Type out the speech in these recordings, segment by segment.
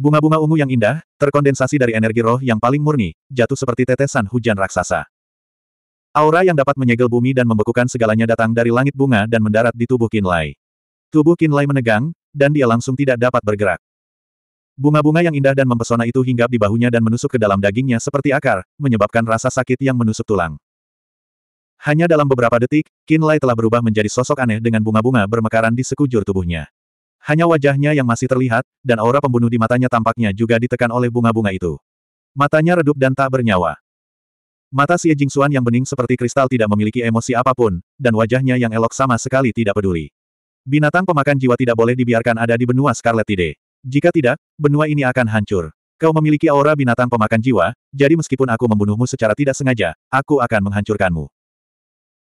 Bunga-bunga ungu yang indah, terkondensasi dari energi roh yang paling murni, jatuh seperti tetesan hujan raksasa. Aura yang dapat menyegel bumi dan membekukan segalanya datang dari langit bunga dan mendarat di tubuh Kinlay. Tubuh Kinlay menegang, dan dia langsung tidak dapat bergerak. Bunga-bunga yang indah dan mempesona itu hinggap di bahunya dan menusuk ke dalam dagingnya seperti akar, menyebabkan rasa sakit yang menusuk tulang. Hanya dalam beberapa detik, Kinlay telah berubah menjadi sosok aneh dengan bunga-bunga bermekaran di sekujur tubuhnya. Hanya wajahnya yang masih terlihat, dan aura pembunuh di matanya tampaknya juga ditekan oleh bunga-bunga itu. Matanya redup dan tak bernyawa. Mata Xie Jingxuan yang bening seperti kristal tidak memiliki emosi apapun, dan wajahnya yang elok sama sekali tidak peduli. Binatang pemakan jiwa tidak boleh dibiarkan ada di benua Scarlet Tide. Jika tidak, benua ini akan hancur. Kau memiliki aura binatang pemakan jiwa, jadi meskipun aku membunuhmu secara tidak sengaja, aku akan menghancurkanmu.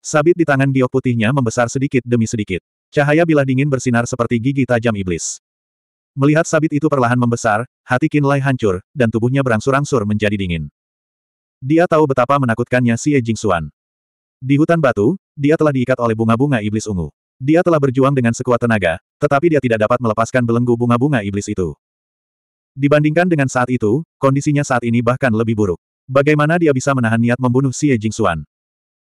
Sabit di tangan giok putihnya membesar sedikit demi sedikit. Cahaya bilah dingin bersinar seperti gigi tajam iblis. Melihat sabit itu perlahan membesar, hati Lai hancur, dan tubuhnya berangsur-angsur menjadi dingin. Dia tahu betapa menakutkannya si Ejing Xuan. Di hutan batu, dia telah diikat oleh bunga-bunga iblis ungu. Dia telah berjuang dengan sekuat tenaga, tetapi dia tidak dapat melepaskan belenggu bunga-bunga iblis itu. Dibandingkan dengan saat itu, kondisinya saat ini bahkan lebih buruk. Bagaimana dia bisa menahan niat membunuh Xie Jingxuan?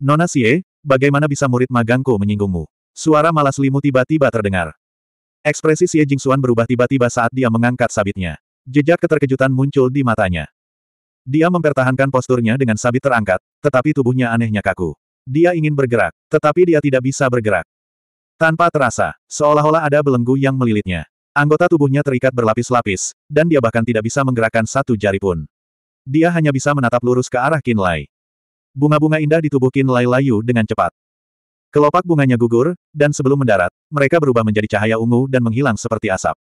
Nona Xie, bagaimana bisa murid magangku menyinggungmu? Suara malas limu tiba-tiba terdengar. Ekspresi Xie Jingxuan berubah tiba-tiba saat dia mengangkat sabitnya. Jejak keterkejutan muncul di matanya. Dia mempertahankan posturnya dengan sabit terangkat, tetapi tubuhnya anehnya kaku. Dia ingin bergerak, tetapi dia tidak bisa bergerak. Tanpa terasa, seolah-olah ada belenggu yang melilitnya. Anggota tubuhnya terikat berlapis-lapis, dan dia bahkan tidak bisa menggerakkan satu jari pun. Dia hanya bisa menatap lurus ke arah Kinlay. Bunga-bunga indah di tubuh Kinlay layu dengan cepat. Kelopak bunganya gugur, dan sebelum mendarat, mereka berubah menjadi cahaya ungu dan menghilang seperti asap.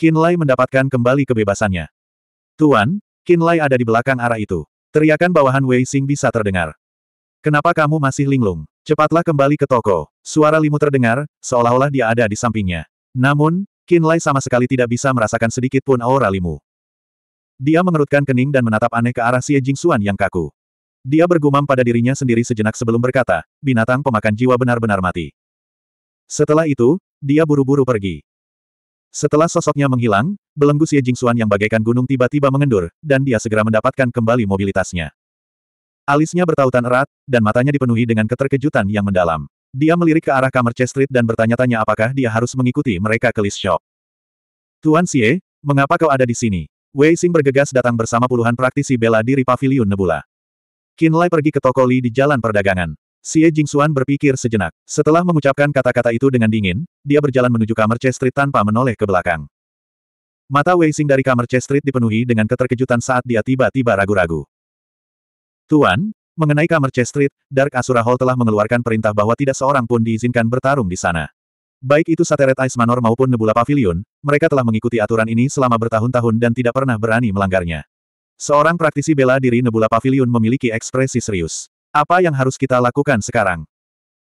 Kinlay mendapatkan kembali kebebasannya. Tuan, Kinlay ada di belakang arah itu. Teriakan bawahan Wei Xing bisa terdengar. Kenapa kamu masih linglung? Cepatlah kembali ke toko. Suara Limu terdengar, seolah-olah dia ada di sampingnya. Namun, Kinlay sama sekali tidak bisa merasakan sedikit pun aura Limu. Dia mengerutkan kening dan menatap aneh ke arah Xie Jingxuan yang kaku. Dia bergumam pada dirinya sendiri sejenak sebelum berkata, binatang pemakan jiwa benar-benar mati. Setelah itu, dia buru-buru pergi. Setelah sosoknya menghilang, belenggu Xie Jingxuan yang bagaikan gunung tiba-tiba mengendur, dan dia segera mendapatkan kembali mobilitasnya. Alisnya bertautan erat, dan matanya dipenuhi dengan keterkejutan yang mendalam. Dia melirik ke arah kamar Chestrit dan bertanya-tanya apakah dia harus mengikuti mereka ke List Shop. Tuan Xie, mengapa kau ada di sini? Wei Xing bergegas datang bersama puluhan praktisi bela diri Pavilion Nebula. Kinlay pergi ke toko Li di jalan perdagangan. Xie Jingxuan berpikir sejenak. Setelah mengucapkan kata-kata itu dengan dingin, dia berjalan menuju kamar C tanpa menoleh ke belakang. Mata Xing dari kamar C dipenuhi dengan keterkejutan saat dia tiba-tiba ragu-ragu. Tuan, mengenai kamar C Dark Asura Hall telah mengeluarkan perintah bahwa tidak seorang pun diizinkan bertarung di sana. Baik itu Sateret Ice Manor maupun Nebula Pavilion, mereka telah mengikuti aturan ini selama bertahun-tahun dan tidak pernah berani melanggarnya. Seorang praktisi bela diri Nebula Pavilion memiliki ekspresi serius. Apa yang harus kita lakukan sekarang?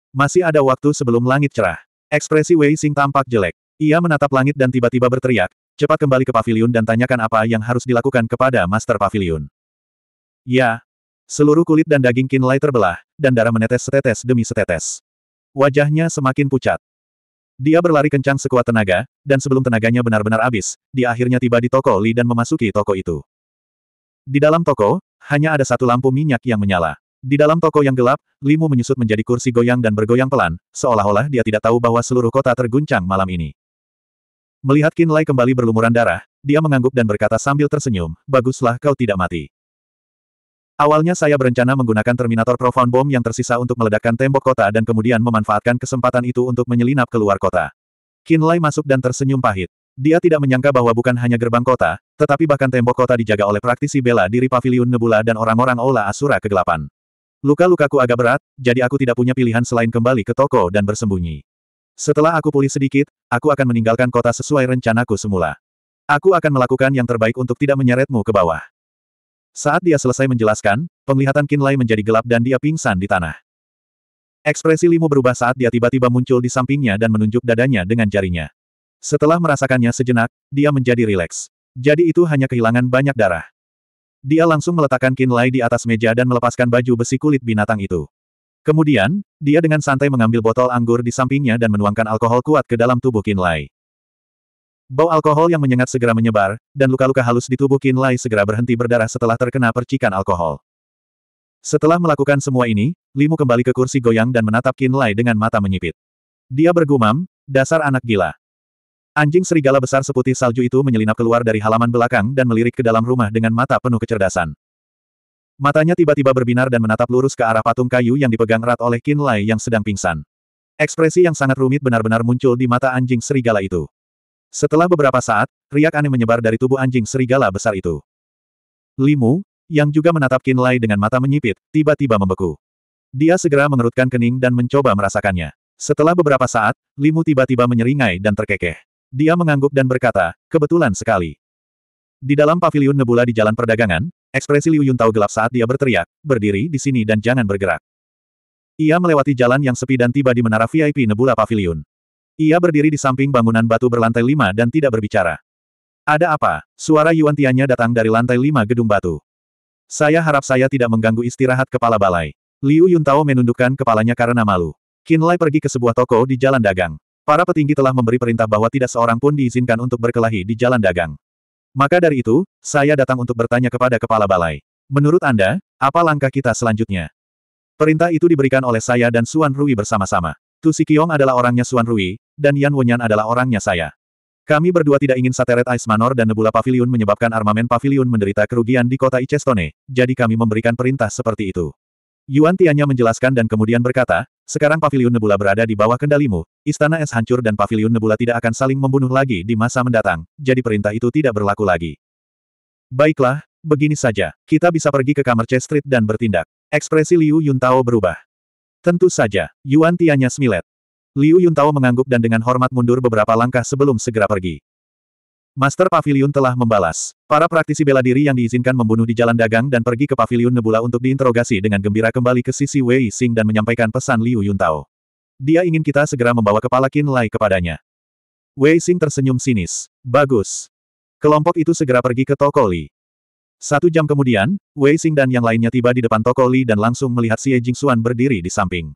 Masih ada waktu sebelum langit cerah. Ekspresi Wei Xing tampak jelek. Ia menatap langit dan tiba-tiba berteriak, cepat kembali ke pavilion dan tanyakan apa yang harus dilakukan kepada Master Pavilion. Ya. Seluruh kulit dan daging Kinlay terbelah, dan darah menetes setetes demi setetes. Wajahnya semakin pucat. Dia berlari kencang sekuat tenaga, dan sebelum tenaganya benar-benar habis, dia akhirnya tiba di toko Li dan memasuki toko itu. Di dalam toko, hanya ada satu lampu minyak yang menyala. Di dalam toko yang gelap, Limu menyusut menjadi kursi goyang dan bergoyang pelan, seolah-olah dia tidak tahu bahwa seluruh kota terguncang malam ini. Melihat Lai kembali berlumuran darah, dia mengangguk dan berkata sambil tersenyum, baguslah kau tidak mati. Awalnya saya berencana menggunakan Terminator Profound Bomb yang tersisa untuk meledakkan tembok kota dan kemudian memanfaatkan kesempatan itu untuk menyelinap keluar kota. Lai masuk dan tersenyum pahit. Dia tidak menyangka bahwa bukan hanya gerbang kota, tetapi bahkan tembok kota dijaga oleh praktisi bela diri paviliun Nebula dan orang-orang Aula Asura kegelapan. Luka-lukaku agak berat, jadi aku tidak punya pilihan selain kembali ke toko dan bersembunyi. Setelah aku pulih sedikit, aku akan meninggalkan kota sesuai rencanaku semula. Aku akan melakukan yang terbaik untuk tidak menyeretmu ke bawah. Saat dia selesai menjelaskan, penglihatan Kinlay menjadi gelap dan dia pingsan di tanah. Ekspresi Limu berubah saat dia tiba-tiba muncul di sampingnya dan menunjuk dadanya dengan jarinya. Setelah merasakannya sejenak, dia menjadi rileks. Jadi itu hanya kehilangan banyak darah. Dia langsung meletakkan Kinlay di atas meja dan melepaskan baju besi kulit binatang itu. Kemudian, dia dengan santai mengambil botol anggur di sampingnya dan menuangkan alkohol kuat ke dalam tubuh Kinlay. Bau alkohol yang menyengat segera menyebar, dan luka-luka halus di tubuh Kinlay segera berhenti berdarah setelah terkena percikan alkohol. Setelah melakukan semua ini, Limu kembali ke kursi goyang dan menatap Kinlay dengan mata menyipit. Dia bergumam, dasar anak gila. Anjing serigala besar seputih salju itu menyelinap keluar dari halaman belakang dan melirik ke dalam rumah dengan mata penuh kecerdasan. Matanya tiba-tiba berbinar dan menatap lurus ke arah patung kayu yang dipegang erat oleh Qin Lai yang sedang pingsan. Ekspresi yang sangat rumit benar-benar muncul di mata anjing serigala itu. Setelah beberapa saat, riak aneh menyebar dari tubuh anjing serigala besar itu. Limu, yang juga menatap Qin Lai dengan mata menyipit, tiba-tiba membeku. Dia segera mengerutkan kening dan mencoba merasakannya. Setelah beberapa saat, Limu tiba-tiba menyeringai dan terkekeh. Dia mengangguk dan berkata, kebetulan sekali. Di dalam pavilion nebula di jalan perdagangan, ekspresi Liu Yun tahu gelap saat dia berteriak, berdiri di sini dan jangan bergerak. Ia melewati jalan yang sepi dan tiba di menara VIP nebula pavilion. Ia berdiri di samping bangunan batu berlantai lima dan tidak berbicara. Ada apa? Suara Yuan Tianya datang dari lantai lima gedung batu. Saya harap saya tidak mengganggu istirahat kepala balai. Liu Yuntao menundukkan kepalanya karena malu. Qin Lai pergi ke sebuah toko di jalan dagang. Para petinggi telah memberi perintah bahwa tidak seorang pun diizinkan untuk berkelahi di jalan dagang. Maka dari itu, saya datang untuk bertanya kepada kepala balai. Menurut Anda, apa langkah kita selanjutnya? Perintah itu diberikan oleh saya dan Suan Rui bersama-sama. Tu Sikiong adalah orangnya Suan Rui, dan Yan Wenyan adalah orangnya saya. Kami berdua tidak ingin Sateret Ice Manor dan Nebula Pavilion menyebabkan armamen Pavilion menderita kerugian di kota Icestone, jadi kami memberikan perintah seperti itu. Yuan Tianya menjelaskan dan kemudian berkata, sekarang Paviliun Nebula berada di bawah kendalimu, Istana Es hancur dan Paviliun Nebula tidak akan saling membunuh lagi di masa mendatang, jadi perintah itu tidak berlaku lagi. Baiklah, begini saja, kita bisa pergi ke kamar C Street dan bertindak. Ekspresi Liu Yuntao berubah. Tentu saja, Yuan Tianya smilet. Liu Yuntao mengangguk dan dengan hormat mundur beberapa langkah sebelum segera pergi. Master Pavilion telah membalas. Para praktisi bela diri yang diizinkan membunuh di jalan dagang dan pergi ke Pavilion Nebula untuk diinterogasi dengan gembira kembali ke sisi Wei Sing dan menyampaikan pesan Liu Yuntao. Dia ingin kita segera membawa kepala Qin Lai kepadanya. Wei Sing tersenyum sinis. Bagus. Kelompok itu segera pergi ke toko Li. Satu jam kemudian, Wei Sing dan yang lainnya tiba di depan toko Li dan langsung melihat Xie Jingxuan berdiri di samping.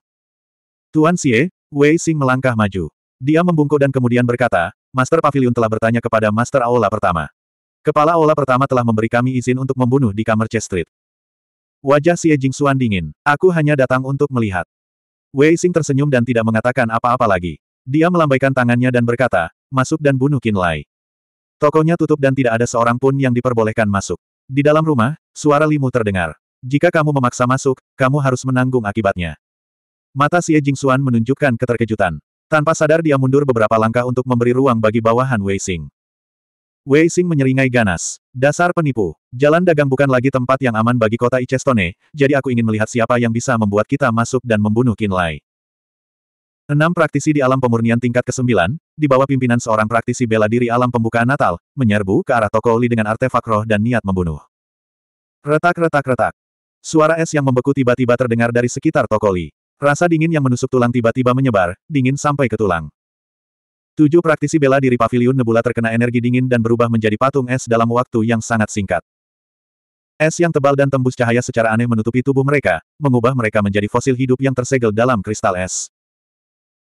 Tuan Xie, Wei Sing melangkah maju. Dia membungkuk dan kemudian berkata, Master Pavilion telah bertanya kepada Master Aula pertama. Kepala Aula pertama telah memberi kami izin untuk membunuh di kamar Chest Street. Wajah Xie Jingxuan dingin. Aku hanya datang untuk melihat. Wei Xing tersenyum dan tidak mengatakan apa-apa lagi. Dia melambaikan tangannya dan berkata, masuk dan bunuh Qin Lai. Tokonya tutup dan tidak ada seorang pun yang diperbolehkan masuk. Di dalam rumah, suara Limu terdengar. Jika kamu memaksa masuk, kamu harus menanggung akibatnya. Mata Xie Jingxuan menunjukkan keterkejutan. Tanpa sadar dia mundur beberapa langkah untuk memberi ruang bagi bawahan Wei Xing. Wei Xing menyeringai ganas. Dasar penipu. Jalan dagang bukan lagi tempat yang aman bagi kota Icestone. jadi aku ingin melihat siapa yang bisa membuat kita masuk dan membunuh Kinlay. Enam praktisi di alam pemurnian tingkat ke-9, di bawah pimpinan seorang praktisi bela diri alam pembukaan Natal, menyerbu ke arah toko Li dengan artefak roh dan niat membunuh. Retak-retak-retak. Suara es yang membeku tiba-tiba terdengar dari sekitar toko Li. Rasa dingin yang menusuk tulang tiba-tiba menyebar, dingin sampai ke tulang. Tujuh praktisi bela diri pavilion nebula terkena energi dingin dan berubah menjadi patung es dalam waktu yang sangat singkat. Es yang tebal dan tembus cahaya secara aneh menutupi tubuh mereka, mengubah mereka menjadi fosil hidup yang tersegel dalam kristal es.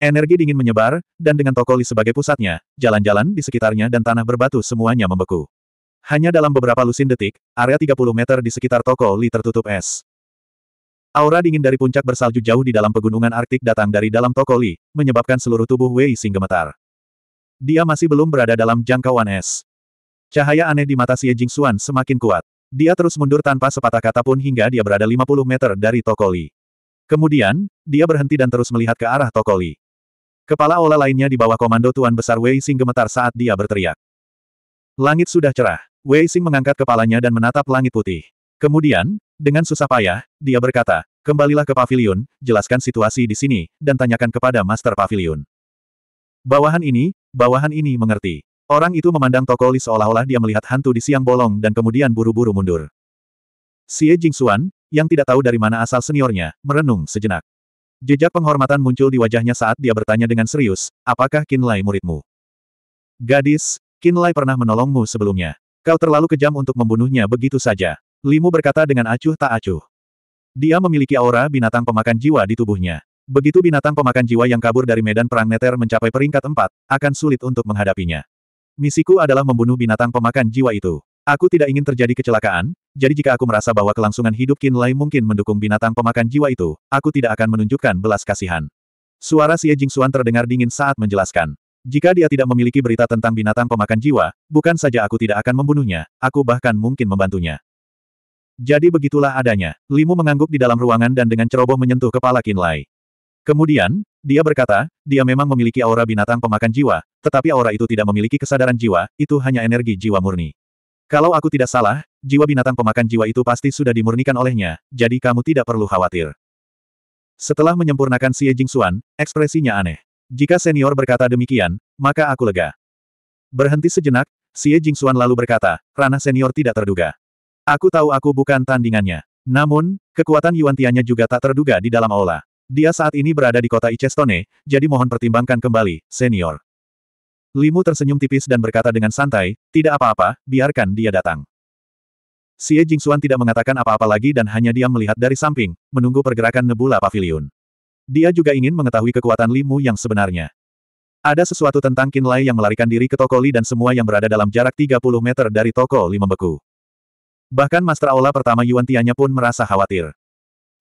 Energi dingin menyebar, dan dengan Tokoli sebagai pusatnya, jalan-jalan di sekitarnya dan tanah berbatu semuanya membeku. Hanya dalam beberapa lusin detik, area 30 meter di sekitar Tokoli tertutup es. Aura dingin dari puncak bersalju jauh di dalam pegunungan Arktik datang dari dalam toko Li, menyebabkan seluruh tubuh Wei Xing gemetar. Dia masih belum berada dalam jangkauan es. Cahaya aneh di mata Xie Jingxuan semakin kuat. Dia terus mundur tanpa sepatah kata pun hingga dia berada 50 meter dari toko Li. Kemudian, dia berhenti dan terus melihat ke arah toko Li. Kepala ola lainnya di bawah komando Tuan Besar Wei Xing gemetar saat dia berteriak. Langit sudah cerah. Wei Xing mengangkat kepalanya dan menatap langit putih. Kemudian, dengan susah payah, dia berkata, kembalilah ke pavilion, jelaskan situasi di sini, dan tanyakan kepada Master Pavilion. Bawahan ini, bawahan ini mengerti. Orang itu memandang toko Li seolah-olah dia melihat hantu di siang bolong dan kemudian buru-buru mundur. Xie Jingxuan, yang tidak tahu dari mana asal seniornya, merenung sejenak. Jejak penghormatan muncul di wajahnya saat dia bertanya dengan serius, apakah Kinlai muridmu? Gadis, Kinlai pernah menolongmu sebelumnya. Kau terlalu kejam untuk membunuhnya begitu saja. Limu berkata dengan acuh tak acuh. Dia memiliki aura binatang pemakan jiwa di tubuhnya. Begitu binatang pemakan jiwa yang kabur dari medan perang Neter mencapai peringkat 4, akan sulit untuk menghadapinya. Misiku adalah membunuh binatang pemakan jiwa itu. Aku tidak ingin terjadi kecelakaan, jadi jika aku merasa bahwa kelangsungan hidup Qin Lai mungkin mendukung binatang pemakan jiwa itu, aku tidak akan menunjukkan belas kasihan. Suara Xie Jingxuan terdengar dingin saat menjelaskan. Jika dia tidak memiliki berita tentang binatang pemakan jiwa, bukan saja aku tidak akan membunuhnya, aku bahkan mungkin membantunya. Jadi begitulah adanya. Limu mengangguk di dalam ruangan dan dengan ceroboh menyentuh kepala Kinlay. Kemudian, dia berkata, dia memang memiliki aura binatang pemakan jiwa, tetapi aura itu tidak memiliki kesadaran jiwa, itu hanya energi jiwa murni. Kalau aku tidak salah, jiwa binatang pemakan jiwa itu pasti sudah dimurnikan olehnya, jadi kamu tidak perlu khawatir. Setelah menyempurnakan Xie Jingxuan, ekspresinya aneh. Jika senior berkata demikian, maka aku lega. Berhenti sejenak, Xie Jingxuan lalu berkata, ranah senior tidak terduga. Aku tahu aku bukan tandingannya. Namun, kekuatan Yuan Tianya juga tak terduga di dalam aula. Dia saat ini berada di kota Icestone, jadi mohon pertimbangkan kembali, senior. Limu tersenyum tipis dan berkata dengan santai, tidak apa-apa, biarkan dia datang. Xie Jingxuan tidak mengatakan apa-apa lagi dan hanya diam melihat dari samping, menunggu pergerakan nebula pavilion. Dia juga ingin mengetahui kekuatan Limu yang sebenarnya. Ada sesuatu tentang Qin Lai yang melarikan diri ke toko Li dan semua yang berada dalam jarak 30 meter dari toko Li membeku. Bahkan Master Aula pertama Yuan Tianya pun merasa khawatir.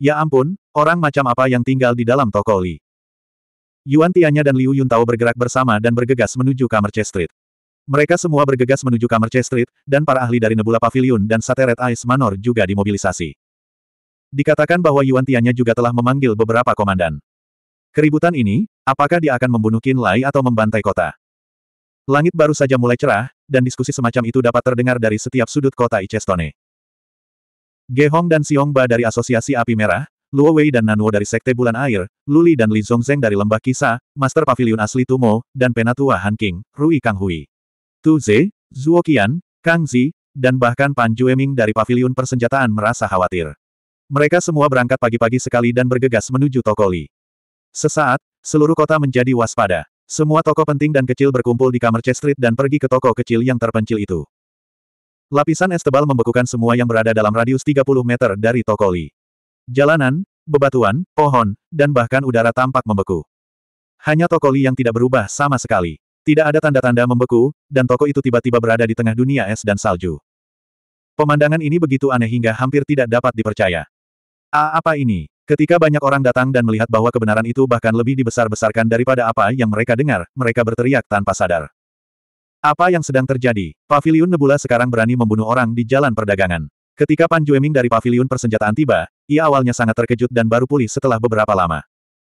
Ya ampun, orang macam apa yang tinggal di dalam toko Li? Yuan Tianya dan Liu Yuntao bergerak bersama dan bergegas menuju kamar Chestrit. Street. Mereka semua bergegas menuju kamar Chestrit, Street, dan para ahli dari Nebula Pavilion dan Sateret Ice Manor juga dimobilisasi. Dikatakan bahwa Yuan Tianya juga telah memanggil beberapa komandan. Keributan ini, apakah dia akan membunuh Kin Lai atau membantai kota? Langit baru saja mulai cerah, dan diskusi semacam itu dapat terdengar dari setiap sudut kota Icestone. Hong dan Xiongba dari Asosiasi Api Merah, Luo Wei dan Nanuo dari Sekte Bulan Air, Luli dan Li Zhongzeng dari Lembah Kisah, Master Pavilion Asli Tumo, dan Penatua Han King, Rui Kanghui. Tu Ze, Zhuo Qian, Kang Zi, dan bahkan Pan Jueming dari Pavilion Persenjataan merasa khawatir. Mereka semua berangkat pagi-pagi sekali dan bergegas menuju Tokoli. Sesaat, seluruh kota menjadi waspada. Semua toko penting dan kecil berkumpul di Commerce Street dan pergi ke toko kecil yang terpencil itu. Lapisan es tebal membekukan semua yang berada dalam radius 30 meter dari toko Li. Jalanan, bebatuan, pohon, dan bahkan udara tampak membeku. Hanya toko Li yang tidak berubah sama sekali. Tidak ada tanda-tanda membeku, dan toko itu tiba-tiba berada di tengah dunia es dan salju. Pemandangan ini begitu aneh hingga hampir tidak dapat dipercaya. A ah, apa ini? Ketika banyak orang datang dan melihat bahwa kebenaran itu bahkan lebih dibesar-besarkan daripada apa yang mereka dengar, mereka berteriak tanpa sadar. Apa yang sedang terjadi? Paviliun Nebula sekarang berani membunuh orang di jalan perdagangan. Ketika Pan Jueming dari paviliun persenjataan tiba, ia awalnya sangat terkejut dan baru pulih setelah beberapa lama.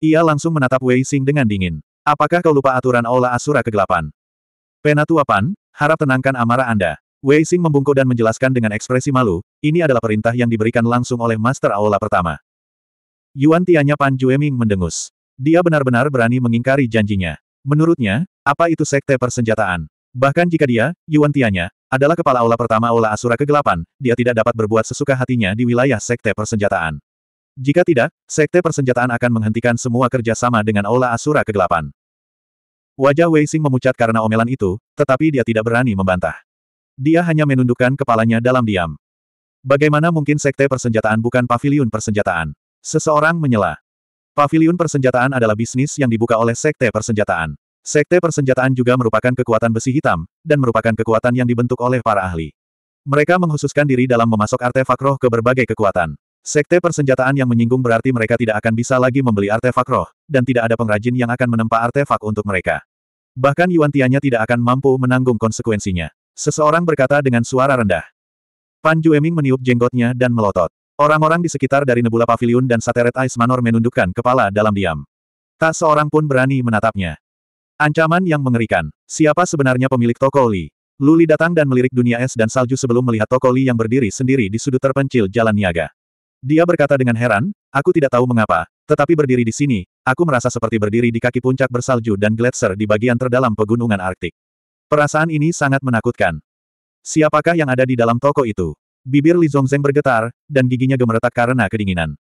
Ia langsung menatap Wei Xing dengan dingin. Apakah kau lupa aturan Aula Asura kegelapan? Penatua Pan, harap tenangkan amarah Anda. Wei Xing membungkuk dan menjelaskan dengan ekspresi malu, ini adalah perintah yang diberikan langsung oleh Master Aula pertama. Yuan Tianya Pan Jueming mendengus. Dia benar-benar berani mengingkari janjinya. Menurutnya, apa itu sekte persenjataan? Bahkan jika dia, Yuan Tianya, adalah kepala aula pertama aula Asura Kegelapan, dia tidak dapat berbuat sesuka hatinya di wilayah sekte persenjataan. Jika tidak, sekte persenjataan akan menghentikan semua kerjasama dengan aula Asura Kegelapan. Wajah Wei Xing memucat karena omelan itu, tetapi dia tidak berani membantah. Dia hanya menundukkan kepalanya dalam diam. Bagaimana mungkin sekte persenjataan bukan pavilion persenjataan? Seseorang menyela. Paviliun persenjataan adalah bisnis yang dibuka oleh Sekte Persenjataan. Sekte Persenjataan juga merupakan kekuatan besi hitam, dan merupakan kekuatan yang dibentuk oleh para ahli. Mereka menghususkan diri dalam memasok artefak roh ke berbagai kekuatan. Sekte persenjataan yang menyinggung berarti mereka tidak akan bisa lagi membeli artefak roh, dan tidak ada pengrajin yang akan menempa artefak untuk mereka. Bahkan Yuan Tianya tidak akan mampu menanggung konsekuensinya. Seseorang berkata dengan suara rendah. Pan Jueming meniup jenggotnya dan melotot. Orang-orang di sekitar dari Nebula Pavilion dan Sateret Ice Manor menundukkan kepala dalam diam. Tak seorang pun berani menatapnya. Ancaman yang mengerikan. Siapa sebenarnya pemilik toko Li? Luli datang dan melirik dunia es dan salju sebelum melihat toko Li yang berdiri sendiri di sudut terpencil jalan niaga. Dia berkata dengan heran, aku tidak tahu mengapa, tetapi berdiri di sini, aku merasa seperti berdiri di kaki puncak bersalju dan gletser di bagian terdalam pegunungan Arktik. Perasaan ini sangat menakutkan. Siapakah yang ada di dalam toko itu? Bibir Li Zeng bergetar, dan giginya gemeretak karena kedinginan.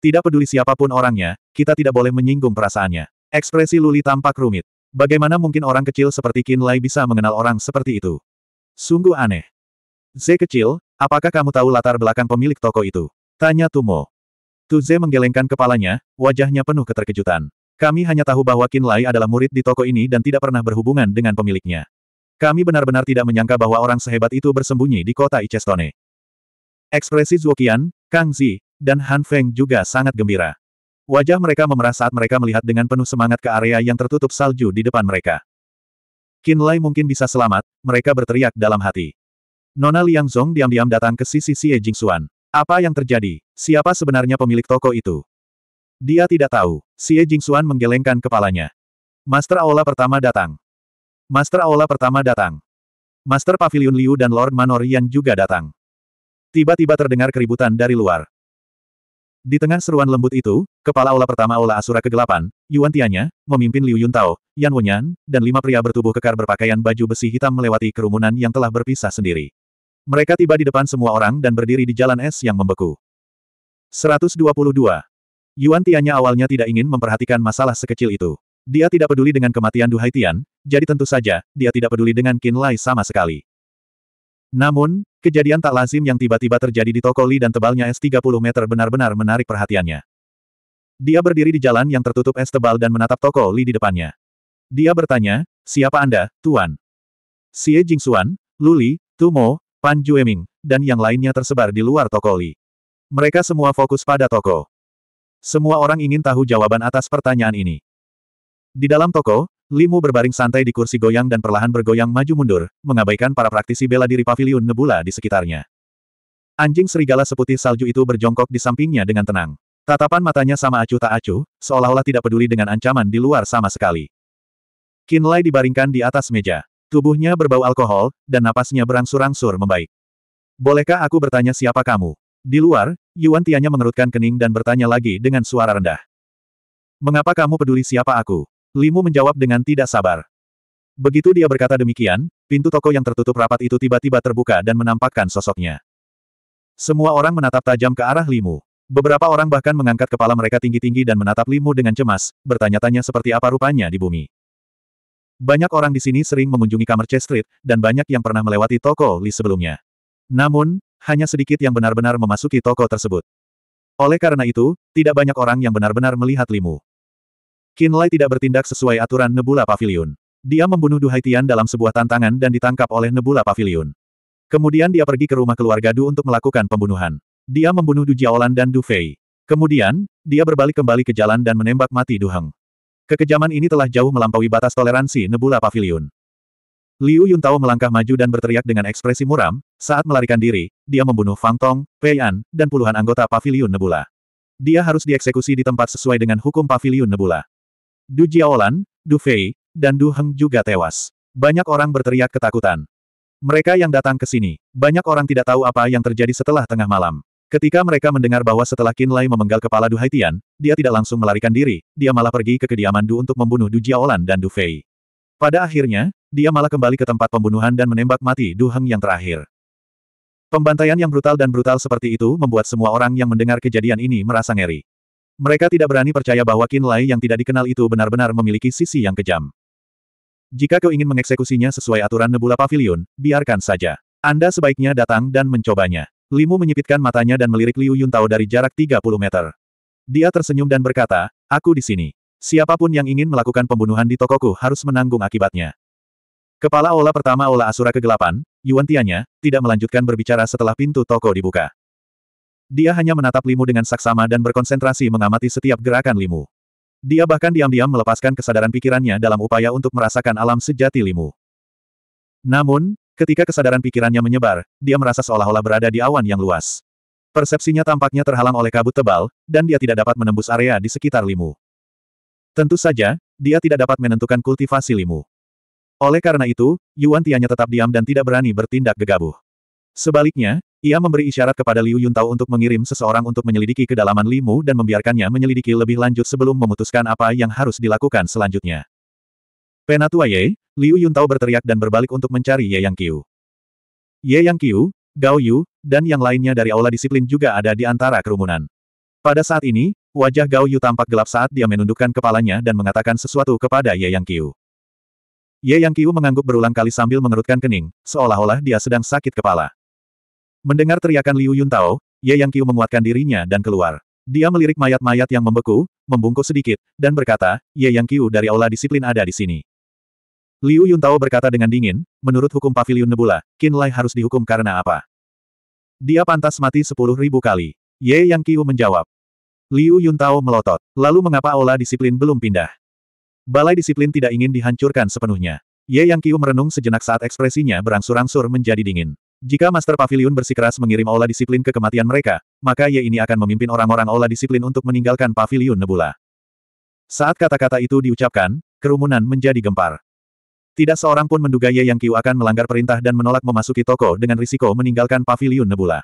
Tidak peduli siapapun orangnya, kita tidak boleh menyinggung perasaannya. Ekspresi Luli tampak rumit. Bagaimana mungkin orang kecil seperti Qin Lai bisa mengenal orang seperti itu? Sungguh aneh. Z kecil, apakah kamu tahu latar belakang pemilik toko itu? Tanya Tumo. Tu Z menggelengkan kepalanya, wajahnya penuh keterkejutan. Kami hanya tahu bahwa Qin Lai adalah murid di toko ini dan tidak pernah berhubungan dengan pemiliknya. Kami benar-benar tidak menyangka bahwa orang sehebat itu bersembunyi di kota Icestone. Ekspresi Zuokian, Kang Zi, dan Han Feng juga sangat gembira. Wajah mereka memerah saat mereka melihat dengan penuh semangat ke area yang tertutup salju di depan mereka. Qin Lai mungkin bisa selamat, mereka berteriak dalam hati. Nona Liang Zhong diam-diam datang ke sisi Xie Jingxuan. Apa yang terjadi? Siapa sebenarnya pemilik toko itu? Dia tidak tahu. Xie Jingxuan menggelengkan kepalanya. Master Aula pertama datang. Master Aula pertama datang. Master Pavilion Liu dan Lord Manor Yan juga datang. Tiba-tiba terdengar keributan dari luar. Di tengah seruan lembut itu, kepala aula pertama aula Asura kegelapan, Yuan Tianya, memimpin Liu Yuntao, Yan Wenyan, dan lima pria bertubuh kekar berpakaian baju besi hitam melewati kerumunan yang telah berpisah sendiri. Mereka tiba di depan semua orang dan berdiri di jalan es yang membeku. 122. Yuan Tianya awalnya tidak ingin memperhatikan masalah sekecil itu. Dia tidak peduli dengan kematian Du Haitian, jadi tentu saja, dia tidak peduli dengan Qin Lai sama sekali. Namun, kejadian tak lazim yang tiba-tiba terjadi di toko Li dan tebalnya es 30 meter benar-benar menarik perhatiannya. Dia berdiri di jalan yang tertutup es tebal dan menatap toko Li di depannya. Dia bertanya, siapa Anda, Tuan? Xie Jingxuan, Luli, Tumo, Pan Jueming, dan yang lainnya tersebar di luar toko Li. Mereka semua fokus pada toko. Semua orang ingin tahu jawaban atas pertanyaan ini. Di dalam toko, Limu berbaring santai di kursi goyang dan perlahan bergoyang maju mundur, mengabaikan para praktisi bela diri paviliun nebula di sekitarnya. Anjing serigala seputih salju itu berjongkok di sampingnya dengan tenang. Tatapan matanya sama acuh tak acuh, seolah-olah tidak peduli dengan ancaman di luar sama sekali. Kinlay dibaringkan di atas meja. Tubuhnya berbau alkohol, dan napasnya berangsur-angsur membaik. Bolehkah aku bertanya siapa kamu? Di luar, Yuan Tianya mengerutkan kening dan bertanya lagi dengan suara rendah. Mengapa kamu peduli siapa aku? Limu menjawab dengan tidak sabar. Begitu dia berkata demikian, pintu toko yang tertutup rapat itu tiba-tiba terbuka dan menampakkan sosoknya. Semua orang menatap tajam ke arah Limu. Beberapa orang bahkan mengangkat kepala mereka tinggi-tinggi dan menatap Limu dengan cemas, bertanya-tanya seperti apa rupanya di bumi. Banyak orang di sini sering mengunjungi kamar C Street, dan banyak yang pernah melewati toko Li sebelumnya. Namun, hanya sedikit yang benar-benar memasuki toko tersebut. Oleh karena itu, tidak banyak orang yang benar-benar melihat Limu. Kinlay tidak bertindak sesuai aturan Nebula Pavilion. Dia membunuh Duhaitian dalam sebuah tantangan dan ditangkap oleh Nebula Pavilion. Kemudian dia pergi ke rumah keluarga Du untuk melakukan pembunuhan. Dia membunuh Du Jiaolan dan Du Fei. Kemudian, dia berbalik kembali ke jalan dan menembak mati Du Heng. Kekejaman ini telah jauh melampaui batas toleransi Nebula Pavilion. Liu Yuntao melangkah maju dan berteriak dengan ekspresi muram, saat melarikan diri, dia membunuh Fang Tong, Pei An, dan puluhan anggota Pavilion Nebula. Dia harus dieksekusi di tempat sesuai dengan hukum Pavilion Nebula. Du Jiaolan, Du Fei, dan Du Heng juga tewas. Banyak orang berteriak ketakutan. Mereka yang datang ke sini, banyak orang tidak tahu apa yang terjadi setelah tengah malam. Ketika mereka mendengar bahwa setelah Qin Lai memenggal kepala Du Haitian, dia tidak langsung melarikan diri, dia malah pergi ke kediaman Du untuk membunuh Du Jiaolan dan Du Fei. Pada akhirnya, dia malah kembali ke tempat pembunuhan dan menembak mati Du Heng yang terakhir. Pembantaian yang brutal dan brutal seperti itu membuat semua orang yang mendengar kejadian ini merasa ngeri. Mereka tidak berani percaya bahwa Qin Lai yang tidak dikenal itu benar-benar memiliki sisi yang kejam. Jika kau ingin mengeksekusinya sesuai aturan Nebula Pavilion, biarkan saja. Anda sebaiknya datang dan mencobanya. Limu menyipitkan matanya dan melirik Liu Yuntao dari jarak 30 meter. Dia tersenyum dan berkata, aku di sini. Siapapun yang ingin melakukan pembunuhan di tokoku harus menanggung akibatnya. Kepala Ola pertama Ola Asura kegelapan, Yuan Tianya, tidak melanjutkan berbicara setelah pintu toko dibuka. Dia hanya menatap Limu dengan saksama dan berkonsentrasi mengamati setiap gerakan Limu. Dia bahkan diam-diam melepaskan kesadaran pikirannya dalam upaya untuk merasakan alam sejati Limu. Namun, ketika kesadaran pikirannya menyebar, dia merasa seolah-olah berada di awan yang luas. Persepsinya tampaknya terhalang oleh kabut tebal, dan dia tidak dapat menembus area di sekitar Limu. Tentu saja, dia tidak dapat menentukan kultivasi Limu. Oleh karena itu, Yuan Tianya tetap diam dan tidak berani bertindak gegabah. Sebaliknya, ia memberi isyarat kepada Liu Yuntao untuk mengirim seseorang untuk menyelidiki kedalaman Limu dan membiarkannya menyelidiki lebih lanjut sebelum memutuskan apa yang harus dilakukan selanjutnya. Penatua Ye, Liu Yuntao berteriak dan berbalik untuk mencari Ye Yang Qiu. Ye Yang Qiu, Gao Yu, dan yang lainnya dari aula disiplin juga ada di antara kerumunan. Pada saat ini, wajah Gao Yu tampak gelap saat dia menundukkan kepalanya dan mengatakan sesuatu kepada Ye Yang Qiu. Ye Yang Qiu mengangguk berulang kali sambil mengerutkan kening, seolah-olah dia sedang sakit kepala. Mendengar teriakan Liu Yuntao, Ye Yang Qiu menguatkan dirinya dan keluar. Dia melirik mayat-mayat yang membeku, membungkuk sedikit, dan berkata, Ye Yang Qiu dari aula disiplin ada di sini. Liu Yuntao berkata dengan dingin, menurut hukum pavilion Nebula, Qin Lai harus dihukum karena apa? Dia pantas mati sepuluh ribu kali. Ye Yang Qiu menjawab. Liu Yuntao melotot. Lalu mengapa aula disiplin belum pindah? Balai disiplin tidak ingin dihancurkan sepenuhnya. Ye Yang Qiu merenung sejenak saat ekspresinya berangsur-angsur menjadi dingin. Jika Master Pavilion bersikeras mengirim aula disiplin ke kematian mereka, maka Ye ini akan memimpin orang-orang aula disiplin untuk meninggalkan Pavilion Nebula. Saat kata-kata itu diucapkan, kerumunan menjadi gempar. Tidak seorang pun menduga Ye Yang Qiu akan melanggar perintah dan menolak memasuki toko dengan risiko meninggalkan Pavilion Nebula.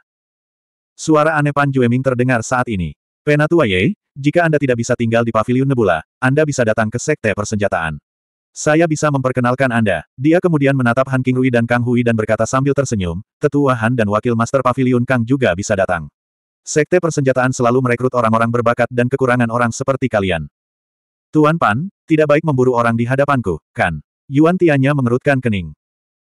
Suara aneh Pan Jueming terdengar saat ini. Penatua Ye, jika Anda tidak bisa tinggal di Pavilion Nebula, Anda bisa datang ke Sekte Persenjataan. Saya bisa memperkenalkan Anda. Dia kemudian menatap Han Rui dan Kang Hui dan berkata sambil tersenyum, Tetua Han dan Wakil Master pavilion Kang juga bisa datang. Sekte persenjataan selalu merekrut orang-orang berbakat dan kekurangan orang seperti kalian. Tuan Pan, tidak baik memburu orang di hadapanku, kan? Yuan Tianya mengerutkan kening.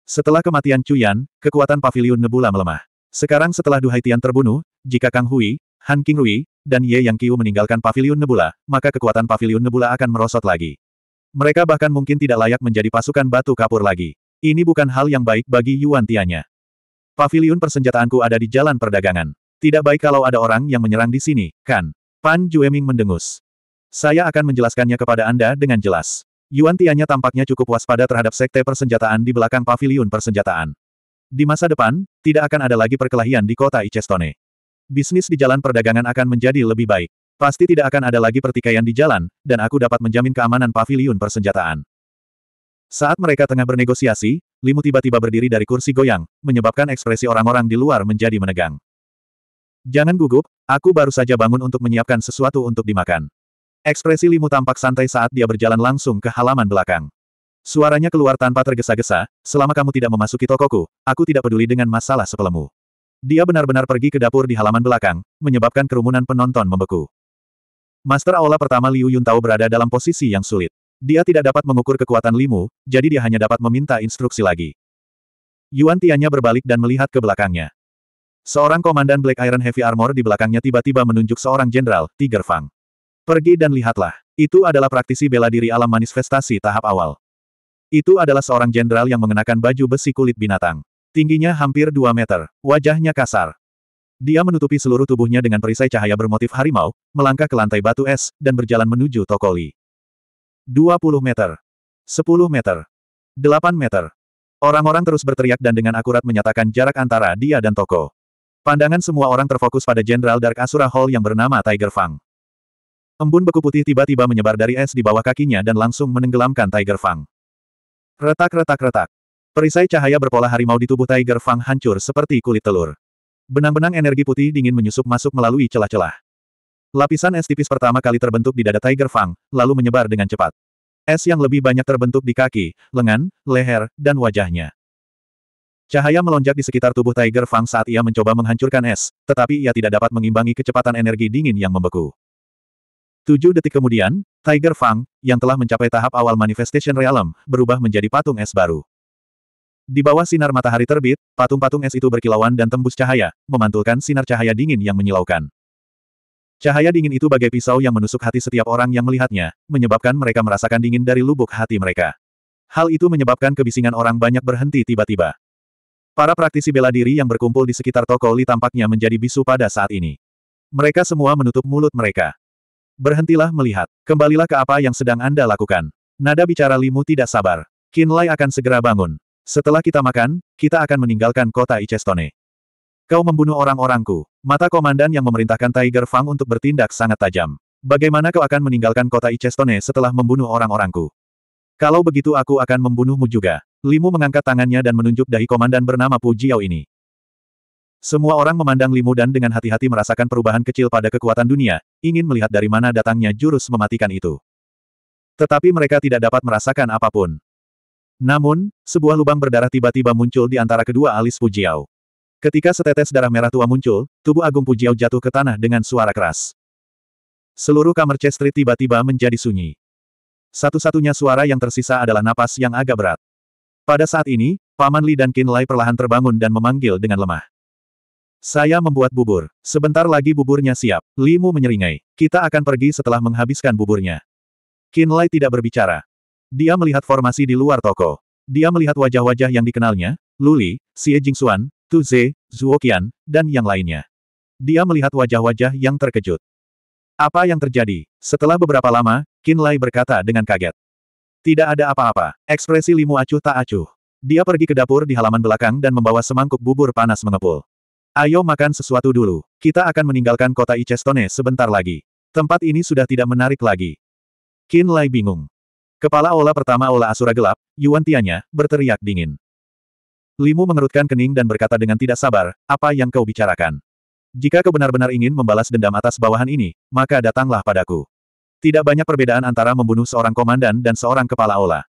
Setelah kematian Cuyan, kekuatan pavilion Nebula melemah. Sekarang setelah Duhai Tian terbunuh, jika Kang Hui, Han Rui, dan Ye Yang Qiu meninggalkan pavilion Nebula, maka kekuatan pavilion Nebula akan merosot lagi. Mereka bahkan mungkin tidak layak menjadi pasukan batu kapur lagi. Ini bukan hal yang baik bagi Yuan Tianya. Paviliun persenjataanku ada di jalan perdagangan. Tidak baik kalau ada orang yang menyerang di sini, kan? Pan Jueming mendengus. Saya akan menjelaskannya kepada Anda dengan jelas. Yuan Tianya tampaknya cukup waspada terhadap sekte persenjataan di belakang paviliun persenjataan. Di masa depan, tidak akan ada lagi perkelahian di kota Icestone. Bisnis di jalan perdagangan akan menjadi lebih baik. Pasti tidak akan ada lagi pertikaian di jalan, dan aku dapat menjamin keamanan paviliun persenjataan. Saat mereka tengah bernegosiasi, Limu tiba-tiba berdiri dari kursi goyang, menyebabkan ekspresi orang-orang di luar menjadi menegang. Jangan gugup, aku baru saja bangun untuk menyiapkan sesuatu untuk dimakan. Ekspresi Limu tampak santai saat dia berjalan langsung ke halaman belakang. Suaranya keluar tanpa tergesa-gesa, selama kamu tidak memasuki tokoku, aku tidak peduli dengan masalah sepelemu. Dia benar-benar pergi ke dapur di halaman belakang, menyebabkan kerumunan penonton membeku. Master Aula pertama Liu Yuntao berada dalam posisi yang sulit. Dia tidak dapat mengukur kekuatan Limu, jadi dia hanya dapat meminta instruksi lagi. Yuan Tianya berbalik dan melihat ke belakangnya. Seorang komandan Black Iron Heavy Armor di belakangnya tiba-tiba menunjuk seorang jenderal, Tiger Fang. Pergi dan lihatlah. Itu adalah praktisi bela diri alam manifestasi tahap awal. Itu adalah seorang jenderal yang mengenakan baju besi kulit binatang. Tingginya hampir 2 meter, wajahnya kasar, dia menutupi seluruh tubuhnya dengan perisai cahaya bermotif harimau, melangkah ke lantai batu es, dan berjalan menuju toko Li. 20 meter. 10 meter. 8 meter. Orang-orang terus berteriak dan dengan akurat menyatakan jarak antara dia dan toko. Pandangan semua orang terfokus pada Jenderal Dark Asura Hall yang bernama Tiger Fang. Embun beku putih tiba-tiba menyebar dari es di bawah kakinya dan langsung menenggelamkan Tiger Fang. Retak-retak-retak. Perisai cahaya berpola harimau di tubuh Tiger Fang hancur seperti kulit telur. Benang-benang energi putih dingin menyusup masuk melalui celah-celah. Lapisan es tipis pertama kali terbentuk di dada Tiger Fang, lalu menyebar dengan cepat. Es yang lebih banyak terbentuk di kaki, lengan, leher, dan wajahnya. Cahaya melonjak di sekitar tubuh Tiger Fang saat ia mencoba menghancurkan es, tetapi ia tidak dapat mengimbangi kecepatan energi dingin yang membeku. Tujuh detik kemudian, Tiger Fang, yang telah mencapai tahap awal Manifestation Realm, berubah menjadi patung es baru. Di bawah sinar matahari terbit, patung-patung es itu berkilauan dan tembus cahaya, memantulkan sinar cahaya dingin yang menyilaukan. Cahaya dingin itu bagai pisau yang menusuk hati setiap orang yang melihatnya, menyebabkan mereka merasakan dingin dari lubuk hati mereka. Hal itu menyebabkan kebisingan orang banyak berhenti tiba-tiba. Para praktisi bela diri yang berkumpul di sekitar toko Li tampaknya menjadi bisu pada saat ini. Mereka semua menutup mulut mereka. Berhentilah melihat. Kembalilah ke apa yang sedang Anda lakukan. Nada bicara Limu tidak sabar. Kinlay akan segera bangun. Setelah kita makan, kita akan meninggalkan kota Icestone. Kau membunuh orang-orangku. Mata komandan yang memerintahkan Tiger Fang untuk bertindak sangat tajam. Bagaimana kau akan meninggalkan kota Icestone setelah membunuh orang-orangku? Kalau begitu aku akan membunuhmu juga. Limu mengangkat tangannya dan menunjuk dahi komandan bernama Pu Jiao ini. Semua orang memandang Limu dan dengan hati-hati merasakan perubahan kecil pada kekuatan dunia, ingin melihat dari mana datangnya jurus mematikan itu. Tetapi mereka tidak dapat merasakan apapun. Namun, sebuah lubang berdarah tiba-tiba muncul di antara kedua alis Pujiao. Ketika setetes darah merah tua muncul, tubuh Agung Pujiao jatuh ke tanah dengan suara keras. Seluruh kamar Chestri tiba-tiba menjadi sunyi. Satu-satunya suara yang tersisa adalah napas yang agak berat. Pada saat ini, Paman Li dan Kin Lai perlahan terbangun dan memanggil dengan lemah. Saya membuat bubur. Sebentar lagi buburnya siap. Li Mu menyeringai. Kita akan pergi setelah menghabiskan buburnya. Kin Lai tidak berbicara. Dia melihat formasi di luar toko. Dia melihat wajah-wajah yang dikenalnya, Luli, Xie Jingxuan, Tu Ze, Zuokian, dan yang lainnya. Dia melihat wajah-wajah yang terkejut. Apa yang terjadi? Setelah beberapa lama, Qin Lai berkata dengan kaget. Tidak ada apa-apa, ekspresi limu acuh tak acuh. Dia pergi ke dapur di halaman belakang dan membawa semangkuk bubur panas mengepul. Ayo makan sesuatu dulu, kita akan meninggalkan kota Icestone sebentar lagi. Tempat ini sudah tidak menarik lagi. Qin Lai bingung. Kepala Ola pertama Ola Asura Gelap, Yuan Tianya, berteriak dingin. Limu mengerutkan kening dan berkata dengan tidak sabar, apa yang kau bicarakan? Jika kau benar-benar ingin membalas dendam atas bawahan ini, maka datanglah padaku. Tidak banyak perbedaan antara membunuh seorang komandan dan seorang kepala Ola.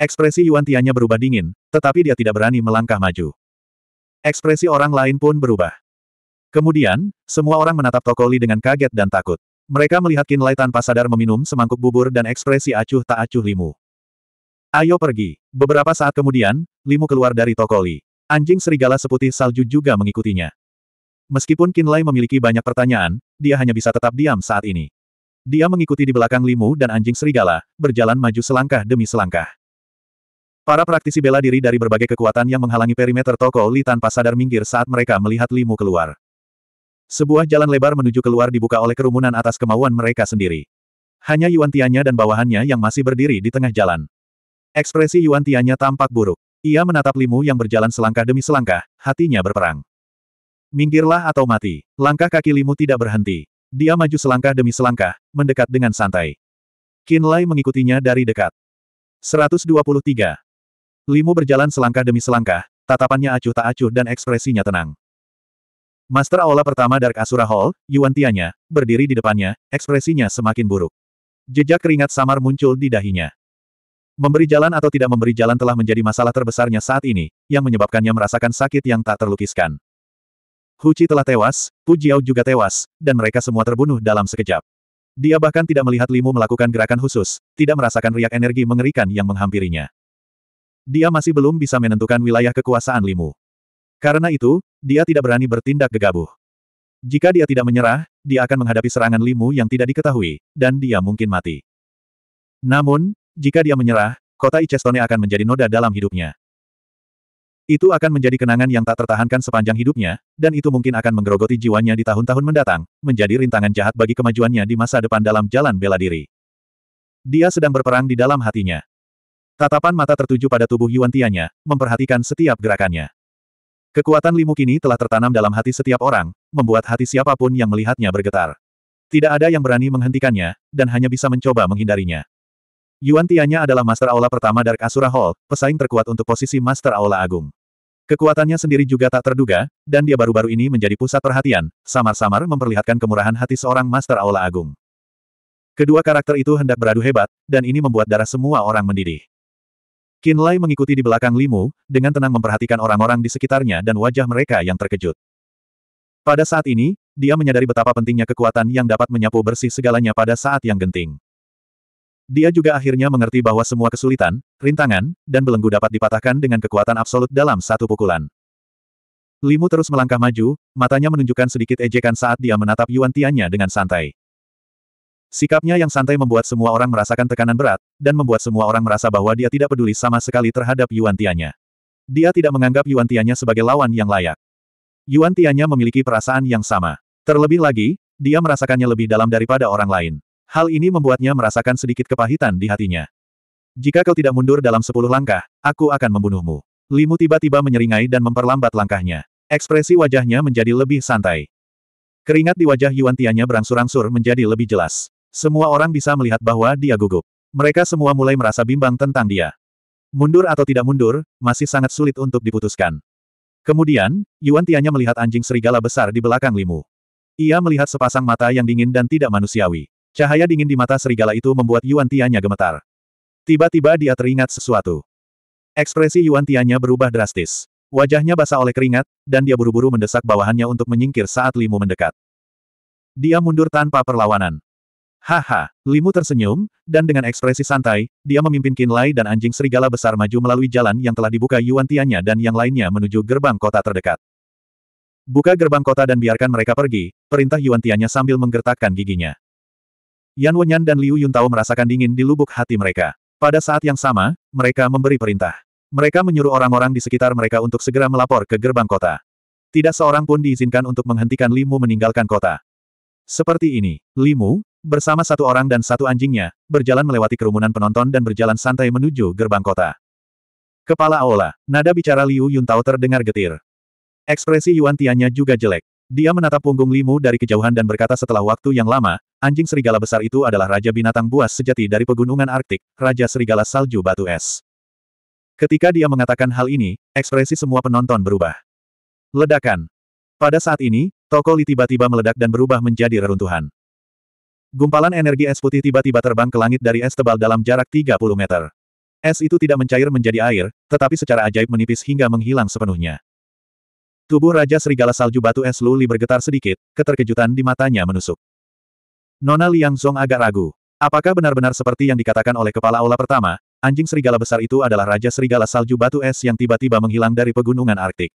Ekspresi Yuan Tianya berubah dingin, tetapi dia tidak berani melangkah maju. Ekspresi orang lain pun berubah. Kemudian, semua orang menatap Tokoli dengan kaget dan takut. Mereka melihat Kinlay tanpa sadar meminum semangkuk bubur dan ekspresi acuh tak acuh Limu. Ayo pergi. Beberapa saat kemudian, Limu keluar dari toko Li. Anjing serigala seputih salju juga mengikutinya. Meskipun Kinlay memiliki banyak pertanyaan, dia hanya bisa tetap diam saat ini. Dia mengikuti di belakang Limu dan anjing serigala, berjalan maju selangkah demi selangkah. Para praktisi bela diri dari berbagai kekuatan yang menghalangi perimeter toko Li tanpa sadar minggir saat mereka melihat Limu keluar. Sebuah jalan lebar menuju keluar dibuka oleh kerumunan atas kemauan mereka sendiri. Hanya Yuan Tianya dan bawahannya yang masih berdiri di tengah jalan. Ekspresi Yuan Tianya tampak buruk. Ia menatap Limu yang berjalan selangkah demi selangkah, hatinya berperang. Minggirlah atau mati. Langkah kaki Limu tidak berhenti. Dia maju selangkah demi selangkah, mendekat dengan santai. Lai mengikutinya dari dekat. 123. Limu berjalan selangkah demi selangkah, tatapannya acuh tak acuh dan ekspresinya tenang. Master Aula pertama Dark Asura Hall, Yuan Tianya, berdiri di depannya, ekspresinya semakin buruk. Jejak keringat samar muncul di dahinya. Memberi jalan atau tidak memberi jalan telah menjadi masalah terbesarnya saat ini, yang menyebabkannya merasakan sakit yang tak terlukiskan. Huci telah tewas, Pu Jiao juga tewas, dan mereka semua terbunuh dalam sekejap. Dia bahkan tidak melihat Limu melakukan gerakan khusus, tidak merasakan riak energi mengerikan yang menghampirinya. Dia masih belum bisa menentukan wilayah kekuasaan Limu. Karena itu, dia tidak berani bertindak gegabah. Jika dia tidak menyerah, dia akan menghadapi serangan limu yang tidak diketahui, dan dia mungkin mati. Namun, jika dia menyerah, kota Icestone akan menjadi noda dalam hidupnya. Itu akan menjadi kenangan yang tak tertahankan sepanjang hidupnya, dan itu mungkin akan menggerogoti jiwanya di tahun-tahun mendatang, menjadi rintangan jahat bagi kemajuannya di masa depan dalam jalan bela diri. Dia sedang berperang di dalam hatinya. Tatapan mata tertuju pada tubuh Yuan Tianya, memperhatikan setiap gerakannya. Kekuatan limu kini telah tertanam dalam hati setiap orang, membuat hati siapapun yang melihatnya bergetar. Tidak ada yang berani menghentikannya, dan hanya bisa mencoba menghindarinya. Yuan Tianya adalah Master Aula pertama Dark Asura Hall, pesaing terkuat untuk posisi Master Aula Agung. Kekuatannya sendiri juga tak terduga, dan dia baru-baru ini menjadi pusat perhatian, samar-samar memperlihatkan kemurahan hati seorang Master Aula Agung. Kedua karakter itu hendak beradu hebat, dan ini membuat darah semua orang mendidih. Qin Lai mengikuti di belakang Limu, dengan tenang memperhatikan orang-orang di sekitarnya dan wajah mereka yang terkejut. Pada saat ini, dia menyadari betapa pentingnya kekuatan yang dapat menyapu bersih segalanya pada saat yang genting. Dia juga akhirnya mengerti bahwa semua kesulitan, rintangan, dan belenggu dapat dipatahkan dengan kekuatan absolut dalam satu pukulan. Limu terus melangkah maju, matanya menunjukkan sedikit ejekan saat dia menatap Yuan Tiannya dengan santai. Sikapnya yang santai membuat semua orang merasakan tekanan berat, dan membuat semua orang merasa bahwa dia tidak peduli sama sekali terhadap Yuan Tianya. Dia tidak menganggap Yuan Tianya sebagai lawan yang layak. Yuan Tianya memiliki perasaan yang sama. Terlebih lagi, dia merasakannya lebih dalam daripada orang lain. Hal ini membuatnya merasakan sedikit kepahitan di hatinya. Jika kau tidak mundur dalam sepuluh langkah, aku akan membunuhmu. Limu tiba-tiba menyeringai dan memperlambat langkahnya. Ekspresi wajahnya menjadi lebih santai. Keringat di wajah Yuan Tianya berangsur-angsur menjadi lebih jelas. Semua orang bisa melihat bahwa dia gugup. Mereka semua mulai merasa bimbang tentang dia. Mundur atau tidak mundur, masih sangat sulit untuk diputuskan. Kemudian, Yuan Tianya melihat anjing serigala besar di belakang Limu. Ia melihat sepasang mata yang dingin dan tidak manusiawi. Cahaya dingin di mata serigala itu membuat Yuan Tianya gemetar. Tiba-tiba dia teringat sesuatu. Ekspresi Yuan Tianya berubah drastis. Wajahnya basah oleh keringat, dan dia buru-buru mendesak bawahannya untuk menyingkir saat Limu mendekat. Dia mundur tanpa perlawanan. Haha, Limu tersenyum, dan dengan ekspresi santai, dia memimpin Qin dan anjing serigala besar maju melalui jalan yang telah dibuka Yuan Tianya dan yang lainnya menuju gerbang kota terdekat. Buka gerbang kota dan biarkan mereka pergi, perintah Yuan Tianya sambil menggertakkan giginya. Yan Wenyan dan Liu Yuntao merasakan dingin di lubuk hati mereka. Pada saat yang sama, mereka memberi perintah. Mereka menyuruh orang-orang di sekitar mereka untuk segera melapor ke gerbang kota. Tidak seorang pun diizinkan untuk menghentikan Limu meninggalkan kota. Seperti ini, Limu, bersama satu orang dan satu anjingnya, berjalan melewati kerumunan penonton dan berjalan santai menuju gerbang kota. Kepala Aula, nada bicara Liu Yuntao terdengar getir. Ekspresi Yuan Tianya juga jelek. Dia menatap punggung Limu dari kejauhan dan berkata setelah waktu yang lama, anjing serigala besar itu adalah raja binatang buas sejati dari pegunungan Arktik, raja serigala salju batu es. Ketika dia mengatakan hal ini, ekspresi semua penonton berubah. Ledakan. Pada saat ini, toko Li tiba-tiba meledak dan berubah menjadi reruntuhan. Gumpalan energi es putih tiba-tiba terbang ke langit dari es tebal dalam jarak 30 meter. Es itu tidak mencair menjadi air, tetapi secara ajaib menipis hingga menghilang sepenuhnya. Tubuh Raja Serigala Salju Batu Es Luli bergetar sedikit, keterkejutan di matanya menusuk. Nona Liang Zong agak ragu. Apakah benar-benar seperti yang dikatakan oleh kepala aula pertama, anjing serigala besar itu adalah Raja Serigala Salju Batu Es yang tiba-tiba menghilang dari pegunungan Arktik?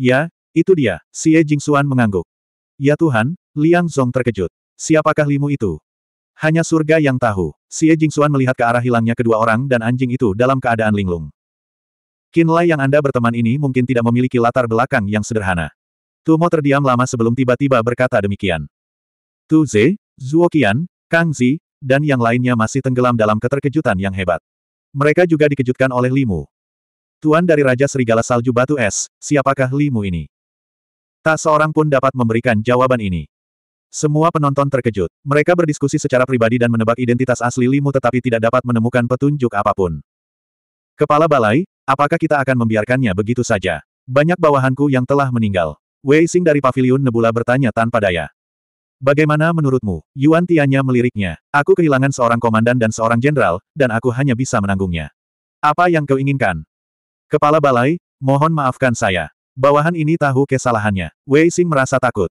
Ya, itu dia, Xie Jingxuan mengangguk. Ya Tuhan, Liang Zong terkejut. Siapakah limu itu? Hanya surga yang tahu. Xie Jingxuan melihat ke arah hilangnya kedua orang dan anjing itu dalam keadaan linglung. Kinlai yang Anda berteman ini mungkin tidak memiliki latar belakang yang sederhana. Tumo terdiam lama sebelum tiba-tiba berkata demikian. Tu Ze, Zhuo Qian, Kang Zi, dan yang lainnya masih tenggelam dalam keterkejutan yang hebat. Mereka juga dikejutkan oleh Limu. Tuan dari Raja Serigala Salju Batu Es, siapakah Limu ini? Tak seorang pun dapat memberikan jawaban ini. Semua penonton terkejut. Mereka berdiskusi secara pribadi dan menebak identitas asli Limu tetapi tidak dapat menemukan petunjuk apapun. Kepala balai, apakah kita akan membiarkannya begitu saja? Banyak bawahanku yang telah meninggal. Wei Xing dari Paviliun Nebula bertanya tanpa daya. Bagaimana menurutmu? Yuan Tianya meliriknya. Aku kehilangan seorang komandan dan seorang jenderal, dan aku hanya bisa menanggungnya. Apa yang kau inginkan? Kepala balai, mohon maafkan saya. Bawahan ini tahu kesalahannya. Wei Xing merasa takut.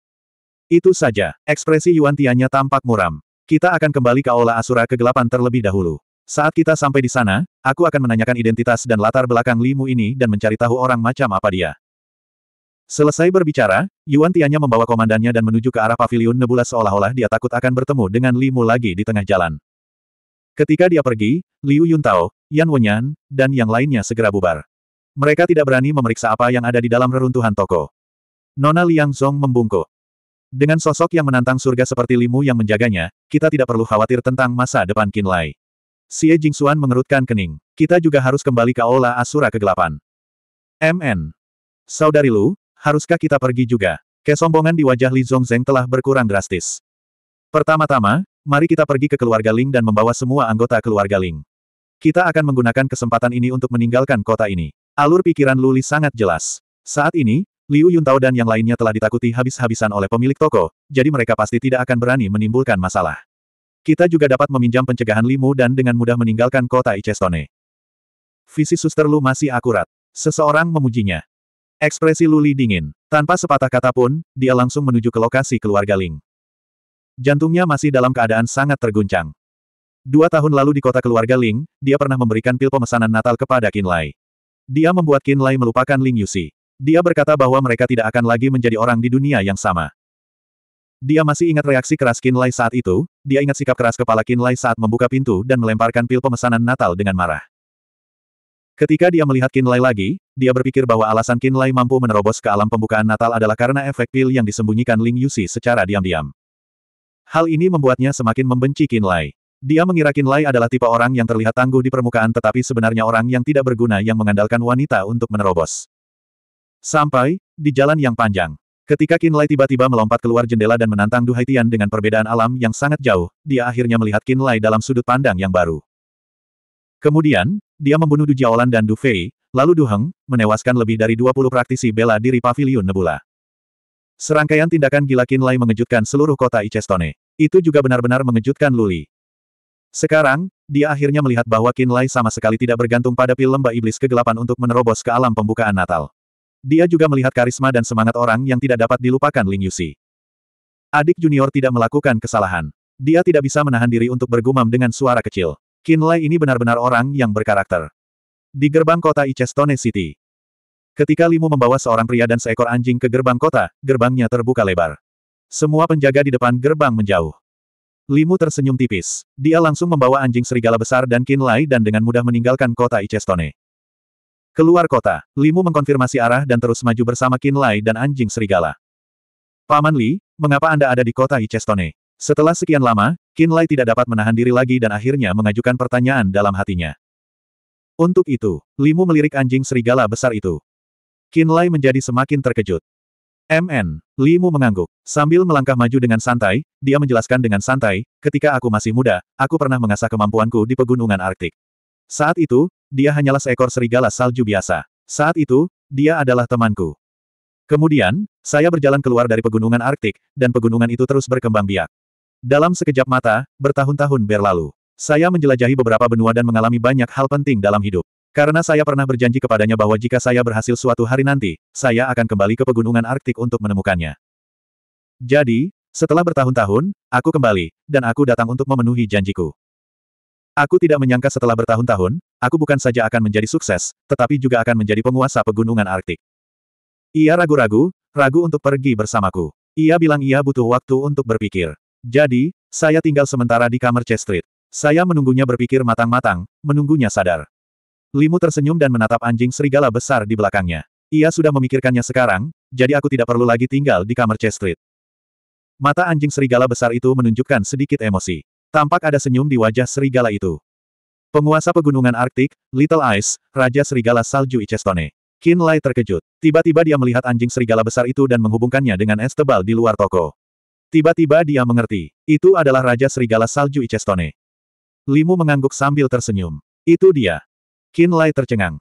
Itu saja, ekspresi Yuan Tianya tampak muram. Kita akan kembali ke Aula Asura Kegelapan terlebih dahulu. Saat kita sampai di sana, aku akan menanyakan identitas dan latar belakang Limu ini dan mencari tahu orang macam apa dia. Selesai berbicara, Yuan Tianya membawa komandannya dan menuju ke arah paviliun Nebula seolah-olah dia takut akan bertemu dengan Limu lagi di tengah jalan. Ketika dia pergi, Liu Yuntao, Yan Wenyan, dan yang lainnya segera bubar. Mereka tidak berani memeriksa apa yang ada di dalam reruntuhan toko. Nona Liang Zhong membungkuk. Dengan sosok yang menantang surga seperti Limu yang menjaganya, kita tidak perlu khawatir tentang masa depan Qinlai. Xie Jingxuan mengerutkan kening. Kita juga harus kembali ke Aula Asura Kegelapan. MN. Saudari Lu, haruskah kita pergi juga? Kesombongan di wajah Li Zongzeng telah berkurang drastis. Pertama-tama, mari kita pergi ke keluarga Ling dan membawa semua anggota keluarga Ling. Kita akan menggunakan kesempatan ini untuk meninggalkan kota ini. Alur pikiran Luli sangat jelas. Saat ini, Liu Yuntao dan yang lainnya telah ditakuti habis-habisan oleh pemilik toko, jadi mereka pasti tidak akan berani menimbulkan masalah. Kita juga dapat meminjam pencegahan Limu dan dengan mudah meninggalkan kota Icestone. Visi suster Lu masih akurat. Seseorang memujinya. Ekspresi Luli dingin. Tanpa sepatah kata pun, dia langsung menuju ke lokasi keluarga Ling. Jantungnya masih dalam keadaan sangat terguncang. Dua tahun lalu di kota keluarga Ling, dia pernah memberikan pil pemesanan Natal kepada Kinlay. Lai. Dia membuat Kinlay Lai melupakan Ling Yusi. Dia berkata bahwa mereka tidak akan lagi menjadi orang di dunia yang sama. Dia masih ingat reaksi keras Lai saat itu, dia ingat sikap keras kepala Lai saat membuka pintu dan melemparkan pil pemesanan Natal dengan marah. Ketika dia melihat Lai lagi, dia berpikir bahwa alasan Lai mampu menerobos ke alam pembukaan Natal adalah karena efek pil yang disembunyikan Ling Yusi secara diam-diam. Hal ini membuatnya semakin membenci Lai. Dia mengira Lai adalah tipe orang yang terlihat tangguh di permukaan tetapi sebenarnya orang yang tidak berguna yang mengandalkan wanita untuk menerobos. Sampai, di jalan yang panjang. Ketika Qin tiba-tiba melompat keluar jendela dan menantang Duhaitian Haitian dengan perbedaan alam yang sangat jauh, dia akhirnya melihat Qin dalam sudut pandang yang baru. Kemudian, dia membunuh Du Jiaolan dan Du Fei, lalu Du Heng, menewaskan lebih dari 20 praktisi bela diri Paviliun Nebula. Serangkaian tindakan gila Qin mengejutkan seluruh kota Icestone. Itu juga benar-benar mengejutkan Luli. Sekarang, dia akhirnya melihat bahwa Qin sama sekali tidak bergantung pada pil lembah iblis kegelapan untuk menerobos ke alam pembukaan Natal. Dia juga melihat karisma dan semangat orang yang tidak dapat dilupakan Ling Yusi. Adik junior tidak melakukan kesalahan. Dia tidak bisa menahan diri untuk bergumam dengan suara kecil. Kinlay ini benar-benar orang yang berkarakter. Di gerbang kota Ichestone City. Ketika Limu membawa seorang pria dan seekor anjing ke gerbang kota, gerbangnya terbuka lebar. Semua penjaga di depan gerbang menjauh. Limu tersenyum tipis. Dia langsung membawa anjing serigala besar dan Kinlay dan dengan mudah meninggalkan kota Ichestone. Keluar kota, Limu mengkonfirmasi arah dan terus maju bersama Kinlay dan anjing serigala. Paman Li, mengapa Anda ada di kota Icestone? Setelah sekian lama, Kinlay tidak dapat menahan diri lagi dan akhirnya mengajukan pertanyaan dalam hatinya. Untuk itu, Limu melirik anjing serigala besar itu. Kinlay menjadi semakin terkejut. MN, Limu mengangguk. Sambil melangkah maju dengan santai, dia menjelaskan dengan santai, ketika aku masih muda, aku pernah mengasah kemampuanku di pegunungan Arktik. Saat itu, dia hanyalah seekor serigala salju biasa. Saat itu, dia adalah temanku. Kemudian, saya berjalan keluar dari pegunungan Arktik, dan pegunungan itu terus berkembang biak. Dalam sekejap mata, bertahun-tahun berlalu. Saya menjelajahi beberapa benua dan mengalami banyak hal penting dalam hidup. Karena saya pernah berjanji kepadanya bahwa jika saya berhasil suatu hari nanti, saya akan kembali ke pegunungan Arktik untuk menemukannya. Jadi, setelah bertahun-tahun, aku kembali, dan aku datang untuk memenuhi janjiku. Aku tidak menyangka setelah bertahun-tahun, aku bukan saja akan menjadi sukses, tetapi juga akan menjadi penguasa pegunungan Arktik. Ia ragu-ragu, ragu untuk pergi bersamaku. Ia bilang ia butuh waktu untuk berpikir. Jadi, saya tinggal sementara di kamar Chestrit. Street. Saya menunggunya berpikir matang-matang, menunggunya sadar. Limu tersenyum dan menatap anjing serigala besar di belakangnya. Ia sudah memikirkannya sekarang, jadi aku tidak perlu lagi tinggal di kamar Chestrit. Street. Mata anjing serigala besar itu menunjukkan sedikit emosi. Tampak ada senyum di wajah serigala itu. Penguasa pegunungan Arktik, Little Ice, Raja Serigala Salju Icestone. Qin Lai terkejut. Tiba-tiba dia melihat anjing serigala besar itu dan menghubungkannya dengan es tebal di luar toko. Tiba-tiba dia mengerti. Itu adalah Raja Serigala Salju Icestone. Limu mengangguk sambil tersenyum. Itu dia. Qin Lai tercengang.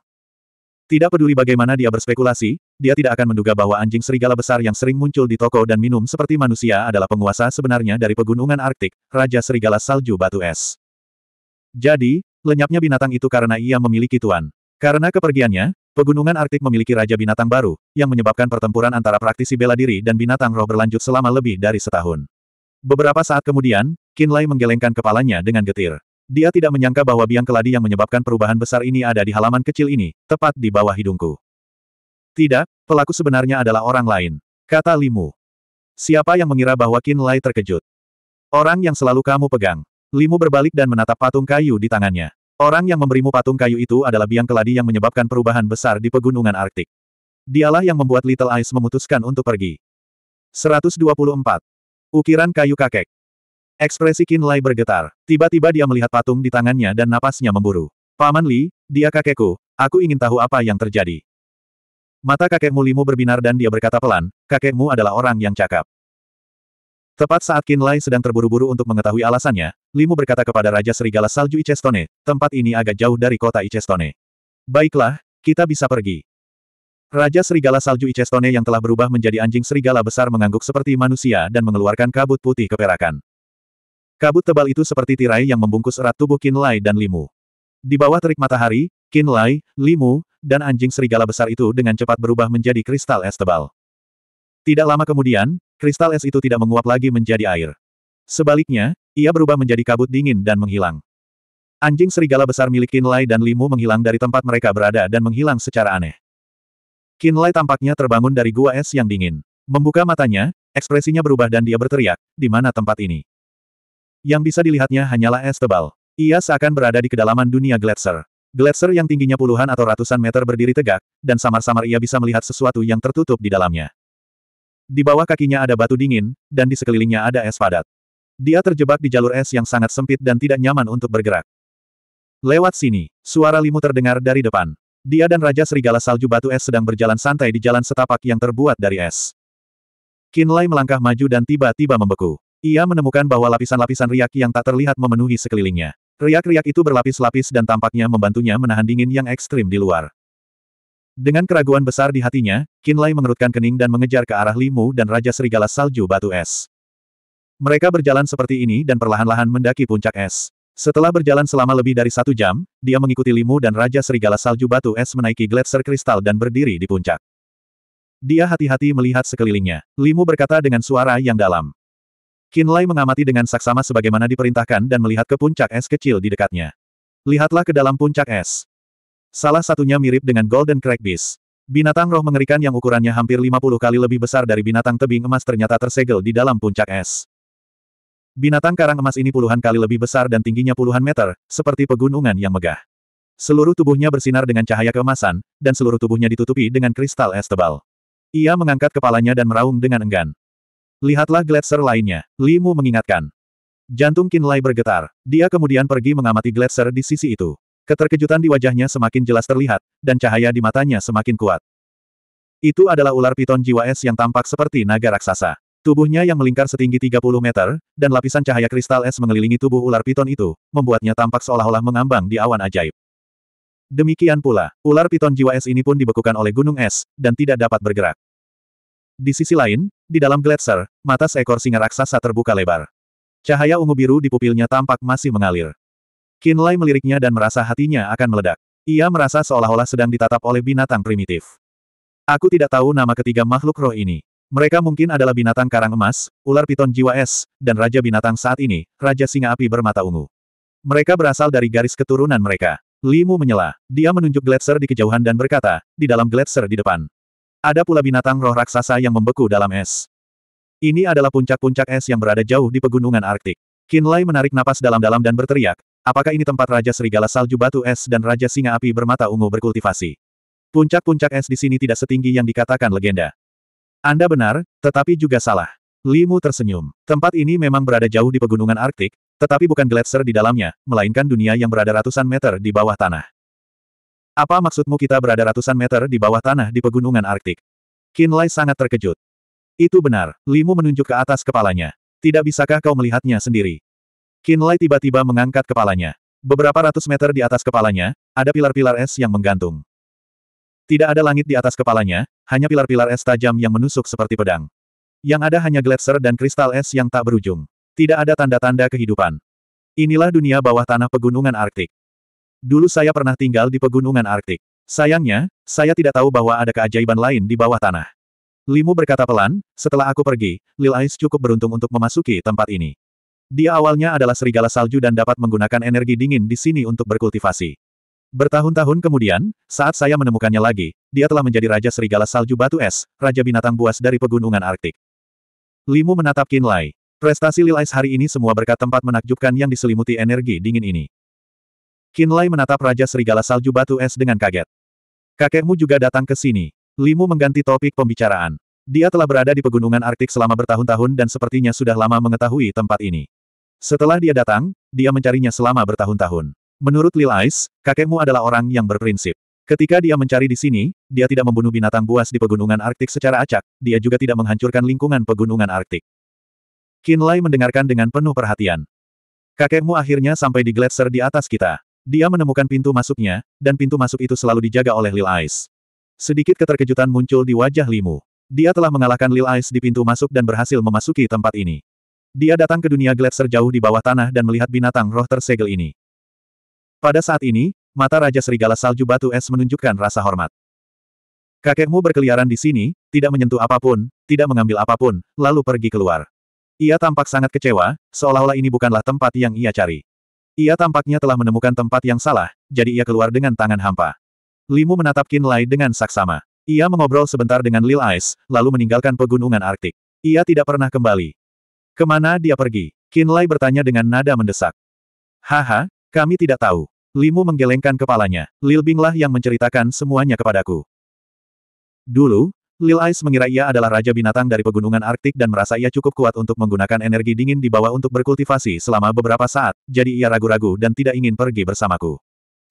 Tidak peduli bagaimana dia berspekulasi, dia tidak akan menduga bahwa anjing serigala besar yang sering muncul di toko dan minum seperti manusia adalah penguasa sebenarnya dari pegunungan Arktik, Raja Serigala Salju Batu Es. Jadi, lenyapnya binatang itu karena ia memiliki tuan. Karena kepergiannya, pegunungan Arktik memiliki raja binatang baru, yang menyebabkan pertempuran antara praktisi bela diri dan binatang roh berlanjut selama lebih dari setahun. Beberapa saat kemudian, Kinlay menggelengkan kepalanya dengan getir. Dia tidak menyangka bahwa biang keladi yang menyebabkan perubahan besar ini ada di halaman kecil ini, tepat di bawah hidungku. Tidak, pelaku sebenarnya adalah orang lain. Kata Limu. Siapa yang mengira bahwa Qin Lai terkejut? Orang yang selalu kamu pegang. Limu berbalik dan menatap patung kayu di tangannya. Orang yang memberimu patung kayu itu adalah biang keladi yang menyebabkan perubahan besar di pegunungan Arktik. Dialah yang membuat Little Ice memutuskan untuk pergi. 124. Ukiran kayu kakek. Ekspresi Qin Lai bergetar. Tiba-tiba dia melihat patung di tangannya dan napasnya memburu. Paman Li, dia kakekku, aku ingin tahu apa yang terjadi. Mata kakekmu Limu berbinar dan dia berkata pelan, kakekmu adalah orang yang cakap. Tepat saat Qin Lai sedang terburu-buru untuk mengetahui alasannya, Limu berkata kepada Raja Serigala Salju Icestone, tempat ini agak jauh dari kota Icestone. Baiklah, kita bisa pergi. Raja Serigala Salju Icestone yang telah berubah menjadi anjing serigala besar mengangguk seperti manusia dan mengeluarkan kabut putih keperakan. Kabut tebal itu seperti tirai yang membungkus erat tubuh Qin Lai dan Limu. Di bawah terik matahari, Qin Lai, Limu, dan anjing serigala besar itu dengan cepat berubah menjadi kristal es tebal. Tidak lama kemudian, kristal es itu tidak menguap lagi menjadi air. Sebaliknya, ia berubah menjadi kabut dingin dan menghilang. Anjing serigala besar milik Kinlai dan Limu menghilang dari tempat mereka berada dan menghilang secara aneh. Kinlai tampaknya terbangun dari gua es yang dingin. Membuka matanya, ekspresinya berubah dan dia berteriak, di mana tempat ini? Yang bisa dilihatnya hanyalah es tebal. Ia seakan berada di kedalaman dunia gletser. Gletser yang tingginya puluhan atau ratusan meter berdiri tegak, dan samar-samar ia bisa melihat sesuatu yang tertutup di dalamnya. Di bawah kakinya ada batu dingin, dan di sekelilingnya ada es padat. Dia terjebak di jalur es yang sangat sempit dan tidak nyaman untuk bergerak. Lewat sini, suara limu terdengar dari depan. Dia dan Raja Serigala Salju Batu Es sedang berjalan santai di jalan setapak yang terbuat dari es. Kinlay melangkah maju dan tiba-tiba membeku. Ia menemukan bahwa lapisan-lapisan riak yang tak terlihat memenuhi sekelilingnya. Riak-riak itu berlapis-lapis dan tampaknya membantunya menahan dingin yang ekstrim di luar. Dengan keraguan besar di hatinya, Kinlay mengerutkan kening dan mengejar ke arah Limu dan Raja Serigala Salju Batu Es. Mereka berjalan seperti ini dan perlahan-lahan mendaki puncak es. Setelah berjalan selama lebih dari satu jam, dia mengikuti Limu dan Raja Serigala Salju Batu Es menaiki gletser kristal dan berdiri di puncak. Dia hati-hati melihat sekelilingnya. Limu berkata dengan suara yang dalam. Kinlay mengamati dengan saksama sebagaimana diperintahkan dan melihat ke puncak es kecil di dekatnya. Lihatlah ke dalam puncak es. Salah satunya mirip dengan Golden Crack Beast. Binatang roh mengerikan yang ukurannya hampir 50 kali lebih besar dari binatang tebing emas ternyata tersegel di dalam puncak es. Binatang karang emas ini puluhan kali lebih besar dan tingginya puluhan meter, seperti pegunungan yang megah. Seluruh tubuhnya bersinar dengan cahaya keemasan, dan seluruh tubuhnya ditutupi dengan kristal es tebal. Ia mengangkat kepalanya dan meraung dengan enggan. Lihatlah gletser lainnya, Limu mengingatkan. Jantung Kinlai bergetar. Dia kemudian pergi mengamati gletser di sisi itu. Keterkejutan di wajahnya semakin jelas terlihat, dan cahaya di matanya semakin kuat. Itu adalah ular piton jiwa es yang tampak seperti naga raksasa. Tubuhnya yang melingkar setinggi 30 meter, dan lapisan cahaya kristal es mengelilingi tubuh ular piton itu, membuatnya tampak seolah-olah mengambang di awan ajaib. Demikian pula, ular piton jiwa es ini pun dibekukan oleh gunung es, dan tidak dapat bergerak. Di sisi lain, di dalam gletser, mata seekor singa raksasa terbuka lebar. Cahaya ungu biru di pupilnya tampak masih mengalir. Kinlay meliriknya dan merasa hatinya akan meledak. Ia merasa seolah-olah sedang ditatap oleh binatang primitif. Aku tidak tahu nama ketiga makhluk roh ini. Mereka mungkin adalah binatang karang emas, ular piton jiwa es, dan raja binatang saat ini, raja singa api bermata ungu. Mereka berasal dari garis keturunan mereka. Limu menyela. Dia menunjuk gletser di kejauhan dan berkata, di dalam gletser di depan. Ada pula binatang roh raksasa yang membeku dalam es. Ini adalah puncak-puncak es yang berada jauh di pegunungan Arktik. Kinlay menarik napas dalam-dalam dan berteriak, apakah ini tempat Raja Serigala Salju Batu Es dan Raja Singa Api Bermata Ungu berkultivasi? Puncak-puncak es di sini tidak setinggi yang dikatakan legenda. Anda benar, tetapi juga salah. Limu tersenyum. Tempat ini memang berada jauh di pegunungan Arktik, tetapi bukan gletser di dalamnya, melainkan dunia yang berada ratusan meter di bawah tanah. Apa maksudmu kita berada ratusan meter di bawah tanah di pegunungan Arktik? Lai sangat terkejut. Itu benar, Limu menunjuk ke atas kepalanya. Tidak bisakah kau melihatnya sendiri? Lai tiba-tiba mengangkat kepalanya. Beberapa ratus meter di atas kepalanya, ada pilar-pilar es yang menggantung. Tidak ada langit di atas kepalanya, hanya pilar-pilar es tajam yang menusuk seperti pedang. Yang ada hanya gletser dan kristal es yang tak berujung. Tidak ada tanda-tanda kehidupan. Inilah dunia bawah tanah pegunungan Arktik. Dulu saya pernah tinggal di pegunungan Arktik. Sayangnya, saya tidak tahu bahwa ada keajaiban lain di bawah tanah. Limu berkata pelan, setelah aku pergi, Lil Ice cukup beruntung untuk memasuki tempat ini. Dia awalnya adalah serigala salju dan dapat menggunakan energi dingin di sini untuk berkultivasi. Bertahun-tahun kemudian, saat saya menemukannya lagi, dia telah menjadi Raja Serigala Salju Batu Es, Raja Binatang Buas dari Pegunungan Arktik. Limu menatap Kinlay. Prestasi Lil Ice hari ini semua berkat tempat menakjubkan yang diselimuti energi dingin ini. Kinlay menatap Raja Serigala Salju Batu Es dengan kaget. Kakekmu juga datang ke sini. Limu mengganti topik pembicaraan. Dia telah berada di pegunungan Arktik selama bertahun-tahun dan sepertinya sudah lama mengetahui tempat ini. Setelah dia datang, dia mencarinya selama bertahun-tahun. Menurut Lil Ice, kakekmu adalah orang yang berprinsip. Ketika dia mencari di sini, dia tidak membunuh binatang buas di pegunungan Arktik secara acak, dia juga tidak menghancurkan lingkungan pegunungan Arktik. Kinlay mendengarkan dengan penuh perhatian. Kakekmu akhirnya sampai di gletser di atas kita. Dia menemukan pintu masuknya, dan pintu masuk itu selalu dijaga oleh Lil Ice. Sedikit keterkejutan muncul di wajah Limu. Dia telah mengalahkan Lil Ice di pintu masuk dan berhasil memasuki tempat ini. Dia datang ke dunia gletser jauh di bawah tanah dan melihat binatang roh tersegel ini. Pada saat ini, mata Raja Serigala Salju Batu Es menunjukkan rasa hormat. Kakekmu berkeliaran di sini, tidak menyentuh apapun, tidak mengambil apapun, lalu pergi keluar. Ia tampak sangat kecewa, seolah-olah ini bukanlah tempat yang ia cari. Ia tampaknya telah menemukan tempat yang salah, jadi ia keluar dengan tangan hampa. Limu menatap Qin Lai dengan saksama. Ia mengobrol sebentar dengan Lil Ice, lalu meninggalkan pegunungan Arktik. Ia tidak pernah kembali. Kemana dia pergi? Qin Lai bertanya dengan nada mendesak. Haha, kami tidak tahu. Limu menggelengkan kepalanya. Lil Binglah yang menceritakan semuanya kepadaku. Dulu, Lil Ice mengira ia adalah raja binatang dari pegunungan Arktik dan merasa ia cukup kuat untuk menggunakan energi dingin di bawah untuk berkultivasi selama beberapa saat, jadi ia ragu-ragu dan tidak ingin pergi bersamaku.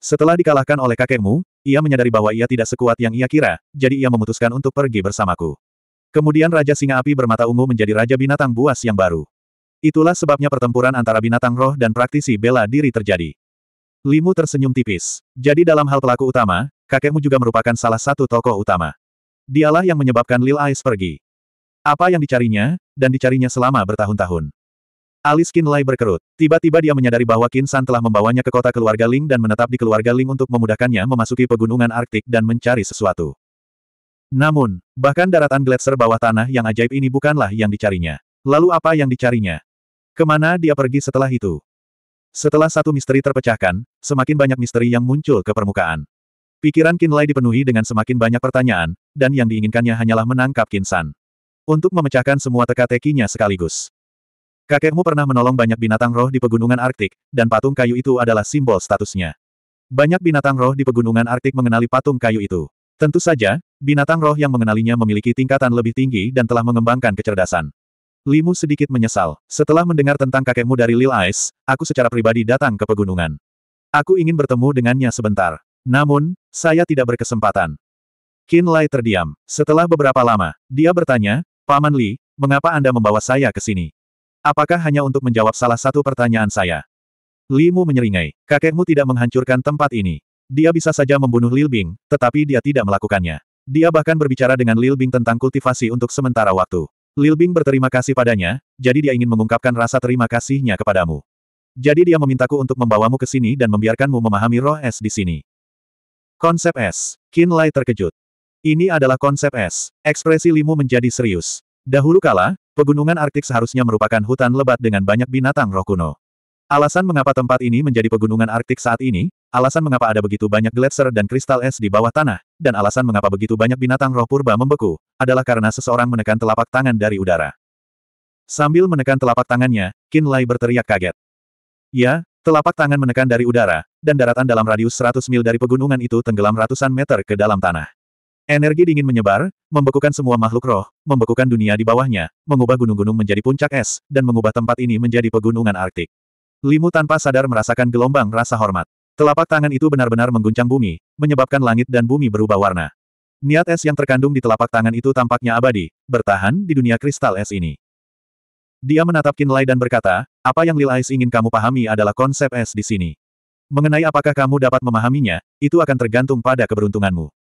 Setelah dikalahkan oleh kakekmu, ia menyadari bahwa ia tidak sekuat yang ia kira, jadi ia memutuskan untuk pergi bersamaku. Kemudian Raja Singa Api bermata ungu menjadi Raja Binatang Buas yang baru. Itulah sebabnya pertempuran antara binatang roh dan praktisi bela diri terjadi. Limu tersenyum tipis. Jadi dalam hal pelaku utama, kakekmu juga merupakan salah satu tokoh utama. Dialah yang menyebabkan Lil Ice pergi. Apa yang dicarinya, dan dicarinya selama bertahun-tahun. Alis Qin Lai berkerut. Tiba-tiba dia menyadari bahwa Qin San telah membawanya ke kota keluarga Ling dan menetap di keluarga Ling untuk memudahkannya memasuki pegunungan Arktik dan mencari sesuatu. Namun, bahkan daratan gletser bawah tanah yang ajaib ini bukanlah yang dicarinya. Lalu apa yang dicarinya? Kemana dia pergi setelah itu? Setelah satu misteri terpecahkan, semakin banyak misteri yang muncul ke permukaan. Pikiran Kinlay dipenuhi dengan semakin banyak pertanyaan, dan yang diinginkannya hanyalah menangkap Kinsan. Untuk memecahkan semua teka-tekinya sekaligus. Kakekmu pernah menolong banyak binatang roh di pegunungan Arktik, dan patung kayu itu adalah simbol statusnya. Banyak binatang roh di pegunungan Arktik mengenali patung kayu itu. Tentu saja, binatang roh yang mengenalinya memiliki tingkatan lebih tinggi dan telah mengembangkan kecerdasan. Limu sedikit menyesal. Setelah mendengar tentang kakekmu dari Lil Ice, aku secara pribadi datang ke pegunungan. Aku ingin bertemu dengannya sebentar. Namun, saya tidak berkesempatan. Qin Lai terdiam. Setelah beberapa lama, dia bertanya, Paman Li, mengapa Anda membawa saya ke sini? Apakah hanya untuk menjawab salah satu pertanyaan saya? Li Mu menyeringai, kakekmu tidak menghancurkan tempat ini. Dia bisa saja membunuh Lil Bing, tetapi dia tidak melakukannya. Dia bahkan berbicara dengan Lil Bing tentang kultivasi untuk sementara waktu. Lil Bing berterima kasih padanya, jadi dia ingin mengungkapkan rasa terima kasihnya kepadamu. Jadi dia memintaku untuk membawamu ke sini dan membiarkanmu memahami roh es di sini. Konsep es. Qin Lai terkejut. Ini adalah konsep es. Ekspresi Limu menjadi serius. Dahulu kala, pegunungan Arktik seharusnya merupakan hutan lebat dengan banyak binatang roh kuno. Alasan mengapa tempat ini menjadi pegunungan Arktik saat ini, alasan mengapa ada begitu banyak gletser dan kristal es di bawah tanah, dan alasan mengapa begitu banyak binatang roh purba membeku, adalah karena seseorang menekan telapak tangan dari udara. Sambil menekan telapak tangannya, Qin Lai berteriak kaget. Ya, telapak tangan menekan dari udara, dan daratan dalam radius 100 mil dari pegunungan itu tenggelam ratusan meter ke dalam tanah. Energi dingin menyebar, membekukan semua makhluk roh, membekukan dunia di bawahnya, mengubah gunung-gunung menjadi puncak es, dan mengubah tempat ini menjadi pegunungan Arktik. Limu tanpa sadar merasakan gelombang rasa hormat. Telapak tangan itu benar-benar mengguncang bumi, menyebabkan langit dan bumi berubah warna. Niat es yang terkandung di telapak tangan itu tampaknya abadi, bertahan di dunia kristal es ini. Dia menatap Kinlay dan berkata, apa yang Lil Ice ingin kamu pahami adalah konsep es di sini. Mengenai apakah kamu dapat memahaminya, itu akan tergantung pada keberuntunganmu.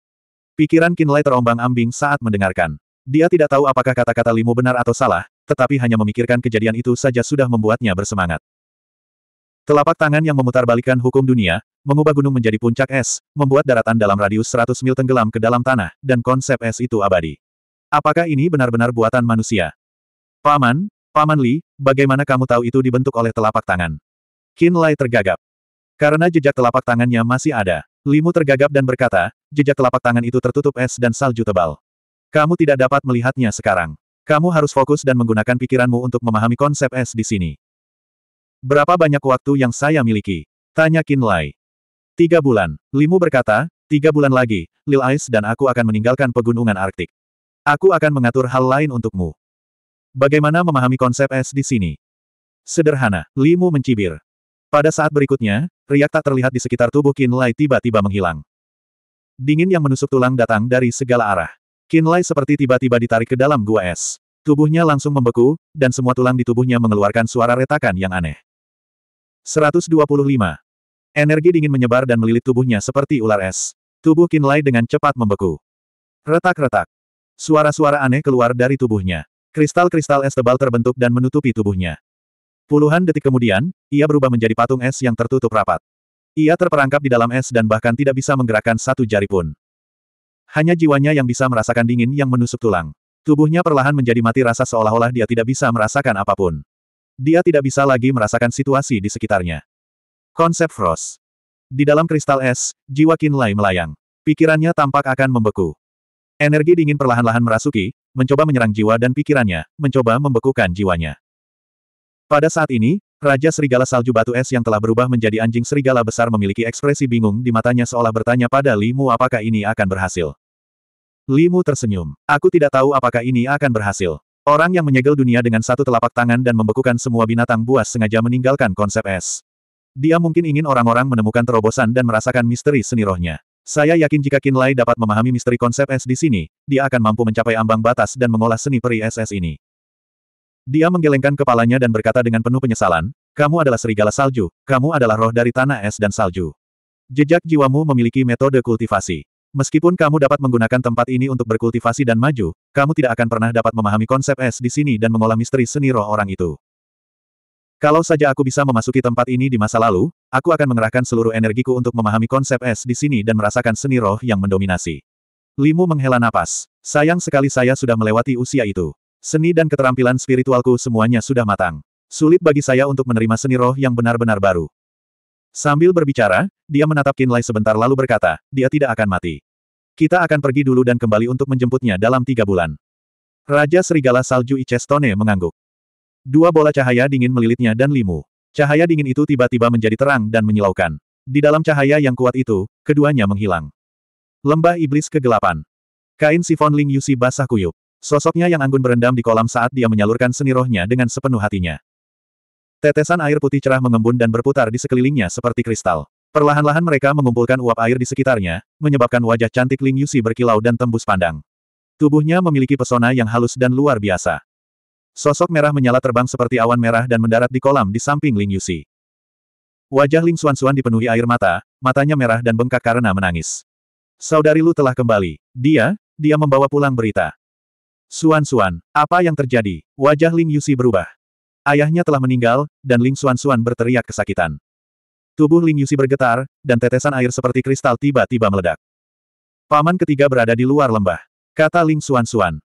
Pikiran Kinlay terombang-ambing saat mendengarkan. Dia tidak tahu apakah kata-kata Limu benar atau salah, tetapi hanya memikirkan kejadian itu saja sudah membuatnya bersemangat. Telapak tangan yang memutarbalikkan hukum dunia, mengubah gunung menjadi puncak es, membuat daratan dalam radius 100 mil tenggelam ke dalam tanah, dan konsep es itu abadi. Apakah ini benar-benar buatan manusia? Paman, Paman Li, bagaimana kamu tahu itu dibentuk oleh telapak tangan? Kinlay tergagap. Karena jejak telapak tangannya masih ada. Limu tergagap dan berkata, jejak telapak tangan itu tertutup es dan salju tebal. Kamu tidak dapat melihatnya sekarang. Kamu harus fokus dan menggunakan pikiranmu untuk memahami konsep es di sini. Berapa banyak waktu yang saya miliki? Tanya Lai. Tiga bulan. Limu berkata, tiga bulan lagi, Lil Ice dan aku akan meninggalkan pegunungan Arktik. Aku akan mengatur hal lain untukmu. Bagaimana memahami konsep es di sini? Sederhana, Limu mencibir. Pada saat berikutnya, riak tak terlihat di sekitar tubuh Kinlay tiba-tiba menghilang. Dingin yang menusuk tulang datang dari segala arah. Kinlay seperti tiba-tiba ditarik ke dalam gua es. Tubuhnya langsung membeku, dan semua tulang di tubuhnya mengeluarkan suara retakan yang aneh. 125. Energi dingin menyebar dan melilit tubuhnya seperti ular es. Tubuh Kinlay dengan cepat membeku. Retak-retak. Suara-suara aneh keluar dari tubuhnya. Kristal-kristal es tebal terbentuk dan menutupi tubuhnya. Puluhan detik kemudian, ia berubah menjadi patung es yang tertutup rapat. Ia terperangkap di dalam es dan bahkan tidak bisa menggerakkan satu jari pun. Hanya jiwanya yang bisa merasakan dingin yang menusuk tulang. Tubuhnya perlahan menjadi mati rasa seolah-olah dia tidak bisa merasakan apapun. Dia tidak bisa lagi merasakan situasi di sekitarnya. Konsep Frost. Di dalam kristal es, jiwa Kinlay melayang. Pikirannya tampak akan membeku. Energi dingin perlahan-lahan merasuki, mencoba menyerang jiwa dan pikirannya, mencoba membekukan jiwanya. Pada saat ini, Raja Serigala Salju Batu Es yang telah berubah menjadi anjing serigala besar memiliki ekspresi bingung di matanya seolah bertanya pada Limu apakah ini akan berhasil. Limu tersenyum. Aku tidak tahu apakah ini akan berhasil. Orang yang menyegel dunia dengan satu telapak tangan dan membekukan semua binatang buas sengaja meninggalkan konsep es. Dia mungkin ingin orang-orang menemukan terobosan dan merasakan misteri seni rohnya. Saya yakin jika Kinlay dapat memahami misteri konsep es di sini, dia akan mampu mencapai ambang batas dan mengolah seni peri es ini. Dia menggelengkan kepalanya dan berkata dengan penuh penyesalan, kamu adalah serigala salju, kamu adalah roh dari tanah es dan salju. Jejak jiwamu memiliki metode kultivasi. Meskipun kamu dapat menggunakan tempat ini untuk berkultivasi dan maju, kamu tidak akan pernah dapat memahami konsep es di sini dan mengolah misteri seni roh orang itu. Kalau saja aku bisa memasuki tempat ini di masa lalu, aku akan mengerahkan seluruh energiku untuk memahami konsep es di sini dan merasakan seni roh yang mendominasi. Limu menghela napas. Sayang sekali saya sudah melewati usia itu. Seni dan keterampilan spiritualku semuanya sudah matang. Sulit bagi saya untuk menerima seni roh yang benar-benar baru. Sambil berbicara, dia menatap Kinlay sebentar lalu berkata, dia tidak akan mati. Kita akan pergi dulu dan kembali untuk menjemputnya dalam tiga bulan. Raja Serigala Salju Icestone mengangguk. Dua bola cahaya dingin melilitnya dan limu. Cahaya dingin itu tiba-tiba menjadi terang dan menyilaukan. Di dalam cahaya yang kuat itu, keduanya menghilang. Lembah Iblis Kegelapan. Kain sifon Ling Yusi basah kuyup. Sosoknya yang anggun berendam di kolam saat dia menyalurkan seni rohnya dengan sepenuh hatinya. Tetesan air putih cerah mengembun dan berputar di sekelilingnya seperti kristal. Perlahan-lahan mereka mengumpulkan uap air di sekitarnya, menyebabkan wajah cantik Ling Yusi berkilau dan tembus pandang. Tubuhnya memiliki pesona yang halus dan luar biasa. Sosok merah menyala terbang seperti awan merah dan mendarat di kolam di samping Ling Yusi. Wajah Ling Xuan dipenuhi air mata, matanya merah dan bengkak karena menangis. Saudari Lu telah kembali. Dia, dia membawa pulang berita. Suan-suan, apa yang terjadi? Wajah Ling Yusi berubah. Ayahnya telah meninggal, dan Ling Suan-suan berteriak kesakitan. Tubuh Ling Yusi bergetar, dan tetesan air seperti kristal tiba-tiba meledak. Paman ketiga berada di luar lembah. Kata Ling Suan-suan.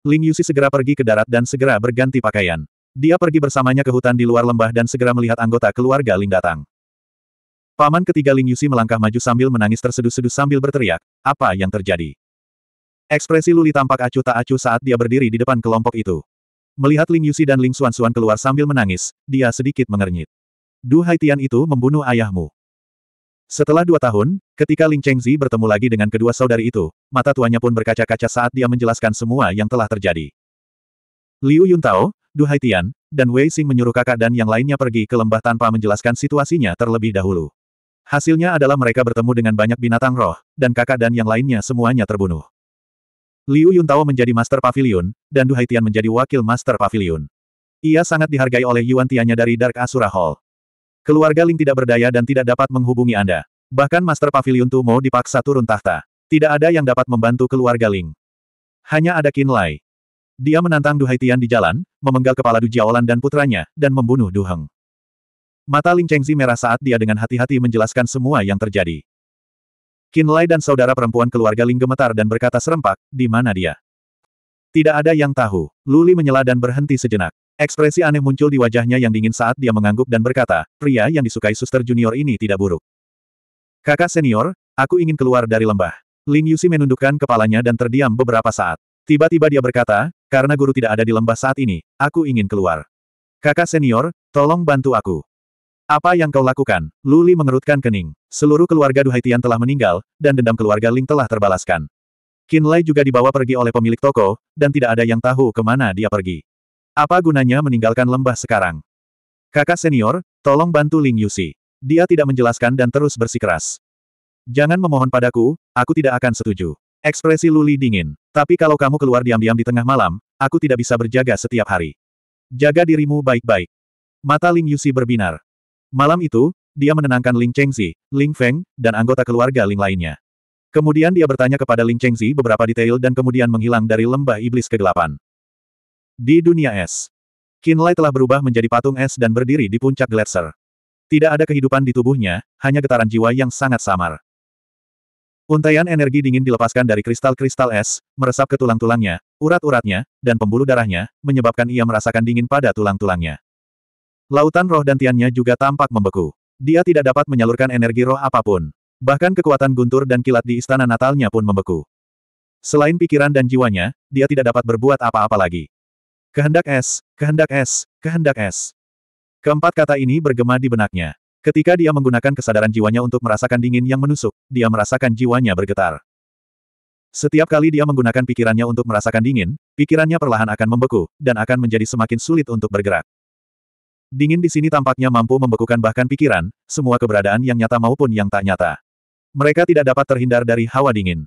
Ling Yusi segera pergi ke darat dan segera berganti pakaian. Dia pergi bersamanya ke hutan di luar lembah dan segera melihat anggota keluarga Ling datang. Paman ketiga Ling Yusi melangkah maju sambil menangis terseduh-seduh sambil berteriak, apa yang terjadi? Ekspresi Luli tampak acuh tak acuh saat dia berdiri di depan kelompok itu. Melihat Ling Yusi dan Ling Xuan keluar sambil menangis, dia sedikit mengernyit. Du Haitian itu membunuh ayahmu. Setelah dua tahun, ketika Ling Chengzi bertemu lagi dengan kedua saudari itu, mata tuanya pun berkaca-kaca saat dia menjelaskan semua yang telah terjadi. Liu Yuntao, Du Haitian, dan Wei Xing menyuruh kakak dan yang lainnya pergi ke lembah tanpa menjelaskan situasinya terlebih dahulu. Hasilnya adalah mereka bertemu dengan banyak binatang roh, dan kakak dan yang lainnya semuanya terbunuh. Liu Yuntao menjadi Master Pavilion, dan Du Haitian menjadi Wakil Master Pavilion. Ia sangat dihargai oleh Yuan Tianya dari Dark Asura Hall. Keluarga Ling tidak berdaya dan tidak dapat menghubungi Anda. Bahkan Master Pavilion Tumo dipaksa turun tahta. Tidak ada yang dapat membantu keluarga Ling. Hanya ada Qin Lai. Dia menantang Du Haitian di jalan, memenggal kepala Du Jiaolan dan putranya, dan membunuh Du Heng. Mata Ling Chengzi merah saat dia dengan hati-hati menjelaskan semua yang terjadi. Kinlai dan saudara perempuan keluarga Ling gemetar dan berkata serempak, di mana dia? Tidak ada yang tahu. Luli menyela dan berhenti sejenak. Ekspresi aneh muncul di wajahnya yang dingin saat dia mengangguk dan berkata, pria yang disukai suster junior ini tidak buruk. Kakak senior, aku ingin keluar dari lembah. Ling Yusi menundukkan kepalanya dan terdiam beberapa saat. Tiba-tiba dia berkata, karena guru tidak ada di lembah saat ini, aku ingin keluar. Kakak senior, tolong bantu aku. Apa yang kau lakukan? Luli mengerutkan kening. Seluruh keluarga Duhaitian telah meninggal, dan dendam keluarga Ling telah terbalaskan. Lai juga dibawa pergi oleh pemilik toko, dan tidak ada yang tahu kemana dia pergi. Apa gunanya meninggalkan lembah sekarang? Kakak senior, tolong bantu Ling Yusi. Dia tidak menjelaskan dan terus bersikeras. Jangan memohon padaku, aku tidak akan setuju. Ekspresi Luli dingin. Tapi kalau kamu keluar diam-diam di tengah malam, aku tidak bisa berjaga setiap hari. Jaga dirimu baik-baik. Mata Ling Yusi berbinar. Malam itu, dia menenangkan Ling Chengzi, Ling Feng, dan anggota keluarga Ling lainnya. Kemudian dia bertanya kepada Ling Chengzi beberapa detail dan kemudian menghilang dari lembah iblis kegelapan. Di dunia es, Lai telah berubah menjadi patung es dan berdiri di puncak gletser. Tidak ada kehidupan di tubuhnya, hanya getaran jiwa yang sangat samar. Untaian energi dingin dilepaskan dari kristal-kristal es, meresap ke tulang-tulangnya, urat-uratnya, dan pembuluh darahnya, menyebabkan ia merasakan dingin pada tulang-tulangnya. Lautan roh dan tiannya juga tampak membeku. Dia tidak dapat menyalurkan energi roh apapun. Bahkan kekuatan guntur dan kilat di istana natalnya pun membeku. Selain pikiran dan jiwanya, dia tidak dapat berbuat apa-apa lagi. Kehendak es, kehendak es, kehendak es. Keempat kata ini bergema di benaknya. Ketika dia menggunakan kesadaran jiwanya untuk merasakan dingin yang menusuk, dia merasakan jiwanya bergetar. Setiap kali dia menggunakan pikirannya untuk merasakan dingin, pikirannya perlahan akan membeku, dan akan menjadi semakin sulit untuk bergerak. Dingin di sini tampaknya mampu membekukan bahkan pikiran, semua keberadaan yang nyata maupun yang tak nyata. Mereka tidak dapat terhindar dari hawa dingin.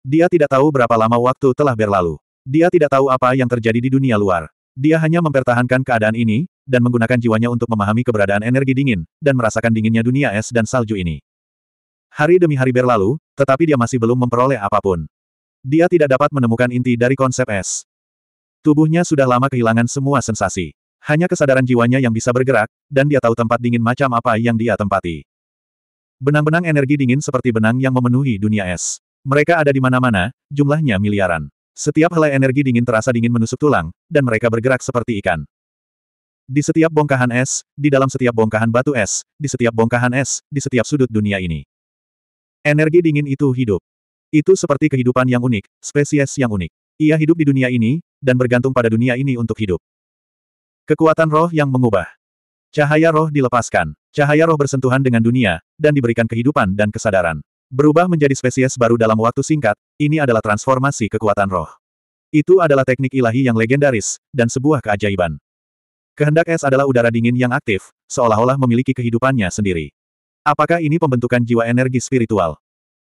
Dia tidak tahu berapa lama waktu telah berlalu. Dia tidak tahu apa yang terjadi di dunia luar. Dia hanya mempertahankan keadaan ini, dan menggunakan jiwanya untuk memahami keberadaan energi dingin, dan merasakan dinginnya dunia es dan salju ini. Hari demi hari berlalu, tetapi dia masih belum memperoleh apapun. Dia tidak dapat menemukan inti dari konsep es. Tubuhnya sudah lama kehilangan semua sensasi. Hanya kesadaran jiwanya yang bisa bergerak, dan dia tahu tempat dingin macam apa yang dia tempati. Benang-benang energi dingin seperti benang yang memenuhi dunia es. Mereka ada di mana-mana, jumlahnya miliaran. Setiap helai energi dingin terasa dingin menusuk tulang, dan mereka bergerak seperti ikan. Di setiap bongkahan es, di dalam setiap bongkahan batu es, di setiap bongkahan es, di setiap sudut dunia ini. Energi dingin itu hidup. Itu seperti kehidupan yang unik, spesies yang unik. Ia hidup di dunia ini, dan bergantung pada dunia ini untuk hidup. Kekuatan roh yang mengubah. Cahaya roh dilepaskan. Cahaya roh bersentuhan dengan dunia, dan diberikan kehidupan dan kesadaran. Berubah menjadi spesies baru dalam waktu singkat, ini adalah transformasi kekuatan roh. Itu adalah teknik ilahi yang legendaris, dan sebuah keajaiban. Kehendak es adalah udara dingin yang aktif, seolah-olah memiliki kehidupannya sendiri. Apakah ini pembentukan jiwa energi spiritual?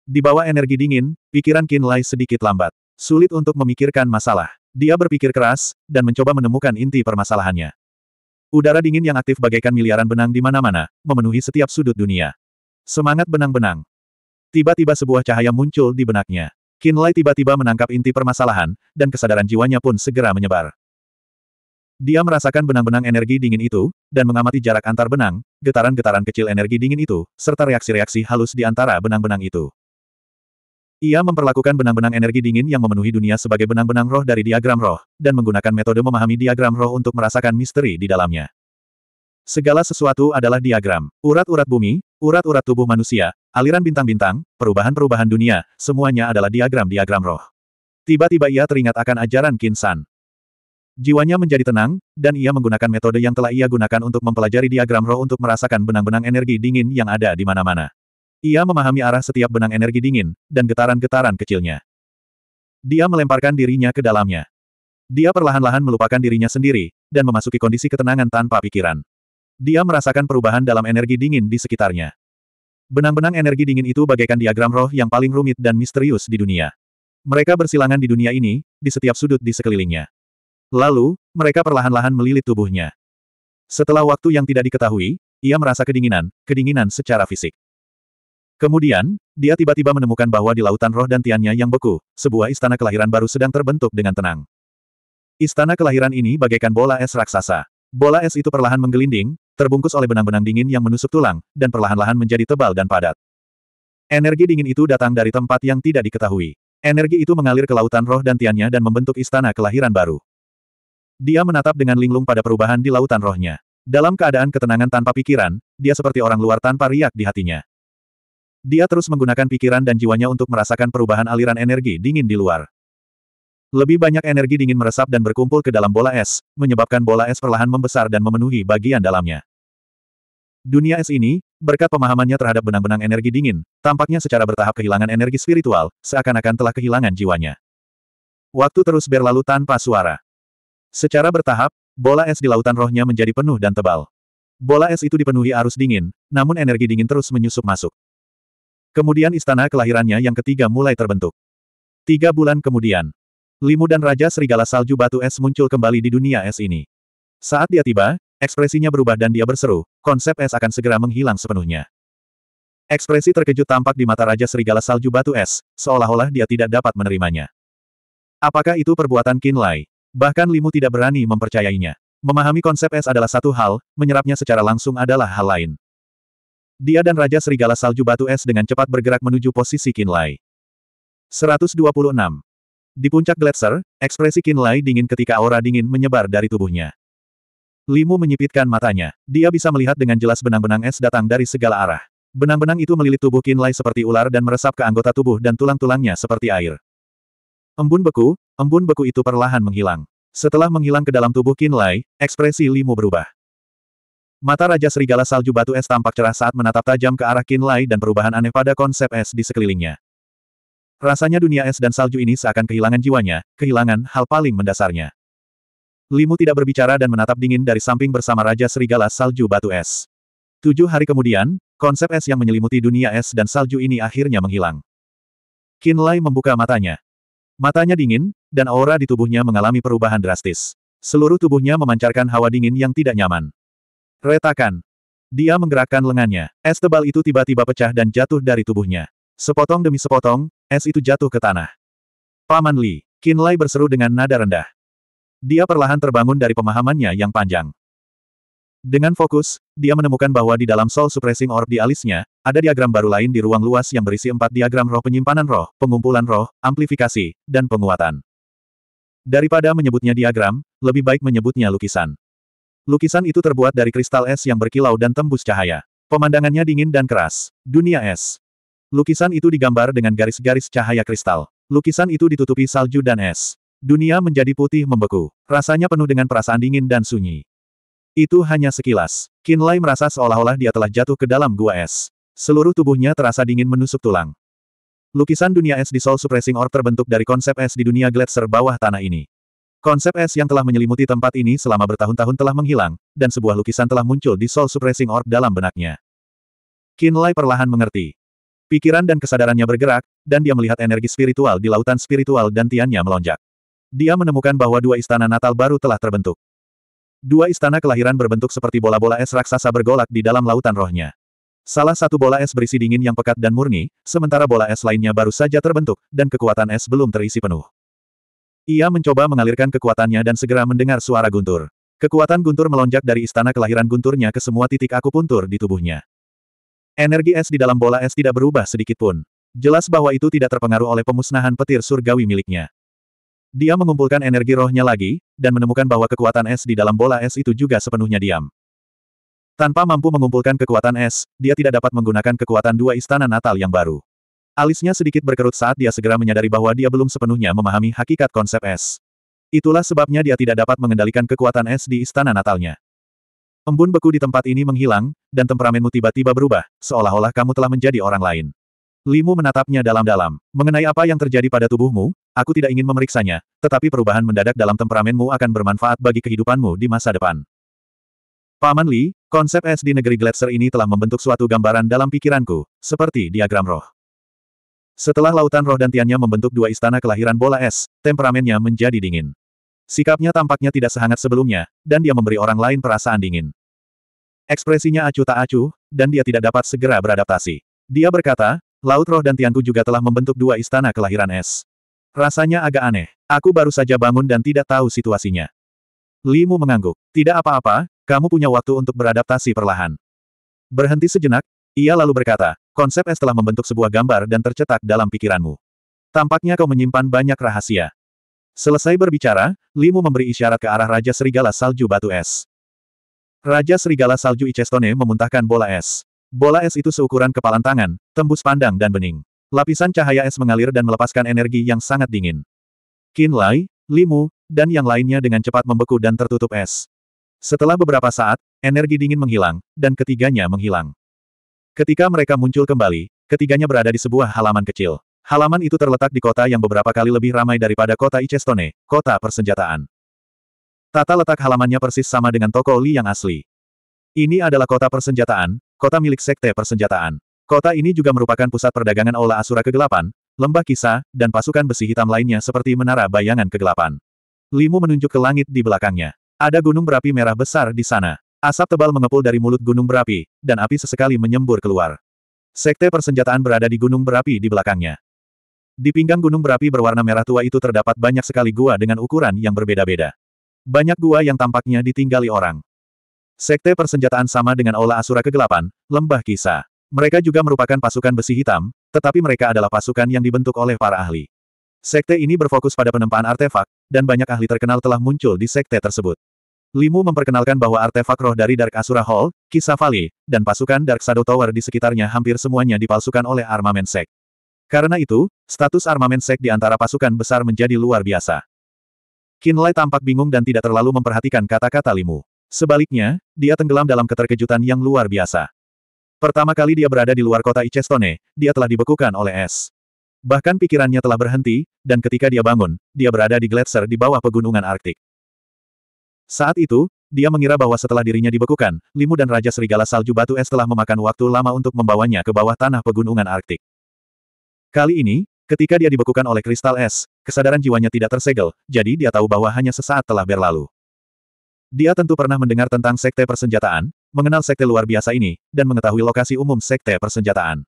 Di bawah energi dingin, pikiran kinlay sedikit lambat. Sulit untuk memikirkan masalah. Dia berpikir keras, dan mencoba menemukan inti permasalahannya. Udara dingin yang aktif bagaikan miliaran benang di mana-mana, memenuhi setiap sudut dunia. Semangat benang-benang. Tiba-tiba sebuah cahaya muncul di benaknya. Kinlay tiba-tiba menangkap inti permasalahan, dan kesadaran jiwanya pun segera menyebar. Dia merasakan benang-benang energi dingin itu, dan mengamati jarak antar benang, getaran-getaran kecil energi dingin itu, serta reaksi-reaksi halus di antara benang-benang itu. Ia memperlakukan benang-benang energi dingin yang memenuhi dunia sebagai benang-benang roh dari diagram roh, dan menggunakan metode memahami diagram roh untuk merasakan misteri di dalamnya. Segala sesuatu adalah diagram, urat-urat bumi, urat-urat tubuh manusia, aliran bintang-bintang, perubahan-perubahan dunia, semuanya adalah diagram-diagram roh. Tiba-tiba ia teringat akan ajaran Kinsan. Jiwanya menjadi tenang, dan ia menggunakan metode yang telah ia gunakan untuk mempelajari diagram roh untuk merasakan benang-benang energi dingin yang ada di mana-mana. Ia memahami arah setiap benang energi dingin, dan getaran-getaran kecilnya. Dia melemparkan dirinya ke dalamnya. Dia perlahan-lahan melupakan dirinya sendiri, dan memasuki kondisi ketenangan tanpa pikiran. Dia merasakan perubahan dalam energi dingin di sekitarnya. Benang-benang energi dingin itu bagaikan diagram roh yang paling rumit dan misterius di dunia. Mereka bersilangan di dunia ini, di setiap sudut di sekelilingnya. Lalu, mereka perlahan-lahan melilit tubuhnya. Setelah waktu yang tidak diketahui, ia merasa kedinginan, kedinginan secara fisik. Kemudian, dia tiba-tiba menemukan bahwa di lautan roh dan tiannya yang beku, sebuah istana kelahiran baru sedang terbentuk dengan tenang. Istana kelahiran ini bagaikan bola es raksasa. Bola es itu perlahan menggelinding, terbungkus oleh benang-benang dingin yang menusuk tulang, dan perlahan-lahan menjadi tebal dan padat. Energi dingin itu datang dari tempat yang tidak diketahui. Energi itu mengalir ke lautan roh dan tiannya dan membentuk istana kelahiran baru. Dia menatap dengan linglung pada perubahan di lautan rohnya. Dalam keadaan ketenangan tanpa pikiran, dia seperti orang luar tanpa riak di hatinya. Dia terus menggunakan pikiran dan jiwanya untuk merasakan perubahan aliran energi dingin di luar. Lebih banyak energi dingin meresap dan berkumpul ke dalam bola es, menyebabkan bola es perlahan membesar dan memenuhi bagian dalamnya. Dunia es ini, berkat pemahamannya terhadap benang-benang energi dingin, tampaknya secara bertahap kehilangan energi spiritual, seakan-akan telah kehilangan jiwanya. Waktu terus berlalu tanpa suara. Secara bertahap, bola es di lautan rohnya menjadi penuh dan tebal. Bola es itu dipenuhi arus dingin, namun energi dingin terus menyusup masuk. Kemudian istana kelahirannya yang ketiga mulai terbentuk. Tiga bulan kemudian, Limu dan Raja Serigala Salju Batu Es muncul kembali di dunia es ini. Saat dia tiba, ekspresinya berubah dan dia berseru, konsep es akan segera menghilang sepenuhnya. Ekspresi terkejut tampak di mata Raja Serigala Salju Batu Es, seolah-olah dia tidak dapat menerimanya. Apakah itu perbuatan Kinlay? Bahkan Limu tidak berani mempercayainya. Memahami konsep es adalah satu hal, menyerapnya secara langsung adalah hal lain. Dia dan Raja Serigala Salju Batu Es dengan cepat bergerak menuju posisi Kinlai. 126. Di puncak gletser, ekspresi Kinlay dingin ketika aura dingin menyebar dari tubuhnya. Limu menyipitkan matanya. Dia bisa melihat dengan jelas benang-benang es datang dari segala arah. Benang-benang itu melilit tubuh Kinlay seperti ular dan meresap ke anggota tubuh dan tulang-tulangnya seperti air. Embun beku, embun beku itu perlahan menghilang. Setelah menghilang ke dalam tubuh Kinlay, ekspresi Limu berubah. Mata Raja Serigala Salju Batu Es tampak cerah saat menatap tajam ke arah Kinlai dan perubahan aneh pada konsep es di sekelilingnya. Rasanya dunia es dan salju ini seakan kehilangan jiwanya, kehilangan hal paling mendasarnya. Limu tidak berbicara dan menatap dingin dari samping bersama Raja Serigala Salju Batu Es. Tujuh hari kemudian, konsep es yang menyelimuti dunia es dan salju ini akhirnya menghilang. Kinlai membuka matanya. Matanya dingin, dan aura di tubuhnya mengalami perubahan drastis. Seluruh tubuhnya memancarkan hawa dingin yang tidak nyaman. Retakan. Dia menggerakkan lengannya. Es tebal itu tiba-tiba pecah dan jatuh dari tubuhnya. Sepotong demi sepotong, es itu jatuh ke tanah. Paman Li, Lai berseru dengan nada rendah. Dia perlahan terbangun dari pemahamannya yang panjang. Dengan fokus, dia menemukan bahwa di dalam Soul Suppressing Orb di alisnya, ada diagram baru lain di ruang luas yang berisi empat diagram roh penyimpanan roh, pengumpulan roh, amplifikasi, dan penguatan. Daripada menyebutnya diagram, lebih baik menyebutnya lukisan. Lukisan itu terbuat dari kristal es yang berkilau dan tembus cahaya. Pemandangannya dingin dan keras. Dunia es. Lukisan itu digambar dengan garis-garis cahaya kristal. Lukisan itu ditutupi salju dan es. Dunia menjadi putih membeku. Rasanya penuh dengan perasaan dingin dan sunyi. Itu hanya sekilas. Kinlay merasa seolah-olah dia telah jatuh ke dalam gua es. Seluruh tubuhnya terasa dingin menusuk tulang. Lukisan dunia es di Soul Suppressing Orb terbentuk dari konsep es di dunia gletser bawah tanah ini. Konsep es yang telah menyelimuti tempat ini selama bertahun-tahun telah menghilang, dan sebuah lukisan telah muncul di Soul Suppressing Orb dalam benaknya. Kinlay perlahan mengerti. Pikiran dan kesadarannya bergerak, dan dia melihat energi spiritual di lautan spiritual dan tiannya melonjak. Dia menemukan bahwa dua istana Natal baru telah terbentuk. Dua istana kelahiran berbentuk seperti bola-bola es raksasa bergolak di dalam lautan rohnya. Salah satu bola es berisi dingin yang pekat dan murni, sementara bola es lainnya baru saja terbentuk, dan kekuatan es belum terisi penuh. Ia mencoba mengalirkan kekuatannya dan segera mendengar suara guntur. Kekuatan guntur melonjak dari istana kelahiran gunturnya ke semua titik akupuntur di tubuhnya. Energi es di dalam bola es tidak berubah sedikit pun. Jelas bahwa itu tidak terpengaruh oleh pemusnahan petir surgawi miliknya. Dia mengumpulkan energi rohnya lagi, dan menemukan bahwa kekuatan es di dalam bola es itu juga sepenuhnya diam. Tanpa mampu mengumpulkan kekuatan es, dia tidak dapat menggunakan kekuatan dua istana natal yang baru. Alisnya sedikit berkerut saat dia segera menyadari bahwa dia belum sepenuhnya memahami hakikat konsep es. Itulah sebabnya dia tidak dapat mengendalikan kekuatan es di istana natalnya. Embun beku di tempat ini menghilang, dan temperamenmu tiba-tiba berubah, seolah-olah kamu telah menjadi orang lain. Limu menatapnya dalam-dalam. Mengenai apa yang terjadi pada tubuhmu, aku tidak ingin memeriksanya, tetapi perubahan mendadak dalam temperamenmu akan bermanfaat bagi kehidupanmu di masa depan. Paman Li, konsep es di negeri Gletser ini telah membentuk suatu gambaran dalam pikiranku, seperti diagram roh. Setelah lautan roh dan tiannya membentuk dua istana kelahiran bola es, temperamennya menjadi dingin. Sikapnya tampaknya tidak sehangat sebelumnya, dan dia memberi orang lain perasaan dingin. Ekspresinya acuh tak acuh, dan dia tidak dapat segera beradaptasi. Dia berkata, Laut Roh dan Tianku juga telah membentuk dua istana kelahiran es. Rasanya agak aneh. Aku baru saja bangun dan tidak tahu situasinya. Limu mengangguk. Tidak apa-apa, kamu punya waktu untuk beradaptasi perlahan. Berhenti sejenak, ia lalu berkata, Konsep es telah membentuk sebuah gambar dan tercetak dalam pikiranmu. Tampaknya kau menyimpan banyak rahasia. Selesai berbicara, Limu memberi isyarat ke arah Raja Serigala Salju Batu Es. Raja Serigala Salju Icestone memuntahkan bola es. Bola es itu seukuran kepalan tangan, tembus pandang dan bening. Lapisan cahaya es mengalir dan melepaskan energi yang sangat dingin. Qin Limu, dan yang lainnya dengan cepat membeku dan tertutup es. Setelah beberapa saat, energi dingin menghilang, dan ketiganya menghilang. Ketika mereka muncul kembali, ketiganya berada di sebuah halaman kecil. Halaman itu terletak di kota yang beberapa kali lebih ramai daripada kota Icestone, kota persenjataan. Tata letak halamannya persis sama dengan toko Li yang asli. Ini adalah kota persenjataan, kota milik sekte persenjataan. Kota ini juga merupakan pusat perdagangan Ola Asura Kegelapan, Lembah Kisah, dan pasukan besi hitam lainnya seperti Menara Bayangan Kegelapan. Limu menunjuk ke langit di belakangnya. Ada gunung berapi merah besar di sana. Asap tebal mengepul dari mulut gunung berapi, dan api sesekali menyembur keluar. Sekte persenjataan berada di gunung berapi di belakangnya. Di pinggang gunung berapi berwarna merah tua itu terdapat banyak sekali gua dengan ukuran yang berbeda-beda. Banyak gua yang tampaknya ditinggali orang. Sekte persenjataan sama dengan Aula Asura Kegelapan, Lembah Kisah. Mereka juga merupakan pasukan besi hitam, tetapi mereka adalah pasukan yang dibentuk oleh para ahli. Sekte ini berfokus pada penempaan artefak, dan banyak ahli terkenal telah muncul di sekte tersebut. Limu memperkenalkan bahwa artefak roh dari Dark Asura Hall, Kisah dan pasukan Dark Shadow Tower di sekitarnya hampir semuanya dipalsukan oleh armamen sek. Karena itu, status armamen sek di antara pasukan besar menjadi luar biasa. Kinlay tampak bingung dan tidak terlalu memperhatikan kata-kata Limu. Sebaliknya, dia tenggelam dalam keterkejutan yang luar biasa. Pertama kali dia berada di luar kota Icestone, dia telah dibekukan oleh es. Bahkan pikirannya telah berhenti, dan ketika dia bangun, dia berada di gletser di bawah pegunungan Arktik. Saat itu, dia mengira bahwa setelah dirinya dibekukan, Limu dan Raja Serigala Salju Batu Es telah memakan waktu lama untuk membawanya ke bawah tanah pegunungan Arktik. Kali ini, ketika dia dibekukan oleh kristal es, kesadaran jiwanya tidak tersegel, jadi dia tahu bahwa hanya sesaat telah berlalu. Dia tentu pernah mendengar tentang sekte persenjataan, mengenal sekte luar biasa ini, dan mengetahui lokasi umum sekte persenjataan.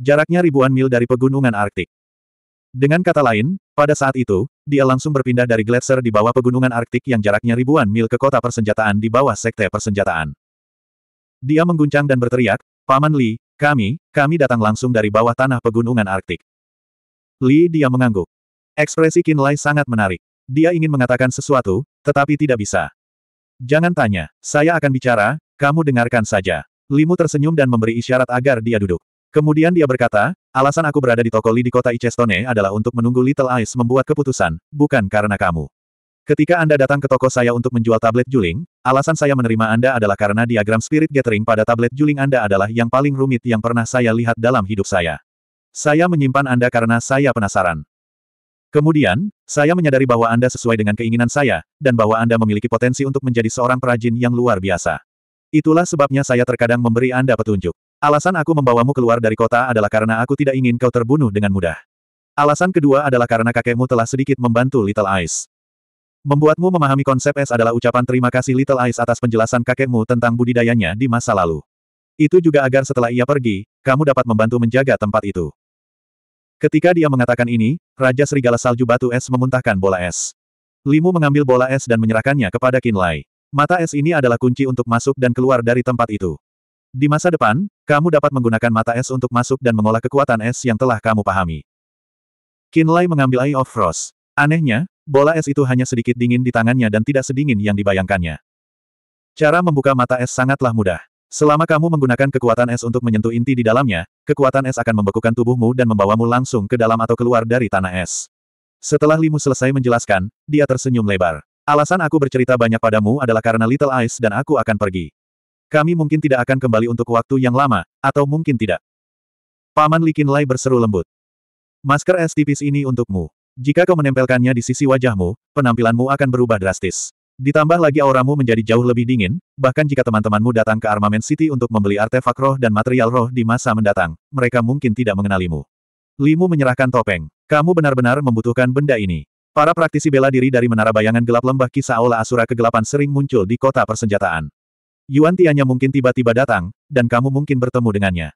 Jaraknya ribuan mil dari pegunungan Arktik. Dengan kata lain, pada saat itu, dia langsung berpindah dari gletser di bawah pegunungan Arktik yang jaraknya ribuan mil ke kota persenjataan di bawah sekte persenjataan. Dia mengguncang dan berteriak, Paman Li, kami, kami datang langsung dari bawah tanah pegunungan Arktik. Li dia mengangguk. Ekspresi Lai sangat menarik. Dia ingin mengatakan sesuatu, tetapi tidak bisa. Jangan tanya, saya akan bicara, kamu dengarkan saja. Limu tersenyum dan memberi isyarat agar dia duduk. Kemudian dia berkata, alasan aku berada di toko Li di kota Icestone adalah untuk menunggu Little Ice membuat keputusan, bukan karena kamu. Ketika Anda datang ke toko saya untuk menjual tablet juling, alasan saya menerima Anda adalah karena diagram spirit gathering pada tablet juling Anda adalah yang paling rumit yang pernah saya lihat dalam hidup saya. Saya menyimpan Anda karena saya penasaran. Kemudian, saya menyadari bahwa Anda sesuai dengan keinginan saya, dan bahwa Anda memiliki potensi untuk menjadi seorang perajin yang luar biasa. Itulah sebabnya saya terkadang memberi Anda petunjuk. Alasan aku membawamu keluar dari kota adalah karena aku tidak ingin kau terbunuh dengan mudah. Alasan kedua adalah karena kakekmu telah sedikit membantu Little Eyes. Membuatmu memahami konsep es adalah ucapan terima kasih Little Eyes atas penjelasan kakekmu tentang budidayanya di masa lalu. Itu juga agar setelah ia pergi, kamu dapat membantu menjaga tempat itu. Ketika dia mengatakan ini, Raja Serigala Salju Batu Es memuntahkan bola es. Limu mengambil bola es dan menyerahkannya kepada Kinlay. Mata es ini adalah kunci untuk masuk dan keluar dari tempat itu. Di masa depan, kamu dapat menggunakan mata es untuk masuk dan mengolah kekuatan es yang telah kamu pahami. Kinlay mengambil Eye of Frost. Anehnya, bola es itu hanya sedikit dingin di tangannya dan tidak sedingin yang dibayangkannya. Cara membuka mata es sangatlah mudah. Selama kamu menggunakan kekuatan es untuk menyentuh inti di dalamnya, kekuatan es akan membekukan tubuhmu dan membawamu langsung ke dalam atau keluar dari tanah es. Setelah Limu selesai menjelaskan, dia tersenyum lebar. Alasan aku bercerita banyak padamu adalah karena Little Ice dan aku akan pergi. Kami mungkin tidak akan kembali untuk waktu yang lama, atau mungkin tidak. Paman Likin Lai berseru lembut. Masker es tipis ini untukmu. Jika kau menempelkannya di sisi wajahmu, penampilanmu akan berubah drastis. Ditambah lagi auramu menjadi jauh lebih dingin, bahkan jika teman-temanmu datang ke Armament City untuk membeli artefak roh dan material roh di masa mendatang, mereka mungkin tidak mengenalimu. Limu menyerahkan topeng. Kamu benar-benar membutuhkan benda ini. Para praktisi bela diri dari menara bayangan gelap lembah kisah Aula Asura kegelapan sering muncul di kota persenjataan. Yuan Tianya mungkin tiba-tiba datang, dan kamu mungkin bertemu dengannya.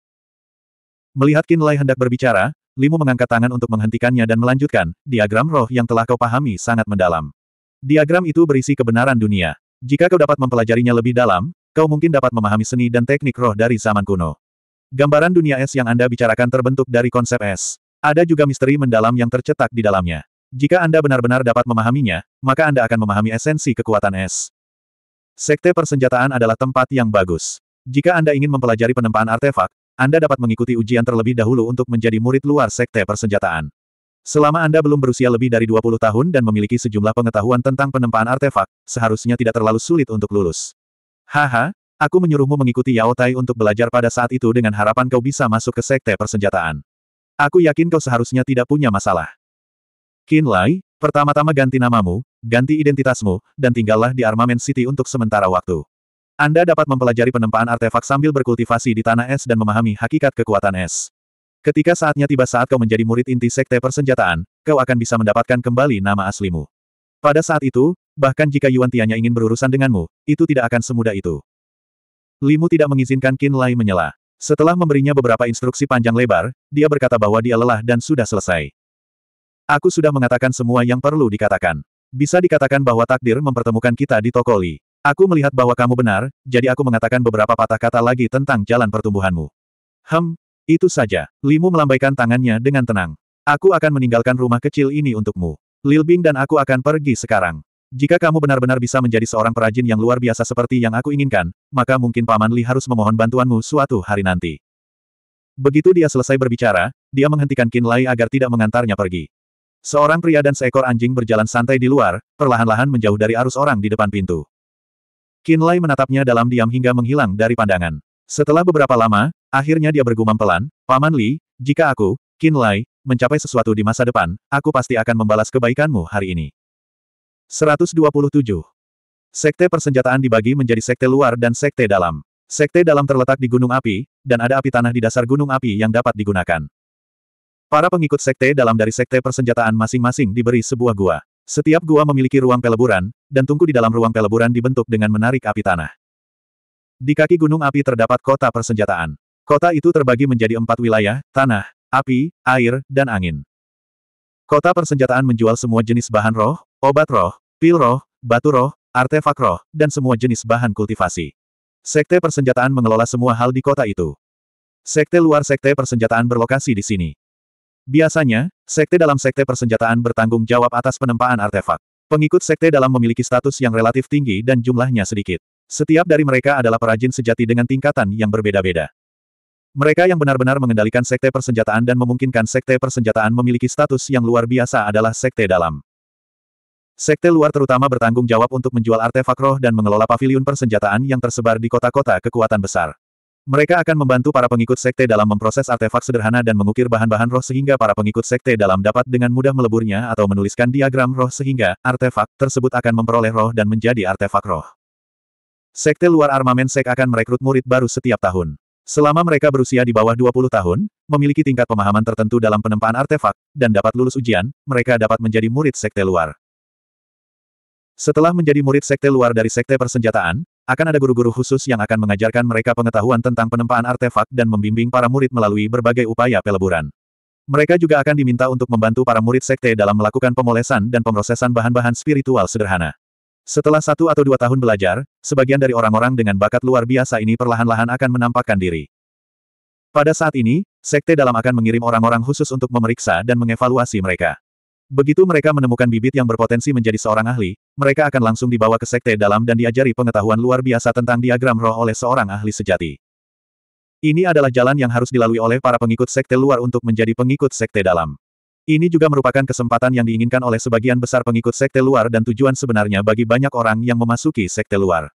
Melihat Qin Lai hendak berbicara, Limu mengangkat tangan untuk menghentikannya dan melanjutkan, diagram roh yang telah kau pahami sangat mendalam. Diagram itu berisi kebenaran dunia. Jika kau dapat mempelajarinya lebih dalam, kau mungkin dapat memahami seni dan teknik roh dari zaman kuno. Gambaran dunia es yang Anda bicarakan terbentuk dari konsep es. Ada juga misteri mendalam yang tercetak di dalamnya. Jika Anda benar-benar dapat memahaminya, maka Anda akan memahami esensi kekuatan es. Sekte persenjataan adalah tempat yang bagus. Jika Anda ingin mempelajari penempaan artefak, Anda dapat mengikuti ujian terlebih dahulu untuk menjadi murid luar sekte persenjataan. Selama Anda belum berusia lebih dari 20 tahun dan memiliki sejumlah pengetahuan tentang penempaan artefak, seharusnya tidak terlalu sulit untuk lulus. Haha, aku menyuruhmu mengikuti Yao Tai untuk belajar pada saat itu dengan harapan kau bisa masuk ke sekte persenjataan. Aku yakin kau seharusnya tidak punya masalah. Qin Lai, Pertama-tama ganti namamu, ganti identitasmu, dan tinggallah di Armament City untuk sementara waktu. Anda dapat mempelajari penempaan artefak sambil berkultivasi di tanah es dan memahami hakikat kekuatan es. Ketika saatnya tiba saat kau menjadi murid inti sekte persenjataan, kau akan bisa mendapatkan kembali nama aslimu. Pada saat itu, bahkan jika Yuan Tianya ingin berurusan denganmu, itu tidak akan semudah itu. Limu tidak mengizinkan Qin Lai menyela. Setelah memberinya beberapa instruksi panjang lebar, dia berkata bahwa dia lelah dan sudah selesai. Aku sudah mengatakan semua yang perlu dikatakan. Bisa dikatakan bahwa takdir mempertemukan kita di Tokoli. Aku melihat bahwa kamu benar, jadi aku mengatakan beberapa patah kata lagi tentang jalan pertumbuhanmu. Hem, itu saja. Limu melambaikan tangannya dengan tenang. Aku akan meninggalkan rumah kecil ini untukmu. Lil Bing dan aku akan pergi sekarang. Jika kamu benar-benar bisa menjadi seorang perajin yang luar biasa seperti yang aku inginkan, maka mungkin Paman Li harus memohon bantuanmu suatu hari nanti. Begitu dia selesai berbicara, dia menghentikan Kin Lai agar tidak mengantarnya pergi. Seorang pria dan seekor anjing berjalan santai di luar, perlahan-lahan menjauh dari arus orang di depan pintu. Lai menatapnya dalam diam hingga menghilang dari pandangan. Setelah beberapa lama, akhirnya dia bergumam pelan, Paman Li, jika aku, Lai, mencapai sesuatu di masa depan, aku pasti akan membalas kebaikanmu hari ini. 127. Sekte persenjataan dibagi menjadi sekte luar dan sekte dalam. Sekte dalam terletak di gunung api, dan ada api tanah di dasar gunung api yang dapat digunakan. Para pengikut sekte dalam dari sekte persenjataan masing-masing diberi sebuah gua. Setiap gua memiliki ruang peleburan, dan tungku di dalam ruang peleburan dibentuk dengan menarik api tanah. Di kaki gunung api terdapat kota persenjataan. Kota itu terbagi menjadi empat wilayah, tanah, api, air, dan angin. Kota persenjataan menjual semua jenis bahan roh, obat roh, pil roh, batu roh, artefak roh, dan semua jenis bahan kultivasi. Sekte persenjataan mengelola semua hal di kota itu. Sekte luar sekte persenjataan berlokasi di sini. Biasanya, sekte dalam sekte persenjataan bertanggung jawab atas penempaan artefak. Pengikut sekte dalam memiliki status yang relatif tinggi dan jumlahnya sedikit. Setiap dari mereka adalah perajin sejati dengan tingkatan yang berbeda-beda. Mereka yang benar-benar mengendalikan sekte persenjataan dan memungkinkan sekte persenjataan memiliki status yang luar biasa adalah sekte dalam. Sekte luar terutama bertanggung jawab untuk menjual artefak roh dan mengelola paviliun persenjataan yang tersebar di kota-kota kekuatan besar. Mereka akan membantu para pengikut sekte dalam memproses artefak sederhana dan mengukir bahan-bahan roh sehingga para pengikut sekte dalam dapat dengan mudah meleburnya atau menuliskan diagram roh sehingga artefak tersebut akan memperoleh roh dan menjadi artefak roh. Sekte luar armamen sek akan merekrut murid baru setiap tahun. Selama mereka berusia di bawah 20 tahun, memiliki tingkat pemahaman tertentu dalam penempaan artefak, dan dapat lulus ujian, mereka dapat menjadi murid sekte luar. Setelah menjadi murid sekte luar dari sekte persenjataan, akan ada guru-guru khusus yang akan mengajarkan mereka pengetahuan tentang penempaan artefak dan membimbing para murid melalui berbagai upaya peleburan. Mereka juga akan diminta untuk membantu para murid sekte dalam melakukan pemolesan dan pemrosesan bahan-bahan spiritual sederhana. Setelah satu atau dua tahun belajar, sebagian dari orang-orang dengan bakat luar biasa ini perlahan-lahan akan menampakkan diri. Pada saat ini, sekte dalam akan mengirim orang-orang khusus untuk memeriksa dan mengevaluasi mereka. Begitu mereka menemukan bibit yang berpotensi menjadi seorang ahli, mereka akan langsung dibawa ke sekte dalam dan diajari pengetahuan luar biasa tentang diagram roh oleh seorang ahli sejati. Ini adalah jalan yang harus dilalui oleh para pengikut sekte luar untuk menjadi pengikut sekte dalam. Ini juga merupakan kesempatan yang diinginkan oleh sebagian besar pengikut sekte luar dan tujuan sebenarnya bagi banyak orang yang memasuki sekte luar.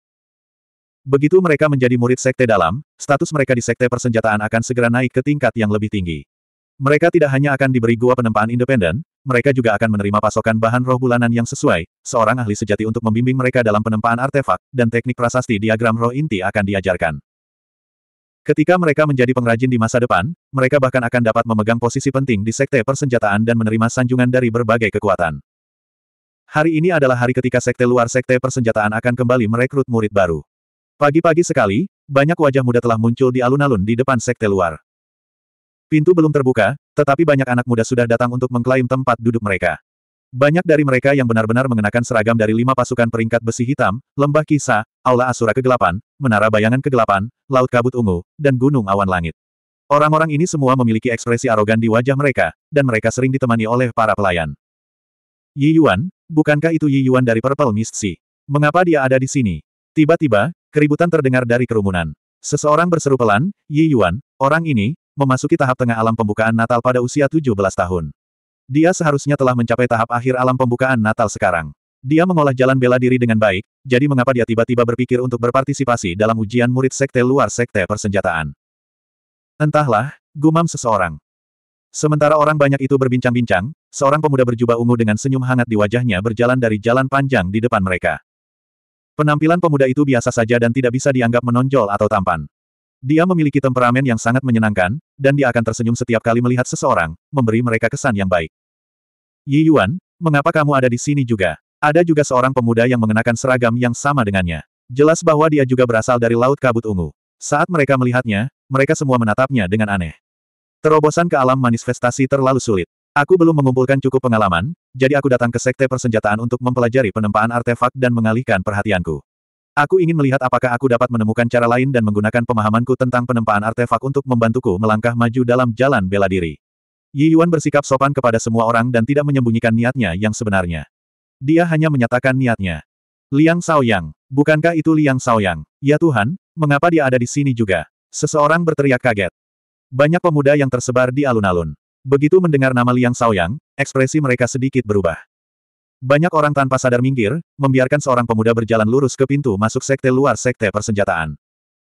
Begitu mereka menjadi murid sekte dalam, status mereka di sekte persenjataan akan segera naik ke tingkat yang lebih tinggi. Mereka tidak hanya akan diberi gua penempaan independen, mereka juga akan menerima pasokan bahan roh bulanan yang sesuai, seorang ahli sejati untuk membimbing mereka dalam penempaan artefak, dan teknik prasasti diagram roh inti akan diajarkan. Ketika mereka menjadi pengrajin di masa depan, mereka bahkan akan dapat memegang posisi penting di sekte persenjataan dan menerima sanjungan dari berbagai kekuatan. Hari ini adalah hari ketika sekte luar sekte persenjataan akan kembali merekrut murid baru. Pagi-pagi sekali, banyak wajah muda telah muncul di alun-alun di depan sekte luar. Pintu belum terbuka, tetapi banyak anak muda sudah datang untuk mengklaim tempat duduk mereka. Banyak dari mereka yang benar-benar mengenakan seragam dari lima pasukan peringkat besi hitam, lembah kisah, aula asura kegelapan, menara bayangan kegelapan, laut kabut ungu, dan gunung awan langit. Orang-orang ini semua memiliki ekspresi arogan di wajah mereka, dan mereka sering ditemani oleh para pelayan. Yi Yuan, bukankah itu Yi Yuan dari Purple Mist Sea? Mengapa dia ada di sini? Tiba-tiba, keributan terdengar dari kerumunan. Seseorang berseru pelan, Yi Yuan, orang ini, memasuki tahap tengah alam pembukaan Natal pada usia 17 tahun. Dia seharusnya telah mencapai tahap akhir alam pembukaan Natal sekarang. Dia mengolah jalan bela diri dengan baik, jadi mengapa dia tiba-tiba berpikir untuk berpartisipasi dalam ujian murid sekte luar sekte persenjataan? Entahlah, gumam seseorang. Sementara orang banyak itu berbincang-bincang, seorang pemuda berjubah ungu dengan senyum hangat di wajahnya berjalan dari jalan panjang di depan mereka. Penampilan pemuda itu biasa saja dan tidak bisa dianggap menonjol atau tampan. Dia memiliki temperamen yang sangat menyenangkan, dan dia akan tersenyum setiap kali melihat seseorang, memberi mereka kesan yang baik. Yi Yuan, mengapa kamu ada di sini juga? Ada juga seorang pemuda yang mengenakan seragam yang sama dengannya. Jelas bahwa dia juga berasal dari Laut Kabut Ungu. Saat mereka melihatnya, mereka semua menatapnya dengan aneh. Terobosan ke alam manifestasi terlalu sulit. Aku belum mengumpulkan cukup pengalaman, jadi aku datang ke Sekte Persenjataan untuk mempelajari penempaan artefak dan mengalihkan perhatianku. Aku ingin melihat apakah aku dapat menemukan cara lain dan menggunakan pemahamanku tentang penempaan artefak untuk membantuku melangkah maju dalam jalan bela diri. Yi Yuan bersikap sopan kepada semua orang dan tidak menyembunyikan niatnya yang sebenarnya. Dia hanya menyatakan niatnya. Liang Yang, bukankah itu Liang Yang? Ya Tuhan, mengapa dia ada di sini juga? Seseorang berteriak kaget. Banyak pemuda yang tersebar di alun-alun. Begitu mendengar nama Liang Yang, ekspresi mereka sedikit berubah. Banyak orang tanpa sadar minggir, membiarkan seorang pemuda berjalan lurus ke pintu masuk sekte luar sekte persenjataan.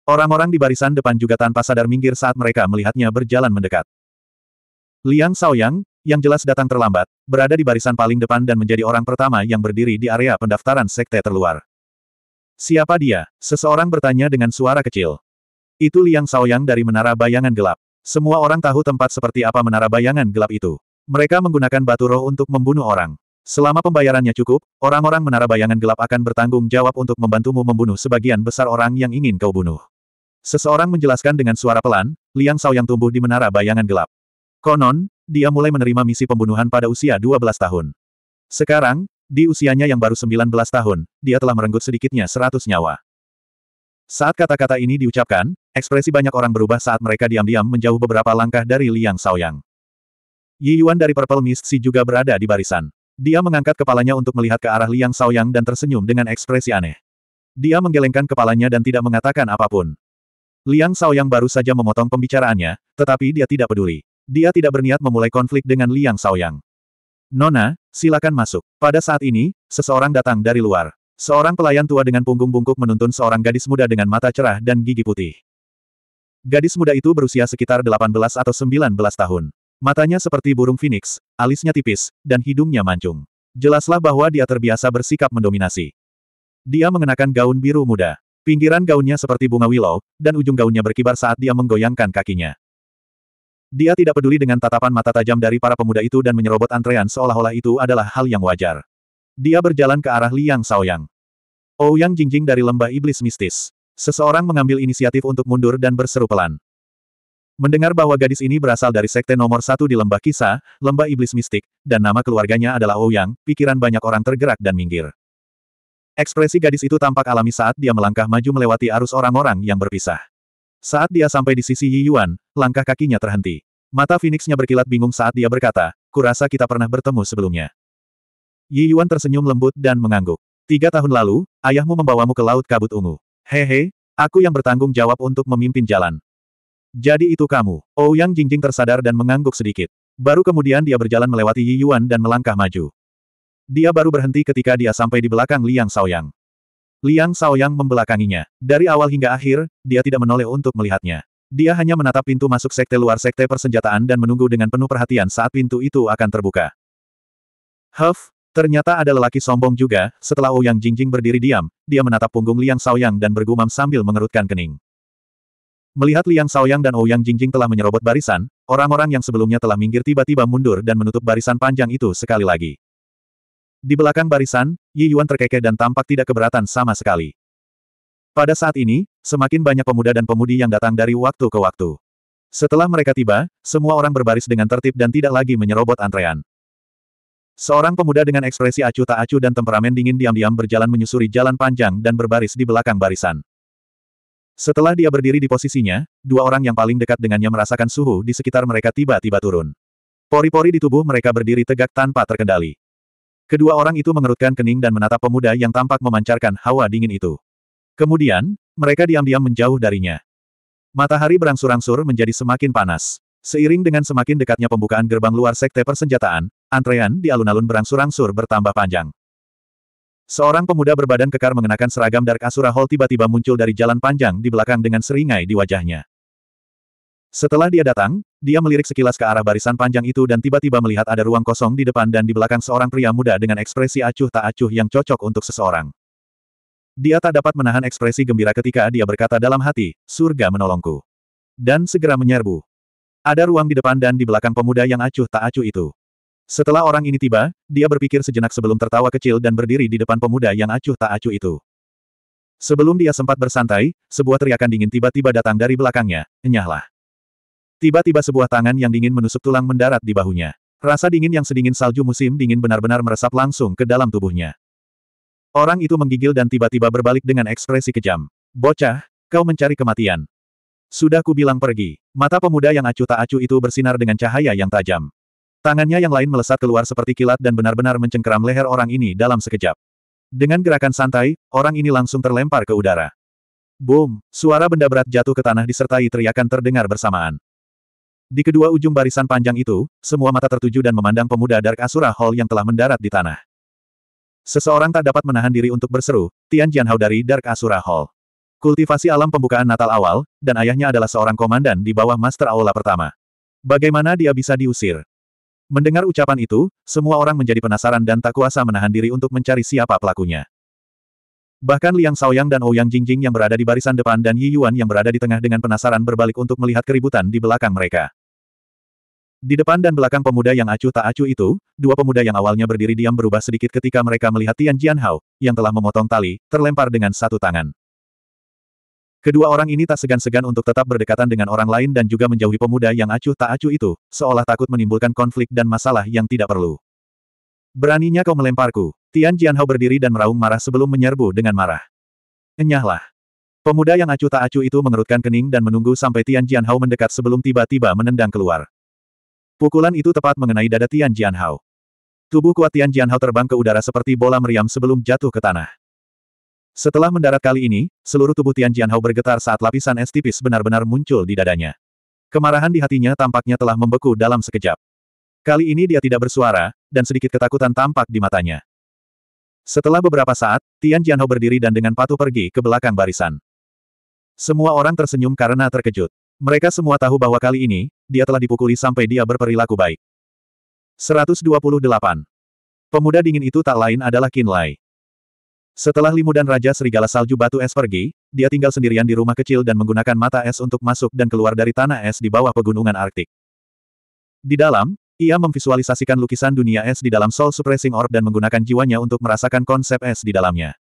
Orang-orang di barisan depan juga tanpa sadar minggir saat mereka melihatnya berjalan mendekat. Liang Saoyang, yang jelas datang terlambat, berada di barisan paling depan dan menjadi orang pertama yang berdiri di area pendaftaran sekte terluar. Siapa dia? Seseorang bertanya dengan suara kecil. Itu Liang Saoyang dari Menara Bayangan Gelap. Semua orang tahu tempat seperti apa Menara Bayangan Gelap itu. Mereka menggunakan batu roh untuk membunuh orang. Selama pembayarannya cukup, orang-orang menara bayangan gelap akan bertanggung jawab untuk membantumu membunuh sebagian besar orang yang ingin kau bunuh. Seseorang menjelaskan dengan suara pelan, Liang Sao yang tumbuh di menara bayangan gelap. Konon, dia mulai menerima misi pembunuhan pada usia 12 tahun. Sekarang, di usianya yang baru 19 tahun, dia telah merenggut sedikitnya 100 nyawa. Saat kata-kata ini diucapkan, ekspresi banyak orang berubah saat mereka diam-diam menjauh beberapa langkah dari Liang Saoyang. Yi Yuan dari Purple Mist Si juga berada di barisan. Dia mengangkat kepalanya untuk melihat ke arah Liang Xiaoyang dan tersenyum dengan ekspresi aneh. Dia menggelengkan kepalanya dan tidak mengatakan apapun. Liang Yang baru saja memotong pembicaraannya, tetapi dia tidak peduli. Dia tidak berniat memulai konflik dengan Liang Xiaoyang. Nona, silakan masuk. Pada saat ini, seseorang datang dari luar. Seorang pelayan tua dengan punggung bungkuk menuntun seorang gadis muda dengan mata cerah dan gigi putih. Gadis muda itu berusia sekitar 18 atau 19 tahun. Matanya seperti burung phoenix, alisnya tipis, dan hidungnya mancung. Jelaslah bahwa dia terbiasa bersikap mendominasi. Dia mengenakan gaun biru muda. Pinggiran gaunnya seperti bunga willow, dan ujung gaunnya berkibar saat dia menggoyangkan kakinya. Dia tidak peduli dengan tatapan mata tajam dari para pemuda itu dan menyerobot antrean seolah-olah itu adalah hal yang wajar. Dia berjalan ke arah Liang Saoyang. Ouyang oh, Jingjing dari lembah iblis mistis. Seseorang mengambil inisiatif untuk mundur dan berseru pelan. Mendengar bahwa gadis ini berasal dari sekte nomor satu di lembah kisah, lembah iblis mistik, dan nama keluarganya adalah Ouyang, oh pikiran banyak orang tergerak dan minggir. Ekspresi gadis itu tampak alami saat dia melangkah maju melewati arus orang-orang yang berpisah. Saat dia sampai di sisi Yi Yuan, langkah kakinya terhenti. Mata Phoenix-nya berkilat bingung saat dia berkata, kurasa kita pernah bertemu sebelumnya. Yi Yuan tersenyum lembut dan mengangguk. Tiga tahun lalu, ayahmu membawamu ke Laut Kabut Ungu. Hehe, aku yang bertanggung jawab untuk memimpin jalan. Jadi itu kamu. Ouyang oh, Jingjing tersadar dan mengangguk sedikit. Baru kemudian dia berjalan melewati Yi Yuan dan melangkah maju. Dia baru berhenti ketika dia sampai di belakang Liang Saoyang. Liang Saoyang membelakanginya. Dari awal hingga akhir, dia tidak menoleh untuk melihatnya. Dia hanya menatap pintu masuk sekte luar sekte persenjataan dan menunggu dengan penuh perhatian saat pintu itu akan terbuka. Huff, ternyata ada lelaki sombong juga, setelah Ouyang oh Jingjing berdiri diam, dia menatap punggung Liang Saoyang dan bergumam sambil mengerutkan kening. Melihat Liang Saoyang dan Ouyang Jingjing telah menyerobot barisan, orang-orang yang sebelumnya telah minggir tiba-tiba mundur dan menutup barisan panjang itu sekali lagi. Di belakang barisan, Yi Yuan terkekeh dan tampak tidak keberatan sama sekali. Pada saat ini, semakin banyak pemuda dan pemudi yang datang dari waktu ke waktu. Setelah mereka tiba, semua orang berbaris dengan tertib dan tidak lagi menyerobot antrean. Seorang pemuda dengan ekspresi acuh tak acuh dan temperamen dingin diam-diam berjalan menyusuri jalan panjang dan berbaris di belakang barisan. Setelah dia berdiri di posisinya, dua orang yang paling dekat dengannya merasakan suhu di sekitar mereka tiba-tiba turun. Pori-pori di tubuh mereka berdiri tegak tanpa terkendali. Kedua orang itu mengerutkan kening dan menatap pemuda yang tampak memancarkan hawa dingin itu. Kemudian, mereka diam-diam menjauh darinya. Matahari berangsur-angsur menjadi semakin panas. Seiring dengan semakin dekatnya pembukaan gerbang luar sekte persenjataan, antrean di alun-alun berangsur-angsur bertambah panjang. Seorang pemuda berbadan kekar mengenakan seragam Dark Asura Hall tiba-tiba muncul dari jalan panjang di belakang dengan seringai di wajahnya. Setelah dia datang, dia melirik sekilas ke arah barisan panjang itu dan tiba-tiba melihat ada ruang kosong di depan dan di belakang seorang pria muda dengan ekspresi acuh tak acuh yang cocok untuk seseorang. Dia tak dapat menahan ekspresi gembira ketika dia berkata dalam hati, surga menolongku. Dan segera menyerbu. Ada ruang di depan dan di belakang pemuda yang acuh tak acuh itu. Setelah orang ini tiba, dia berpikir sejenak sebelum tertawa kecil dan berdiri di depan pemuda yang acuh tak acuh itu. Sebelum dia sempat bersantai, sebuah teriakan dingin tiba-tiba datang dari belakangnya, enyahlah. Tiba-tiba sebuah tangan yang dingin menusuk tulang mendarat di bahunya. Rasa dingin yang sedingin salju musim dingin benar-benar meresap langsung ke dalam tubuhnya. Orang itu menggigil dan tiba-tiba berbalik dengan ekspresi kejam. Bocah, kau mencari kematian. Sudah ku bilang pergi. Mata pemuda yang acuh tak acuh itu bersinar dengan cahaya yang tajam. Tangannya yang lain melesat keluar seperti kilat dan benar-benar mencengkeram leher orang ini dalam sekejap. Dengan gerakan santai, orang ini langsung terlempar ke udara. Boom! Suara benda berat jatuh ke tanah disertai teriakan terdengar bersamaan. Di kedua ujung barisan panjang itu, semua mata tertuju dan memandang pemuda Dark Asura Hall yang telah mendarat di tanah. Seseorang tak dapat menahan diri untuk berseru, Tian Jianhao dari Dark Asura Hall. Kultivasi alam pembukaan Natal awal, dan ayahnya adalah seorang komandan di bawah Master Aula pertama. Bagaimana dia bisa diusir? Mendengar ucapan itu, semua orang menjadi penasaran dan tak kuasa menahan diri untuk mencari siapa pelakunya. Bahkan Liang Saoyang dan Ouyang Jingjing yang berada di barisan depan dan Yi Yuan yang berada di tengah dengan penasaran berbalik untuk melihat keributan di belakang mereka. Di depan dan belakang pemuda yang acuh tak acuh itu, dua pemuda yang awalnya berdiri diam berubah sedikit ketika mereka melihat Tian Jianhao, yang telah memotong tali, terlempar dengan satu tangan. Kedua orang ini tak segan-segan untuk tetap berdekatan dengan orang lain dan juga menjauhi pemuda yang acuh tak acuh itu, seolah takut menimbulkan konflik dan masalah yang tidak perlu. Beraninya kau melemparku. Tian Jianhao berdiri dan meraung marah sebelum menyerbu dengan marah. Enyahlah. Pemuda yang acuh tak acuh itu mengerutkan kening dan menunggu sampai Tian Jianhao mendekat sebelum tiba-tiba menendang keluar. Pukulan itu tepat mengenai dada Tian Jianhao. Tubuh kuat Tian Jianhao terbang ke udara seperti bola meriam sebelum jatuh ke tanah. Setelah mendarat kali ini, seluruh tubuh Tian Jianhao bergetar saat lapisan es tipis benar-benar muncul di dadanya. Kemarahan di hatinya tampaknya telah membeku dalam sekejap. Kali ini dia tidak bersuara, dan sedikit ketakutan tampak di matanya. Setelah beberapa saat, Tian Jianhao berdiri dan dengan patuh pergi ke belakang barisan. Semua orang tersenyum karena terkejut. Mereka semua tahu bahwa kali ini, dia telah dipukuli sampai dia berperilaku baik. 128. Pemuda dingin itu tak lain adalah Qin Lai. Setelah Limu dan Raja Serigala Salju Batu Es pergi, dia tinggal sendirian di rumah kecil dan menggunakan mata es untuk masuk dan keluar dari tanah es di bawah pegunungan Arktik. Di dalam, ia memvisualisasikan lukisan dunia es di dalam Soul Suppressing Orb dan menggunakan jiwanya untuk merasakan konsep es di dalamnya.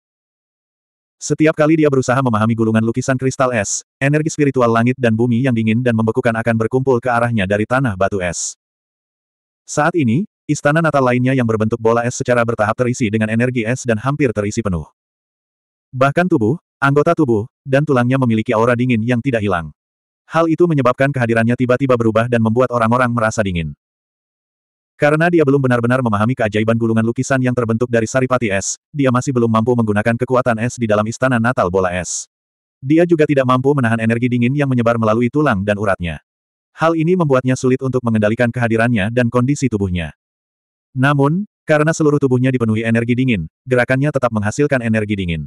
Setiap kali dia berusaha memahami gulungan lukisan kristal es, energi spiritual langit dan bumi yang dingin dan membekukan akan berkumpul ke arahnya dari tanah batu es. Saat ini, Istana Natal lainnya yang berbentuk bola es secara bertahap terisi dengan energi es dan hampir terisi penuh. Bahkan tubuh, anggota tubuh, dan tulangnya memiliki aura dingin yang tidak hilang. Hal itu menyebabkan kehadirannya tiba-tiba berubah dan membuat orang-orang merasa dingin. Karena dia belum benar-benar memahami keajaiban gulungan lukisan yang terbentuk dari saripati es, dia masih belum mampu menggunakan kekuatan es di dalam istana natal bola es. Dia juga tidak mampu menahan energi dingin yang menyebar melalui tulang dan uratnya. Hal ini membuatnya sulit untuk mengendalikan kehadirannya dan kondisi tubuhnya. Namun, karena seluruh tubuhnya dipenuhi energi dingin, gerakannya tetap menghasilkan energi dingin.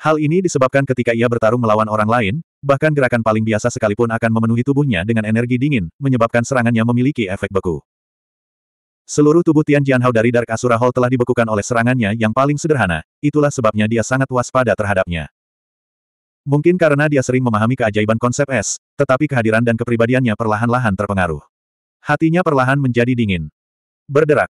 Hal ini disebabkan ketika ia bertarung melawan orang lain, bahkan gerakan paling biasa sekalipun akan memenuhi tubuhnya dengan energi dingin, menyebabkan serangannya memiliki efek beku. Seluruh tubuh Tian Jianhao dari Dark Asura Hall telah dibekukan oleh serangannya yang paling sederhana, itulah sebabnya dia sangat waspada terhadapnya. Mungkin karena dia sering memahami keajaiban konsep es, tetapi kehadiran dan kepribadiannya perlahan-lahan terpengaruh. Hatinya perlahan menjadi dingin. Berderak.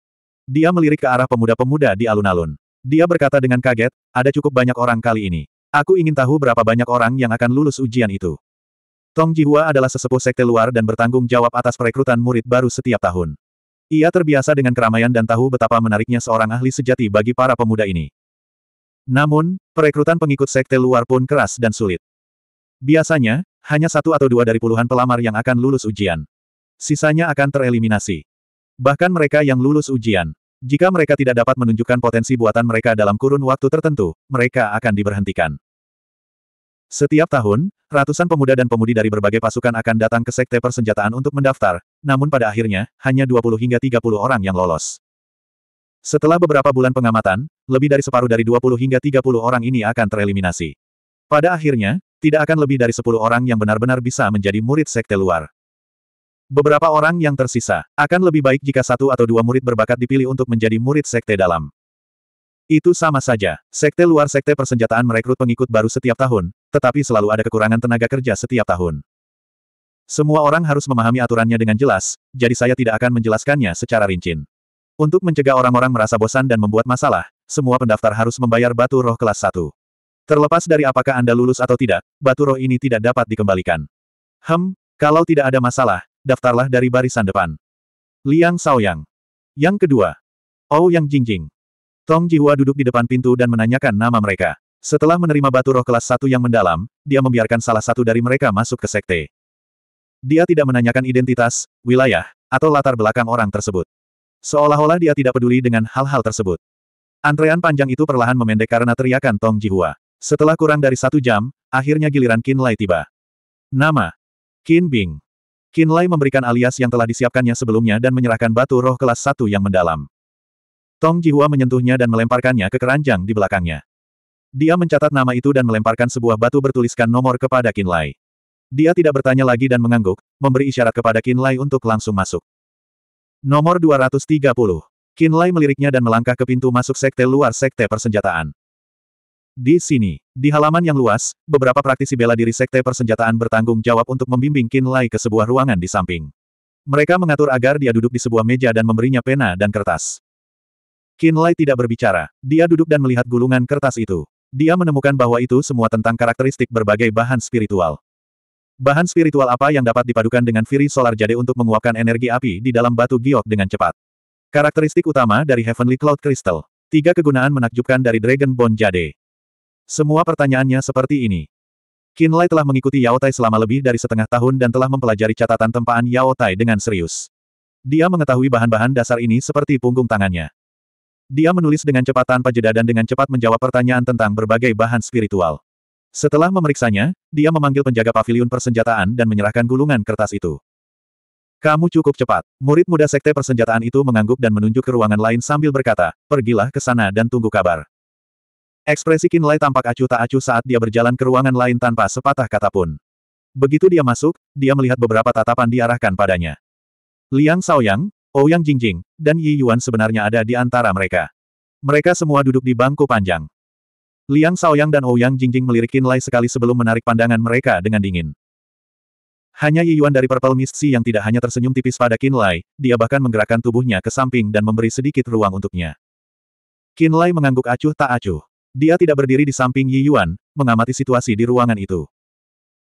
Dia melirik ke arah pemuda-pemuda di alun-alun. Dia berkata dengan kaget, ada cukup banyak orang kali ini. Aku ingin tahu berapa banyak orang yang akan lulus ujian itu. Tong Jihua adalah sesepuh sekte luar dan bertanggung jawab atas perekrutan murid baru setiap tahun. Ia terbiasa dengan keramaian dan tahu betapa menariknya seorang ahli sejati bagi para pemuda ini. Namun, perekrutan pengikut sekte luar pun keras dan sulit. Biasanya, hanya satu atau dua dari puluhan pelamar yang akan lulus ujian. Sisanya akan tereliminasi. Bahkan mereka yang lulus ujian. Jika mereka tidak dapat menunjukkan potensi buatan mereka dalam kurun waktu tertentu, mereka akan diberhentikan. Setiap tahun, ratusan pemuda dan pemudi dari berbagai pasukan akan datang ke sekte persenjataan untuk mendaftar, namun pada akhirnya, hanya 20 hingga 30 orang yang lolos. Setelah beberapa bulan pengamatan, lebih dari separuh dari 20 hingga 30 orang ini akan tereliminasi. Pada akhirnya, tidak akan lebih dari 10 orang yang benar-benar bisa menjadi murid sekte luar. Beberapa orang yang tersisa, akan lebih baik jika satu atau dua murid berbakat dipilih untuk menjadi murid sekte dalam. Itu sama saja, sekte luar sekte persenjataan merekrut pengikut baru setiap tahun, tetapi selalu ada kekurangan tenaga kerja setiap tahun. Semua orang harus memahami aturannya dengan jelas, jadi saya tidak akan menjelaskannya secara rinci. Untuk mencegah orang-orang merasa bosan dan membuat masalah, semua pendaftar harus membayar batu roh kelas 1. Terlepas dari apakah Anda lulus atau tidak, batu roh ini tidak dapat dikembalikan. Hem, kalau tidak ada masalah, daftarlah dari barisan depan. Liang Saoyang. Yang kedua. Ou Yang Jingjing. Tong Jihua duduk di depan pintu dan menanyakan nama mereka. Setelah menerima batu roh kelas satu yang mendalam, dia membiarkan salah satu dari mereka masuk ke sekte. Dia tidak menanyakan identitas, wilayah, atau latar belakang orang tersebut. Seolah-olah dia tidak peduli dengan hal-hal tersebut. Antrean panjang itu perlahan memendek karena teriakan Tong Jihua. Setelah kurang dari satu jam, akhirnya giliran Qin Lai tiba. Nama. Qin Bing. Qin Lai memberikan alias yang telah disiapkannya sebelumnya dan menyerahkan batu roh kelas satu yang mendalam. Tong Jihua menyentuhnya dan melemparkannya ke keranjang di belakangnya. Dia mencatat nama itu dan melemparkan sebuah batu bertuliskan nomor kepada Qin Lai. Dia tidak bertanya lagi dan mengangguk, memberi isyarat kepada Qin Lai untuk langsung masuk. Nomor 230. Qin Lai meliriknya dan melangkah ke pintu masuk sekte luar sekte persenjataan. Di sini, di halaman yang luas, beberapa praktisi bela diri sekte persenjataan bertanggung jawab untuk membimbing Qin Lai ke sebuah ruangan di samping. Mereka mengatur agar dia duduk di sebuah meja dan memberinya pena dan kertas. Qin Lai tidak berbicara, dia duduk dan melihat gulungan kertas itu. Dia menemukan bahwa itu semua tentang karakteristik berbagai bahan spiritual. Bahan spiritual apa yang dapat dipadukan dengan Firi Solar Jade untuk menguapkan energi api di dalam batu giok dengan cepat. Karakteristik utama dari Heavenly Cloud Crystal. Tiga kegunaan menakjubkan dari Dragon Bone Jade. Semua pertanyaannya seperti ini. Qin Lai telah mengikuti Yao Tai selama lebih dari setengah tahun dan telah mempelajari catatan tempaan Yao Tai dengan serius. Dia mengetahui bahan-bahan dasar ini seperti punggung tangannya. Dia menulis dengan cepat tanpa jeda dan dengan cepat menjawab pertanyaan tentang berbagai bahan spiritual. Setelah memeriksanya, dia memanggil penjaga pavilion persenjataan dan menyerahkan gulungan kertas itu. Kamu cukup cepat. Murid muda sekte persenjataan itu mengangguk dan menunjuk ke ruangan lain sambil berkata, pergilah ke sana dan tunggu kabar. Ekspresi Lai tampak acuh tak acuh saat dia berjalan ke ruangan lain tanpa sepatah kata pun. Begitu dia masuk, dia melihat beberapa tatapan diarahkan padanya. Liang Saoyang, Ouyang oh Jingjing, dan Yi Yuan sebenarnya ada di antara mereka. Mereka semua duduk di bangku panjang. Liang Saoyang dan Ouyang oh Jingjing melirik Lai sekali sebelum menarik pandangan mereka dengan dingin. Hanya Yi Yuan dari Purple Mist Sea yang tidak hanya tersenyum tipis pada Lai. dia bahkan menggerakkan tubuhnya ke samping dan memberi sedikit ruang untuknya. Lai mengangguk acuh tak acuh. Dia tidak berdiri di samping Yi Yuan, mengamati situasi di ruangan itu.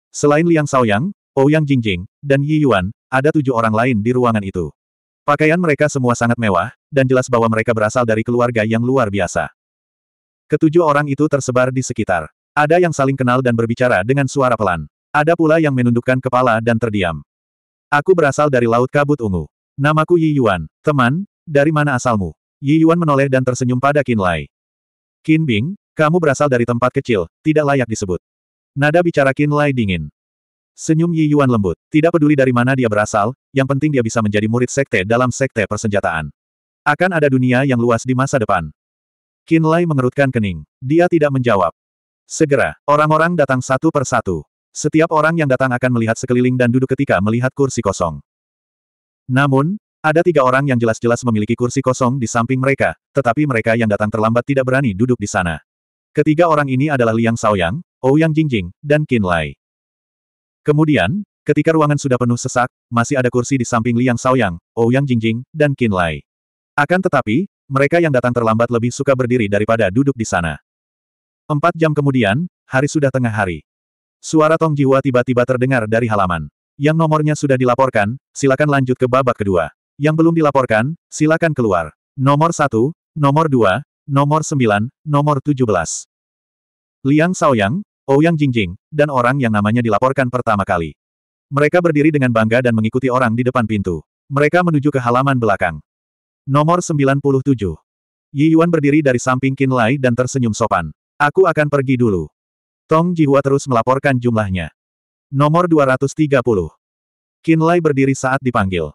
Selain Liang Shaoyang, Ouyang Jingjing, dan Yi Yuan, ada tujuh orang lain di ruangan itu. Pakaian mereka semua sangat mewah, dan jelas bahwa mereka berasal dari keluarga yang luar biasa. Ketujuh orang itu tersebar di sekitar. Ada yang saling kenal dan berbicara dengan suara pelan. Ada pula yang menundukkan kepala dan terdiam. Aku berasal dari Laut Kabut Ungu. Namaku Yi Yuan. Teman, dari mana asalmu? Yi Yuan menoleh dan tersenyum pada Qin Lai. Qin Bing, kamu berasal dari tempat kecil, tidak layak disebut. Nada bicara Qin Lai dingin. Senyum Yi Yuan lembut. Tidak peduli dari mana dia berasal, yang penting dia bisa menjadi murid sekte dalam sekte persenjataan. Akan ada dunia yang luas di masa depan. Qin Lai mengerutkan kening. Dia tidak menjawab. Segera, orang-orang datang satu per satu. Setiap orang yang datang akan melihat sekeliling dan duduk ketika melihat kursi kosong. Namun, ada tiga orang yang jelas-jelas memiliki kursi kosong di samping mereka, tetapi mereka yang datang terlambat tidak berani duduk di sana. Ketiga orang ini adalah Liang Shaoyang, Ouyang Jingjing, dan Qin Lai. Kemudian, ketika ruangan sudah penuh sesak, masih ada kursi di samping Liang Shaoyang, Ouyang Jingjing, dan Qin Lai. Akan tetapi, mereka yang datang terlambat lebih suka berdiri daripada duduk di sana. Empat jam kemudian, hari sudah tengah hari. Suara Tong Jiwa tiba-tiba terdengar dari halaman. Yang nomornya sudah dilaporkan, silakan lanjut ke babak kedua. Yang belum dilaporkan, silakan keluar. Nomor 1, nomor 2, nomor 9, nomor 17. Liang Saoyang, Ouyang Jingjing, dan orang yang namanya dilaporkan pertama kali. Mereka berdiri dengan bangga dan mengikuti orang di depan pintu. Mereka menuju ke halaman belakang. Nomor 97. Yi Yuan berdiri dari samping Qin Lai dan tersenyum sopan. Aku akan pergi dulu. Tong Jihua terus melaporkan jumlahnya. Nomor 230. Qin Lai berdiri saat dipanggil.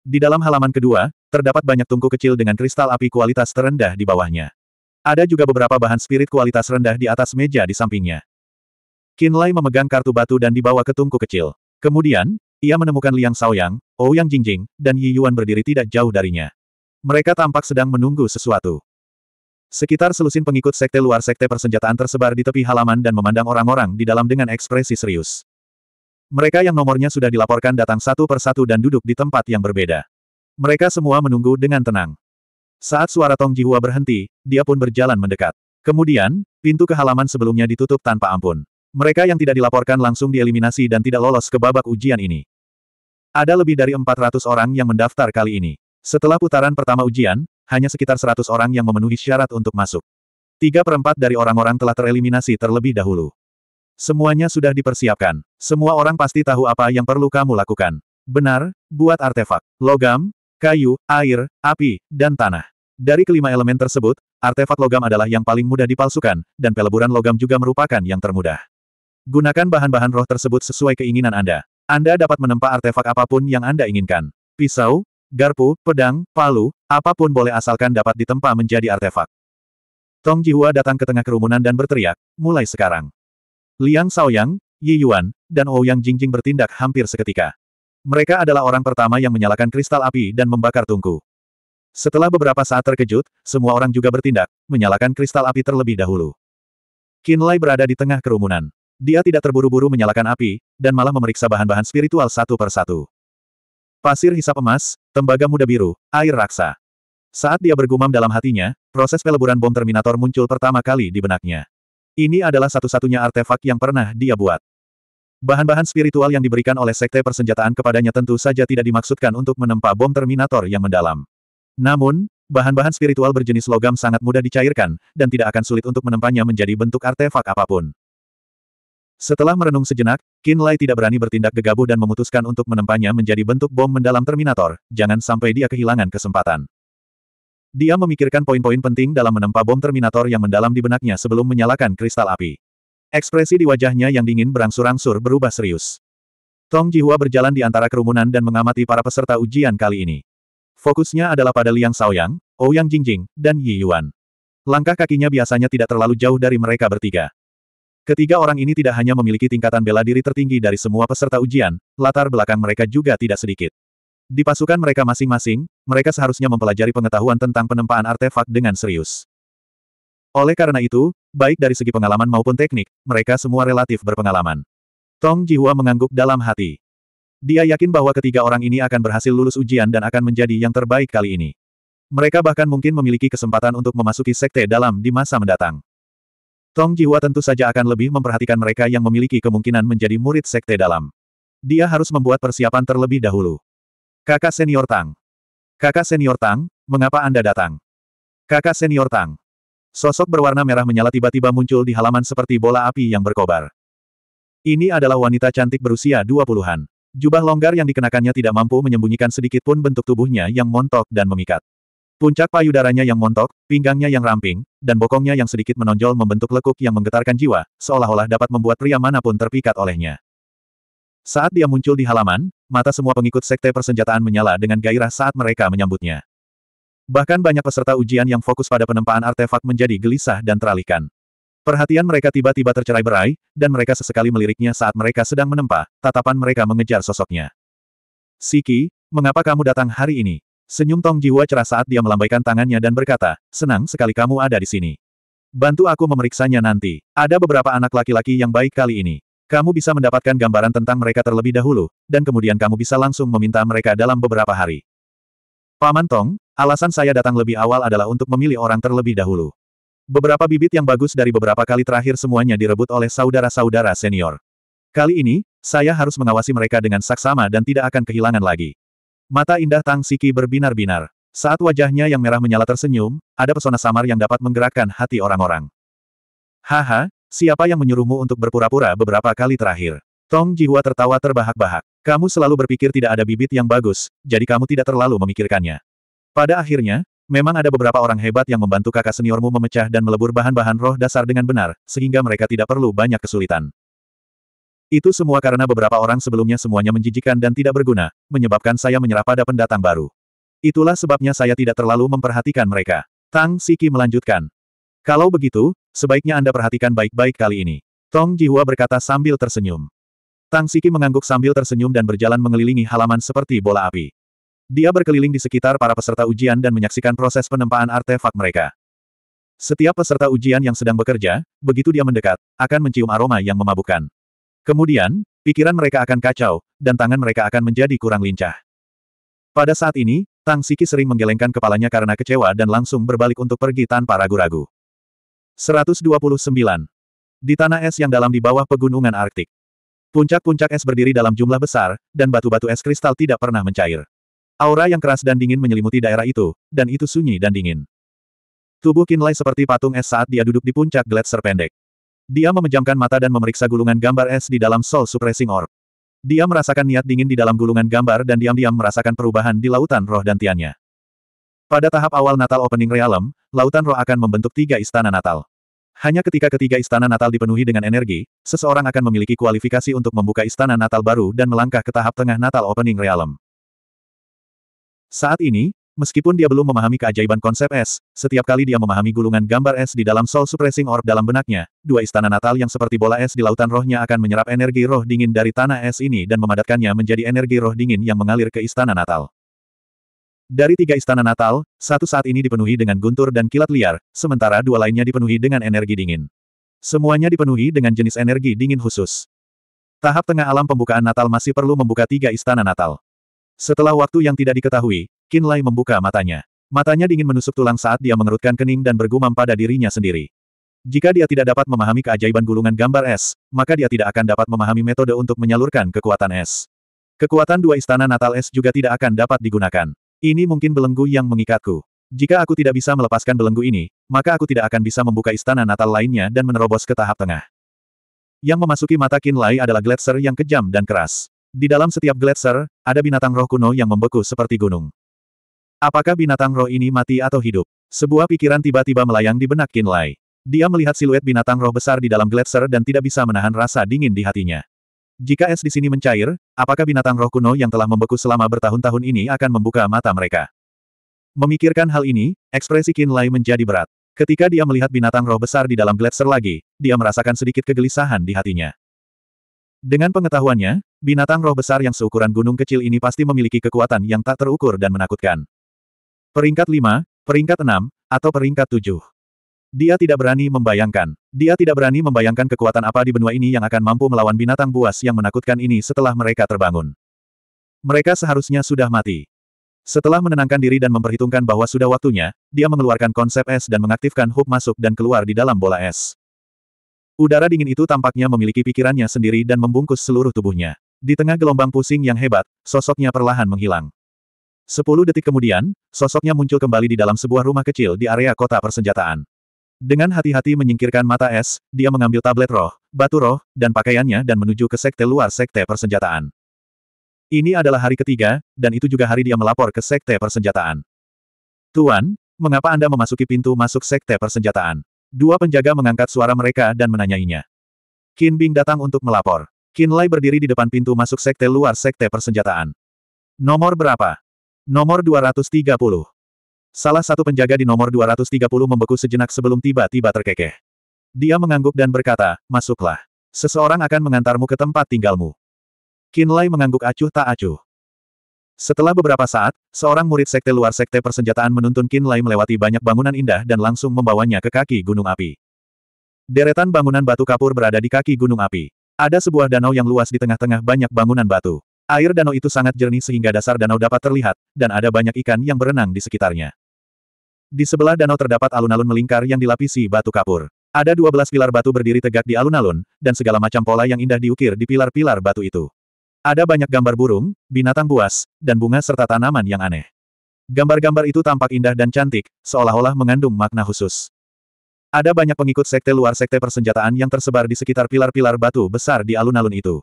Di dalam halaman kedua, terdapat banyak tungku kecil dengan kristal api kualitas terendah di bawahnya. Ada juga beberapa bahan spirit kualitas rendah di atas meja di sampingnya. Kinlay memegang kartu batu dan dibawa ke tungku kecil. Kemudian, ia menemukan Liang Saoyang, Ouyang Jingjing, dan Yi Yuan berdiri tidak jauh darinya. Mereka tampak sedang menunggu sesuatu. Sekitar selusin pengikut sekte luar sekte persenjataan tersebar di tepi halaman dan memandang orang-orang di dalam dengan ekspresi serius. Mereka yang nomornya sudah dilaporkan datang satu persatu dan duduk di tempat yang berbeda. Mereka semua menunggu dengan tenang. Saat suara Tong Jihua berhenti, dia pun berjalan mendekat. Kemudian, pintu ke halaman sebelumnya ditutup tanpa ampun. Mereka yang tidak dilaporkan langsung dieliminasi dan tidak lolos ke babak ujian ini. Ada lebih dari 400 orang yang mendaftar kali ini. Setelah putaran pertama ujian, hanya sekitar 100 orang yang memenuhi syarat untuk masuk. Tiga perempat dari orang-orang telah tereliminasi terlebih dahulu. Semuanya sudah dipersiapkan. Semua orang pasti tahu apa yang perlu kamu lakukan. Benar, buat artefak, logam, kayu, air, api, dan tanah. Dari kelima elemen tersebut, artefak logam adalah yang paling mudah dipalsukan, dan peleburan logam juga merupakan yang termudah. Gunakan bahan-bahan roh tersebut sesuai keinginan Anda. Anda dapat menempa artefak apapun yang Anda inginkan. Pisau, garpu, pedang, palu, apapun boleh asalkan dapat ditempa menjadi artefak. Tong Jihua datang ke tengah kerumunan dan berteriak, mulai sekarang. Liang Shaoyang, Yi Yuan, dan Ouyang Jingjing bertindak hampir seketika. Mereka adalah orang pertama yang menyalakan kristal api dan membakar tungku. Setelah beberapa saat terkejut, semua orang juga bertindak, menyalakan kristal api terlebih dahulu. Qin Lai berada di tengah kerumunan. Dia tidak terburu-buru menyalakan api, dan malah memeriksa bahan-bahan spiritual satu per satu. Pasir hisap emas, tembaga muda biru, air raksa. Saat dia bergumam dalam hatinya, proses peleburan bom Terminator muncul pertama kali di benaknya. Ini adalah satu-satunya artefak yang pernah dia buat. Bahan-bahan spiritual yang diberikan oleh sekte persenjataan kepadanya tentu saja tidak dimaksudkan untuk menempa bom Terminator yang mendalam. Namun, bahan-bahan spiritual berjenis logam sangat mudah dicairkan, dan tidak akan sulit untuk menempanya menjadi bentuk artefak apapun. Setelah merenung sejenak, Lai tidak berani bertindak gegabah dan memutuskan untuk menempanya menjadi bentuk bom mendalam Terminator, jangan sampai dia kehilangan kesempatan. Dia memikirkan poin-poin penting dalam menempa bom Terminator yang mendalam di benaknya sebelum menyalakan kristal api. Ekspresi di wajahnya yang dingin berangsur-angsur berubah serius. Tong Jihua berjalan di antara kerumunan dan mengamati para peserta ujian kali ini. Fokusnya adalah pada Liang Shaoyang, Ouyang oh Jingjing, dan Yi Yuan. Langkah kakinya biasanya tidak terlalu jauh dari mereka bertiga. Ketiga orang ini tidak hanya memiliki tingkatan bela diri tertinggi dari semua peserta ujian, latar belakang mereka juga tidak sedikit. Di pasukan mereka masing-masing, mereka seharusnya mempelajari pengetahuan tentang penempaan artefak dengan serius. Oleh karena itu, baik dari segi pengalaman maupun teknik, mereka semua relatif berpengalaman. Tong Jihua mengangguk dalam hati. Dia yakin bahwa ketiga orang ini akan berhasil lulus ujian dan akan menjadi yang terbaik kali ini. Mereka bahkan mungkin memiliki kesempatan untuk memasuki sekte dalam di masa mendatang. Tong Jihua tentu saja akan lebih memperhatikan mereka yang memiliki kemungkinan menjadi murid sekte dalam. Dia harus membuat persiapan terlebih dahulu. Kakak senior Tang, Kakak senior Tang, mengapa Anda datang? Kakak senior Tang. Sosok berwarna merah menyala tiba-tiba muncul di halaman seperti bola api yang berkobar. Ini adalah wanita cantik berusia dua puluhan. Jubah longgar yang dikenakannya tidak mampu menyembunyikan sedikit pun bentuk tubuhnya yang montok dan memikat. Puncak payudaranya yang montok, pinggangnya yang ramping, dan bokongnya yang sedikit menonjol membentuk lekuk yang menggetarkan jiwa, seolah-olah dapat membuat pria manapun terpikat olehnya. Saat dia muncul di halaman, mata semua pengikut sekte persenjataan menyala dengan gairah saat mereka menyambutnya. Bahkan banyak peserta ujian yang fokus pada penempaan artefak menjadi gelisah dan teralihkan. Perhatian mereka tiba-tiba tercerai berai, dan mereka sesekali meliriknya saat mereka sedang menempa, tatapan mereka mengejar sosoknya. Siki, mengapa kamu datang hari ini? Senyum Tong Jiwa cerah saat dia melambaikan tangannya dan berkata, senang sekali kamu ada di sini. Bantu aku memeriksanya nanti. Ada beberapa anak laki-laki yang baik kali ini. Kamu bisa mendapatkan gambaran tentang mereka terlebih dahulu, dan kemudian kamu bisa langsung meminta mereka dalam beberapa hari. Paman Tong, alasan saya datang lebih awal adalah untuk memilih orang terlebih dahulu. Beberapa bibit yang bagus dari beberapa kali terakhir semuanya direbut oleh saudara-saudara senior. Kali ini, saya harus mengawasi mereka dengan saksama dan tidak akan kehilangan lagi. Mata indah Tang Siki berbinar-binar. Saat wajahnya yang merah menyala tersenyum, ada pesona samar yang dapat menggerakkan hati orang-orang. Haha, Siapa yang menyuruhmu untuk berpura-pura beberapa kali terakhir? Tong Jihua tertawa terbahak-bahak. Kamu selalu berpikir tidak ada bibit yang bagus, jadi kamu tidak terlalu memikirkannya. Pada akhirnya, memang ada beberapa orang hebat yang membantu kakak seniormu memecah dan melebur bahan-bahan roh dasar dengan benar, sehingga mereka tidak perlu banyak kesulitan. Itu semua karena beberapa orang sebelumnya semuanya menjijikan dan tidak berguna, menyebabkan saya menyerah pada pendatang baru. Itulah sebabnya saya tidak terlalu memperhatikan mereka. Tang Siki melanjutkan. Kalau begitu, sebaiknya Anda perhatikan baik-baik kali ini. Tong Jihua berkata sambil tersenyum. Tang Siki mengangguk sambil tersenyum dan berjalan mengelilingi halaman seperti bola api. Dia berkeliling di sekitar para peserta ujian dan menyaksikan proses penempaan artefak mereka. Setiap peserta ujian yang sedang bekerja, begitu dia mendekat, akan mencium aroma yang memabukkan. Kemudian, pikiran mereka akan kacau, dan tangan mereka akan menjadi kurang lincah. Pada saat ini, Tang Siki sering menggelengkan kepalanya karena kecewa dan langsung berbalik untuk pergi tanpa ragu-ragu. 129. Di tanah es yang dalam di bawah pegunungan Arktik. Puncak-puncak es berdiri dalam jumlah besar, dan batu-batu es kristal tidak pernah mencair. Aura yang keras dan dingin menyelimuti daerah itu, dan itu sunyi dan dingin. Tubuh Kinlay seperti patung es saat dia duduk di puncak gletser pendek. Dia memejamkan mata dan memeriksa gulungan gambar es di dalam Soul Suppressing Orb. Dia merasakan niat dingin di dalam gulungan gambar dan diam-diam merasakan perubahan di lautan roh dan tiannya. Pada tahap awal Natal Opening Realm, lautan roh akan membentuk tiga istana Natal. Hanya ketika ketiga istana Natal dipenuhi dengan energi, seseorang akan memiliki kualifikasi untuk membuka istana Natal baru dan melangkah ke tahap tengah Natal Opening Realm. Saat ini, meskipun dia belum memahami keajaiban konsep es, setiap kali dia memahami gulungan gambar es di dalam Soul Suppressing Orb dalam benaknya, dua istana Natal yang seperti bola es di lautan rohnya akan menyerap energi roh dingin dari tanah es ini dan memadatkannya menjadi energi roh dingin yang mengalir ke istana Natal. Dari tiga istana Natal, satu saat ini dipenuhi dengan guntur dan kilat liar, sementara dua lainnya dipenuhi dengan energi dingin. Semuanya dipenuhi dengan jenis energi dingin khusus. Tahap tengah alam pembukaan Natal masih perlu membuka tiga istana Natal. Setelah waktu yang tidak diketahui, Kinlay membuka matanya. Matanya dingin menusuk tulang saat dia mengerutkan kening dan bergumam pada dirinya sendiri. Jika dia tidak dapat memahami keajaiban gulungan gambar es, maka dia tidak akan dapat memahami metode untuk menyalurkan kekuatan es. Kekuatan dua istana Natal es juga tidak akan dapat digunakan. Ini mungkin belenggu yang mengikatku. Jika aku tidak bisa melepaskan belenggu ini, maka aku tidak akan bisa membuka istana Natal lainnya dan menerobos ke tahap tengah. Yang memasuki mata Qin Lai adalah gletser yang kejam dan keras. Di dalam setiap gletser, ada binatang roh kuno yang membeku seperti gunung. Apakah binatang roh ini mati atau hidup? Sebuah pikiran tiba-tiba melayang di benak Qin Lai. Dia melihat siluet binatang roh besar di dalam gletser dan tidak bisa menahan rasa dingin di hatinya. Jika es di sini mencair, apakah binatang roh kuno yang telah membeku selama bertahun-tahun ini akan membuka mata mereka? Memikirkan hal ini, ekspresi Qin Lai menjadi berat. Ketika dia melihat binatang roh besar di dalam gletser lagi, dia merasakan sedikit kegelisahan di hatinya. Dengan pengetahuannya, binatang roh besar yang seukuran gunung kecil ini pasti memiliki kekuatan yang tak terukur dan menakutkan. Peringkat 5, peringkat 6, atau peringkat 7. Dia tidak berani membayangkan. Dia tidak berani membayangkan kekuatan apa di benua ini yang akan mampu melawan binatang buas yang menakutkan ini setelah mereka terbangun. Mereka seharusnya sudah mati. Setelah menenangkan diri dan memperhitungkan bahwa sudah waktunya, dia mengeluarkan konsep es dan mengaktifkan hub masuk dan keluar di dalam bola es. Udara dingin itu tampaknya memiliki pikirannya sendiri dan membungkus seluruh tubuhnya. Di tengah gelombang pusing yang hebat, sosoknya perlahan menghilang. Sepuluh detik kemudian, sosoknya muncul kembali di dalam sebuah rumah kecil di area kota persenjataan. Dengan hati-hati menyingkirkan mata es, dia mengambil tablet roh, batu roh, dan pakaiannya dan menuju ke sekte luar sekte persenjataan. Ini adalah hari ketiga, dan itu juga hari dia melapor ke sekte persenjataan. Tuan, mengapa Anda memasuki pintu masuk sekte persenjataan? Dua penjaga mengangkat suara mereka dan menanyainya. Qin Bing datang untuk melapor. Qin Lai berdiri di depan pintu masuk sekte luar sekte persenjataan. Nomor berapa? Nomor 230. Salah satu penjaga di nomor 230 membeku sejenak sebelum tiba-tiba terkekeh. Dia mengangguk dan berkata, masuklah. Seseorang akan mengantarmu ke tempat tinggalmu. Kinlay mengangguk acuh tak acuh. Setelah beberapa saat, seorang murid sekte luar sekte persenjataan menuntun Kinlay melewati banyak bangunan indah dan langsung membawanya ke kaki gunung api. Deretan bangunan batu kapur berada di kaki gunung api. Ada sebuah danau yang luas di tengah-tengah banyak bangunan batu. Air danau itu sangat jernih sehingga dasar danau dapat terlihat, dan ada banyak ikan yang berenang di sekitarnya. Di sebelah danau terdapat alun-alun melingkar yang dilapisi batu kapur. Ada dua belas pilar batu berdiri tegak di alun-alun, dan segala macam pola yang indah diukir di pilar-pilar batu itu. Ada banyak gambar burung, binatang buas, dan bunga serta tanaman yang aneh. Gambar-gambar itu tampak indah dan cantik, seolah-olah mengandung makna khusus. Ada banyak pengikut sekte luar sekte persenjataan yang tersebar di sekitar pilar-pilar batu besar di alun-alun itu.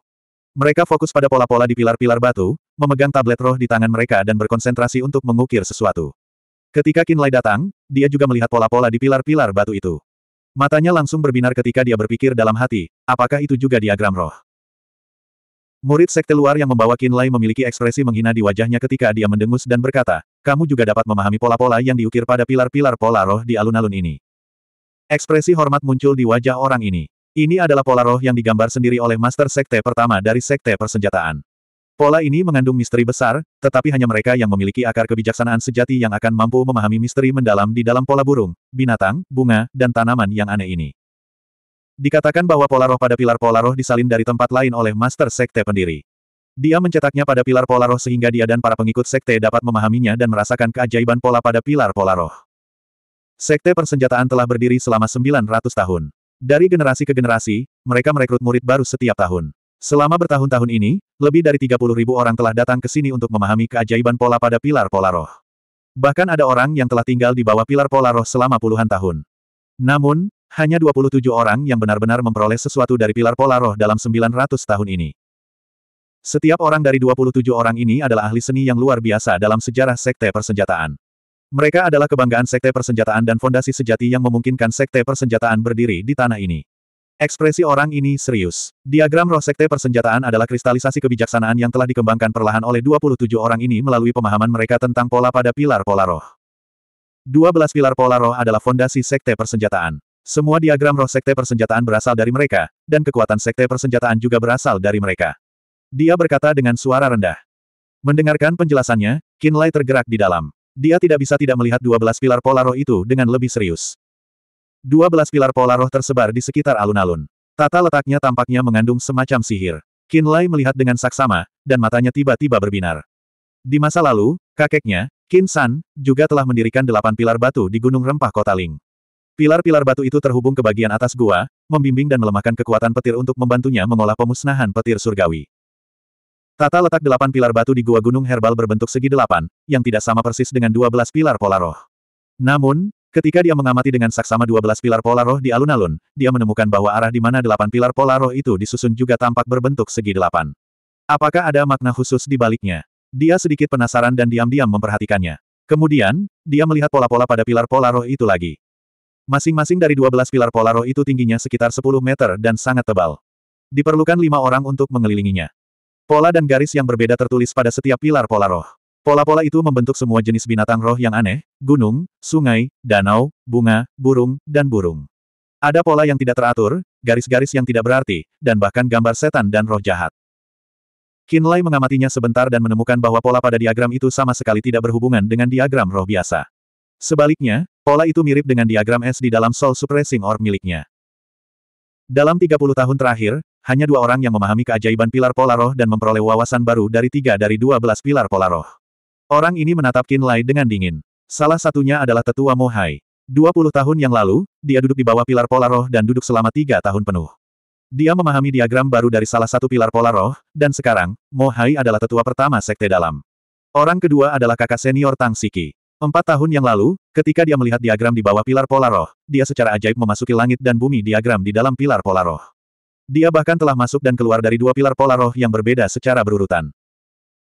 Mereka fokus pada pola-pola di pilar-pilar batu, memegang tablet roh di tangan mereka dan berkonsentrasi untuk mengukir sesuatu. Ketika Kinlay datang, dia juga melihat pola-pola di pilar-pilar batu itu. Matanya langsung berbinar ketika dia berpikir dalam hati, apakah itu juga diagram roh? Murid sekte luar yang membawa Kinlay memiliki ekspresi menghina di wajahnya ketika dia mendengus dan berkata, kamu juga dapat memahami pola-pola yang diukir pada pilar-pilar pola roh di alun-alun ini. Ekspresi hormat muncul di wajah orang ini. Ini adalah pola roh yang digambar sendiri oleh Master Sekte pertama dari Sekte Persenjataan. Pola ini mengandung misteri besar, tetapi hanya mereka yang memiliki akar kebijaksanaan sejati yang akan mampu memahami misteri mendalam di dalam pola burung, binatang, bunga, dan tanaman yang aneh ini. Dikatakan bahwa pola roh pada pilar pola roh disalin dari tempat lain oleh master sekte pendiri. Dia mencetaknya pada pilar pola roh sehingga dia dan para pengikut sekte dapat memahaminya dan merasakan keajaiban pola pada pilar pola roh. Sekte persenjataan telah berdiri selama 900 tahun. Dari generasi ke generasi, mereka merekrut murid baru setiap tahun. Selama bertahun-tahun ini, lebih dari 30 ribu orang telah datang ke sini untuk memahami keajaiban pola pada pilar pola roh. Bahkan ada orang yang telah tinggal di bawah pilar pola roh selama puluhan tahun. Namun, hanya 27 orang yang benar-benar memperoleh sesuatu dari pilar pola roh dalam 900 tahun ini. Setiap orang dari 27 orang ini adalah ahli seni yang luar biasa dalam sejarah sekte persenjataan. Mereka adalah kebanggaan sekte persenjataan dan fondasi sejati yang memungkinkan sekte persenjataan berdiri di tanah ini. Ekspresi orang ini serius. Diagram roh sekte persenjataan adalah kristalisasi kebijaksanaan yang telah dikembangkan perlahan oleh 27 orang ini melalui pemahaman mereka tentang pola pada pilar pola roh. 12 pilar pola roh adalah fondasi sekte persenjataan. Semua diagram roh sekte persenjataan berasal dari mereka, dan kekuatan sekte persenjataan juga berasal dari mereka. Dia berkata dengan suara rendah. Mendengarkan penjelasannya, Kinlay tergerak di dalam. Dia tidak bisa tidak melihat 12 pilar pola roh itu dengan lebih serius. 12 pilar pola roh tersebar di sekitar alun-alun. Tata letaknya tampaknya mengandung semacam sihir. Lai melihat dengan saksama, dan matanya tiba-tiba berbinar. Di masa lalu, kakeknya, Qin San, juga telah mendirikan delapan pilar batu di Gunung Rempah Kota Ling. Pilar-pilar batu itu terhubung ke bagian atas gua, membimbing dan melemahkan kekuatan petir untuk membantunya mengolah pemusnahan petir surgawi. Tata letak delapan pilar batu di gua gunung herbal berbentuk segi delapan, yang tidak sama persis dengan dua belas pilar pola roh. Namun, Ketika dia mengamati dengan saksama 12 pilar pola roh di alun-alun, dia menemukan bahwa arah di mana delapan pilar pola roh itu disusun juga tampak berbentuk segi delapan. Apakah ada makna khusus di baliknya? Dia sedikit penasaran dan diam-diam memperhatikannya. Kemudian, dia melihat pola-pola pada pilar pola roh itu lagi. Masing-masing dari 12 pilar pola roh itu tingginya sekitar 10 meter dan sangat tebal. Diperlukan lima orang untuk mengelilinginya. Pola dan garis yang berbeda tertulis pada setiap pilar pola roh. Pola-pola itu membentuk semua jenis binatang roh yang aneh, gunung, sungai, danau, bunga, burung, dan burung. Ada pola yang tidak teratur, garis-garis yang tidak berarti, dan bahkan gambar setan dan roh jahat. Kinlay mengamatinya sebentar dan menemukan bahwa pola pada diagram itu sama sekali tidak berhubungan dengan diagram roh biasa. Sebaliknya, pola itu mirip dengan diagram S di dalam Soul Suppressing Orb miliknya. Dalam 30 tahun terakhir, hanya dua orang yang memahami keajaiban pilar pola roh dan memperoleh wawasan baru dari tiga dari dua belas pilar pola roh. Orang ini menatap Qin Lai dengan dingin. Salah satunya adalah tetua Mohai. 20 tahun yang lalu, dia duduk di bawah pilar pola roh dan duduk selama tiga tahun penuh. Dia memahami diagram baru dari salah satu pilar pola roh, dan sekarang, Mohai adalah tetua pertama sekte dalam. Orang kedua adalah kakak senior Tang Siki. Empat tahun yang lalu, ketika dia melihat diagram di bawah pilar pola roh, dia secara ajaib memasuki langit dan bumi diagram di dalam pilar pola roh. Dia bahkan telah masuk dan keluar dari dua pilar pola roh yang berbeda secara berurutan.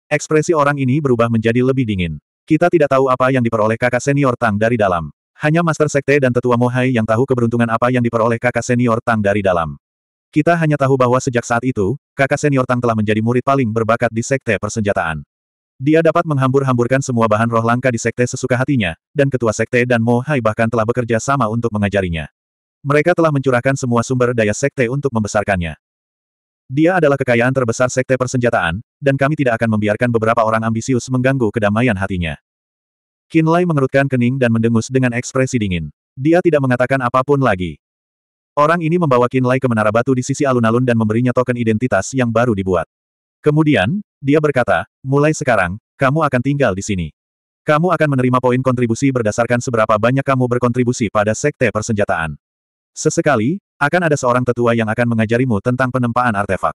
Ekspresi orang ini berubah menjadi lebih dingin. Kita tidak tahu apa yang diperoleh kakak senior Tang dari dalam. Hanya Master Sekte dan Tetua Mohai yang tahu keberuntungan apa yang diperoleh kakak senior Tang dari dalam. Kita hanya tahu bahwa sejak saat itu, kakak senior Tang telah menjadi murid paling berbakat di Sekte Persenjataan. Dia dapat menghambur-hamburkan semua bahan roh langka di sekte sesuka hatinya, dan ketua sekte dan Mohai bahkan telah bekerja sama untuk mengajarinya. Mereka telah mencurahkan semua sumber daya sekte untuk membesarkannya. Dia adalah kekayaan terbesar sekte persenjataan, dan kami tidak akan membiarkan beberapa orang ambisius mengganggu kedamaian hatinya. Lai mengerutkan kening dan mendengus dengan ekspresi dingin. Dia tidak mengatakan apapun lagi. Orang ini membawa Lai ke menara batu di sisi alun-alun dan memberinya token identitas yang baru dibuat. Kemudian, dia berkata, mulai sekarang, kamu akan tinggal di sini. Kamu akan menerima poin kontribusi berdasarkan seberapa banyak kamu berkontribusi pada sekte persenjataan. Sesekali, akan ada seorang tetua yang akan mengajarimu tentang penempaan artefak.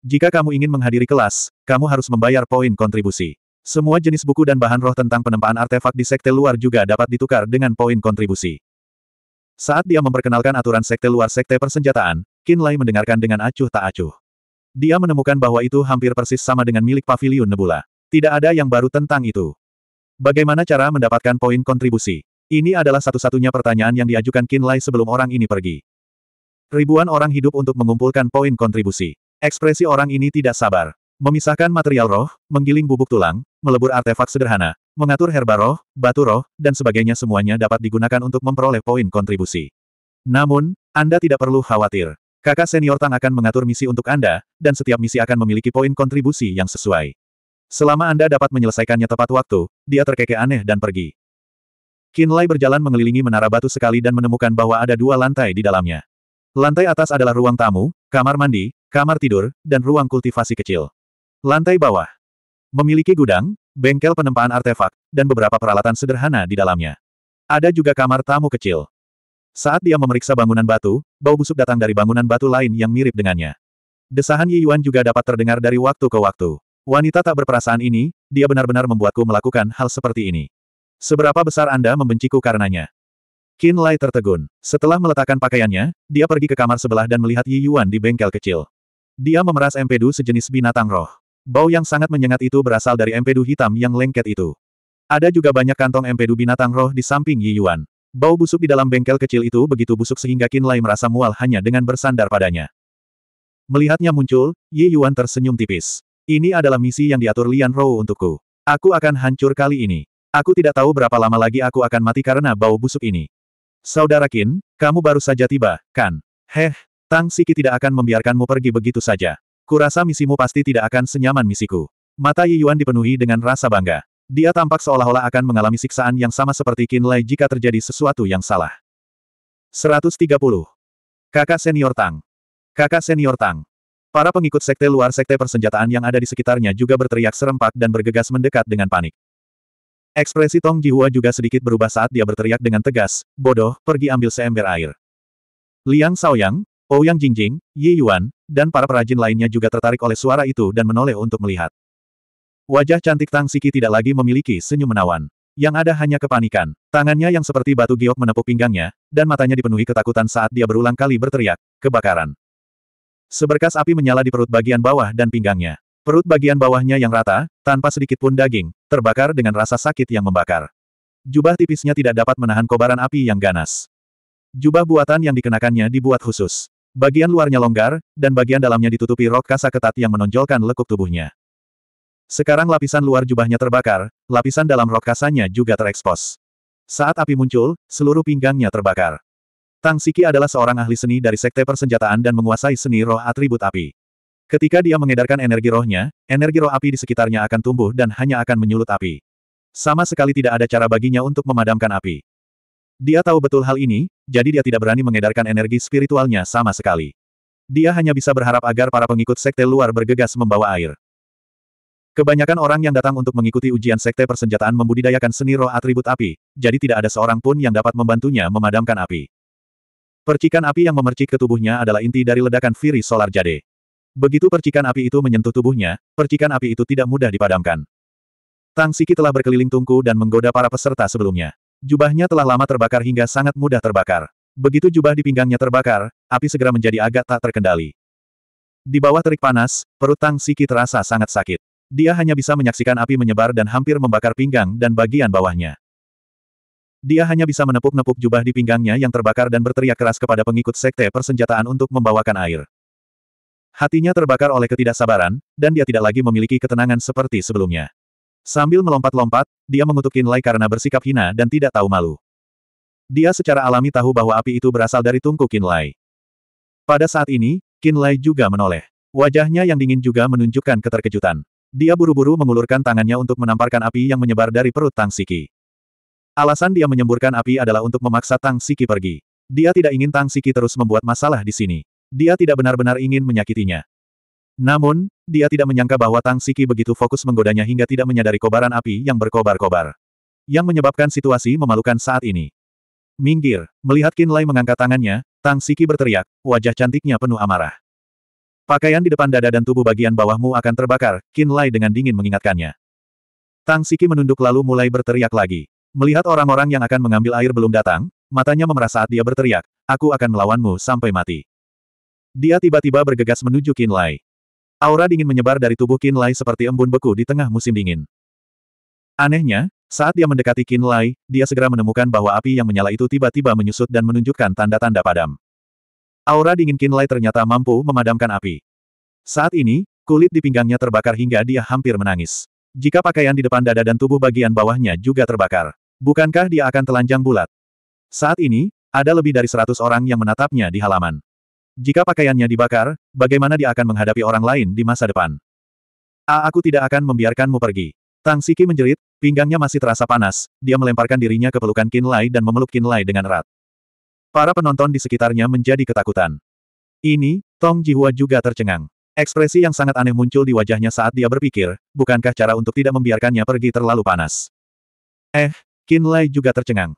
Jika kamu ingin menghadiri kelas, kamu harus membayar poin kontribusi. Semua jenis buku dan bahan roh tentang penempaan artefak di sekte luar juga dapat ditukar dengan poin kontribusi. Saat dia memperkenalkan aturan sekte luar sekte persenjataan, Lai mendengarkan dengan acuh tak acuh. Dia menemukan bahwa itu hampir persis sama dengan milik pavilion Nebula. Tidak ada yang baru tentang itu. Bagaimana cara mendapatkan poin kontribusi? Ini adalah satu-satunya pertanyaan yang diajukan Lai sebelum orang ini pergi. Ribuan orang hidup untuk mengumpulkan poin kontribusi. Ekspresi orang ini tidak sabar. Memisahkan material roh, menggiling bubuk tulang, melebur artefak sederhana, mengatur herba roh, batu roh, dan sebagainya semuanya dapat digunakan untuk memperoleh poin kontribusi. Namun, Anda tidak perlu khawatir. Kakak senior Tang akan mengatur misi untuk Anda, dan setiap misi akan memiliki poin kontribusi yang sesuai. Selama Anda dapat menyelesaikannya tepat waktu, dia terkekeh aneh dan pergi. Kinlay berjalan mengelilingi menara batu sekali dan menemukan bahwa ada dua lantai di dalamnya. Lantai atas adalah ruang tamu, kamar mandi, kamar tidur, dan ruang kultivasi kecil. Lantai bawah memiliki gudang, bengkel penempaan artefak, dan beberapa peralatan sederhana di dalamnya. Ada juga kamar tamu kecil. Saat dia memeriksa bangunan batu, bau busuk datang dari bangunan batu lain yang mirip dengannya. Desahan Yi Yuan juga dapat terdengar dari waktu ke waktu. Wanita tak berperasaan ini, dia benar-benar membuatku melakukan hal seperti ini. Seberapa besar Anda membenciku karenanya? Qin Lai tertegun. Setelah meletakkan pakaiannya, dia pergi ke kamar sebelah dan melihat Yi Yuan di bengkel kecil. Dia memeras empedu sejenis binatang roh. Bau yang sangat menyengat itu berasal dari empedu hitam yang lengket itu. Ada juga banyak kantong empedu binatang roh di samping Yi Yuan. Bau busuk di dalam bengkel kecil itu begitu busuk sehingga Qin Lai merasa mual hanya dengan bersandar padanya. Melihatnya muncul, Yi Yuan tersenyum tipis. Ini adalah misi yang diatur Lian Rou untukku. Aku akan hancur kali ini. Aku tidak tahu berapa lama lagi aku akan mati karena bau busuk ini. Saudara Qin, kamu baru saja tiba, kan? Heh, Tang Siki tidak akan membiarkanmu pergi begitu saja. Kurasa misimu pasti tidak akan senyaman misiku. Mata Yi Yuan dipenuhi dengan rasa bangga. Dia tampak seolah-olah akan mengalami siksaan yang sama seperti Qin Lai jika terjadi sesuatu yang salah. 130. Kakak senior Tang. Kakak senior Tang. Para pengikut sekte luar sekte persenjataan yang ada di sekitarnya juga berteriak serempak dan bergegas mendekat dengan panik. Ekspresi Tong Jihua juga sedikit berubah saat dia berteriak dengan tegas, bodoh, pergi ambil seember air. Liang Saoyang, Ouyang oh Jingjing, Yi Yuan, dan para perajin lainnya juga tertarik oleh suara itu dan menoleh untuk melihat. Wajah cantik Tang Siki tidak lagi memiliki senyum menawan. Yang ada hanya kepanikan. Tangannya yang seperti batu giok menepuk pinggangnya, dan matanya dipenuhi ketakutan saat dia berulang kali berteriak, kebakaran. Seberkas api menyala di perut bagian bawah dan pinggangnya. Perut bagian bawahnya yang rata, tanpa sedikitpun daging, terbakar dengan rasa sakit yang membakar. Jubah tipisnya tidak dapat menahan kobaran api yang ganas. Jubah buatan yang dikenakannya dibuat khusus. Bagian luarnya longgar, dan bagian dalamnya ditutupi rok kasa ketat yang menonjolkan lekuk tubuhnya. Sekarang lapisan luar jubahnya terbakar, lapisan dalam rok kasanya juga terekspos. Saat api muncul, seluruh pinggangnya terbakar. Tang Siki adalah seorang ahli seni dari Sekte Persenjataan dan menguasai seni roh atribut api. Ketika dia mengedarkan energi rohnya, energi roh api di sekitarnya akan tumbuh dan hanya akan menyulut api. Sama sekali tidak ada cara baginya untuk memadamkan api. Dia tahu betul hal ini, jadi dia tidak berani mengedarkan energi spiritualnya sama sekali. Dia hanya bisa berharap agar para pengikut sekte luar bergegas membawa air. Kebanyakan orang yang datang untuk mengikuti ujian sekte persenjataan membudidayakan seni roh atribut api, jadi tidak ada seorang pun yang dapat membantunya memadamkan api. Percikan api yang memercik ke tubuhnya adalah inti dari ledakan Firi Solar Jade. Begitu percikan api itu menyentuh tubuhnya, percikan api itu tidak mudah dipadamkan. Tang Siki telah berkeliling tungku dan menggoda para peserta sebelumnya. Jubahnya telah lama terbakar hingga sangat mudah terbakar. Begitu jubah di pinggangnya terbakar, api segera menjadi agak tak terkendali. Di bawah terik panas, perut Tang Siki terasa sangat sakit. Dia hanya bisa menyaksikan api menyebar dan hampir membakar pinggang dan bagian bawahnya. Dia hanya bisa menepuk-nepuk jubah di pinggangnya yang terbakar dan berteriak keras kepada pengikut sekte persenjataan untuk membawakan air. Hatinya terbakar oleh ketidaksabaran, dan dia tidak lagi memiliki ketenangan seperti sebelumnya. Sambil melompat-lompat, dia mengutukin Lai karena bersikap hina dan tidak tahu malu. Dia secara alami tahu bahwa api itu berasal dari tungku Kinlay. Pada saat ini, Kinlay juga menoleh. Wajahnya yang dingin juga menunjukkan keterkejutan. Dia buru-buru mengulurkan tangannya untuk menamparkan api yang menyebar dari perut Tang Siki. Alasan dia menyemburkan api adalah untuk memaksa Tang Siki pergi. Dia tidak ingin Tang Siki terus membuat masalah di sini dia tidak benar-benar ingin menyakitinya. Namun, dia tidak menyangka bahwa Tang Siki begitu fokus menggodanya hingga tidak menyadari kobaran api yang berkobar-kobar. Yang menyebabkan situasi memalukan saat ini. Minggir, melihat Qin Lai mengangkat tangannya, Tang Siki berteriak, wajah cantiknya penuh amarah. Pakaian di depan dada dan tubuh bagian bawahmu akan terbakar, Qin Lai dengan dingin mengingatkannya. Tang Siki menunduk lalu mulai berteriak lagi. Melihat orang-orang yang akan mengambil air belum datang, matanya memerah saat dia berteriak, aku akan melawanmu sampai mati. Dia tiba-tiba bergegas menuju Kinlay. Aura dingin menyebar dari tubuh Kinlay seperti embun beku di tengah musim dingin. Anehnya, saat dia mendekati Kinlay, dia segera menemukan bahwa api yang menyala itu tiba-tiba menyusut dan menunjukkan tanda-tanda padam. Aura dingin Kinlay ternyata mampu memadamkan api. Saat ini, kulit di pinggangnya terbakar hingga dia hampir menangis. Jika pakaian di depan dada dan tubuh bagian bawahnya juga terbakar, bukankah dia akan telanjang bulat? Saat ini, ada lebih dari seratus orang yang menatapnya di halaman. Jika pakaiannya dibakar, bagaimana dia akan menghadapi orang lain di masa depan? A, aku tidak akan membiarkanmu pergi. Tang Siki menjerit, pinggangnya masih terasa panas, dia melemparkan dirinya ke pelukan Qin Lai dan memeluk Qin Lai dengan erat. Para penonton di sekitarnya menjadi ketakutan. Ini, Tong Jihua juga tercengang. Ekspresi yang sangat aneh muncul di wajahnya saat dia berpikir, bukankah cara untuk tidak membiarkannya pergi terlalu panas? Eh, Qin Lai juga tercengang.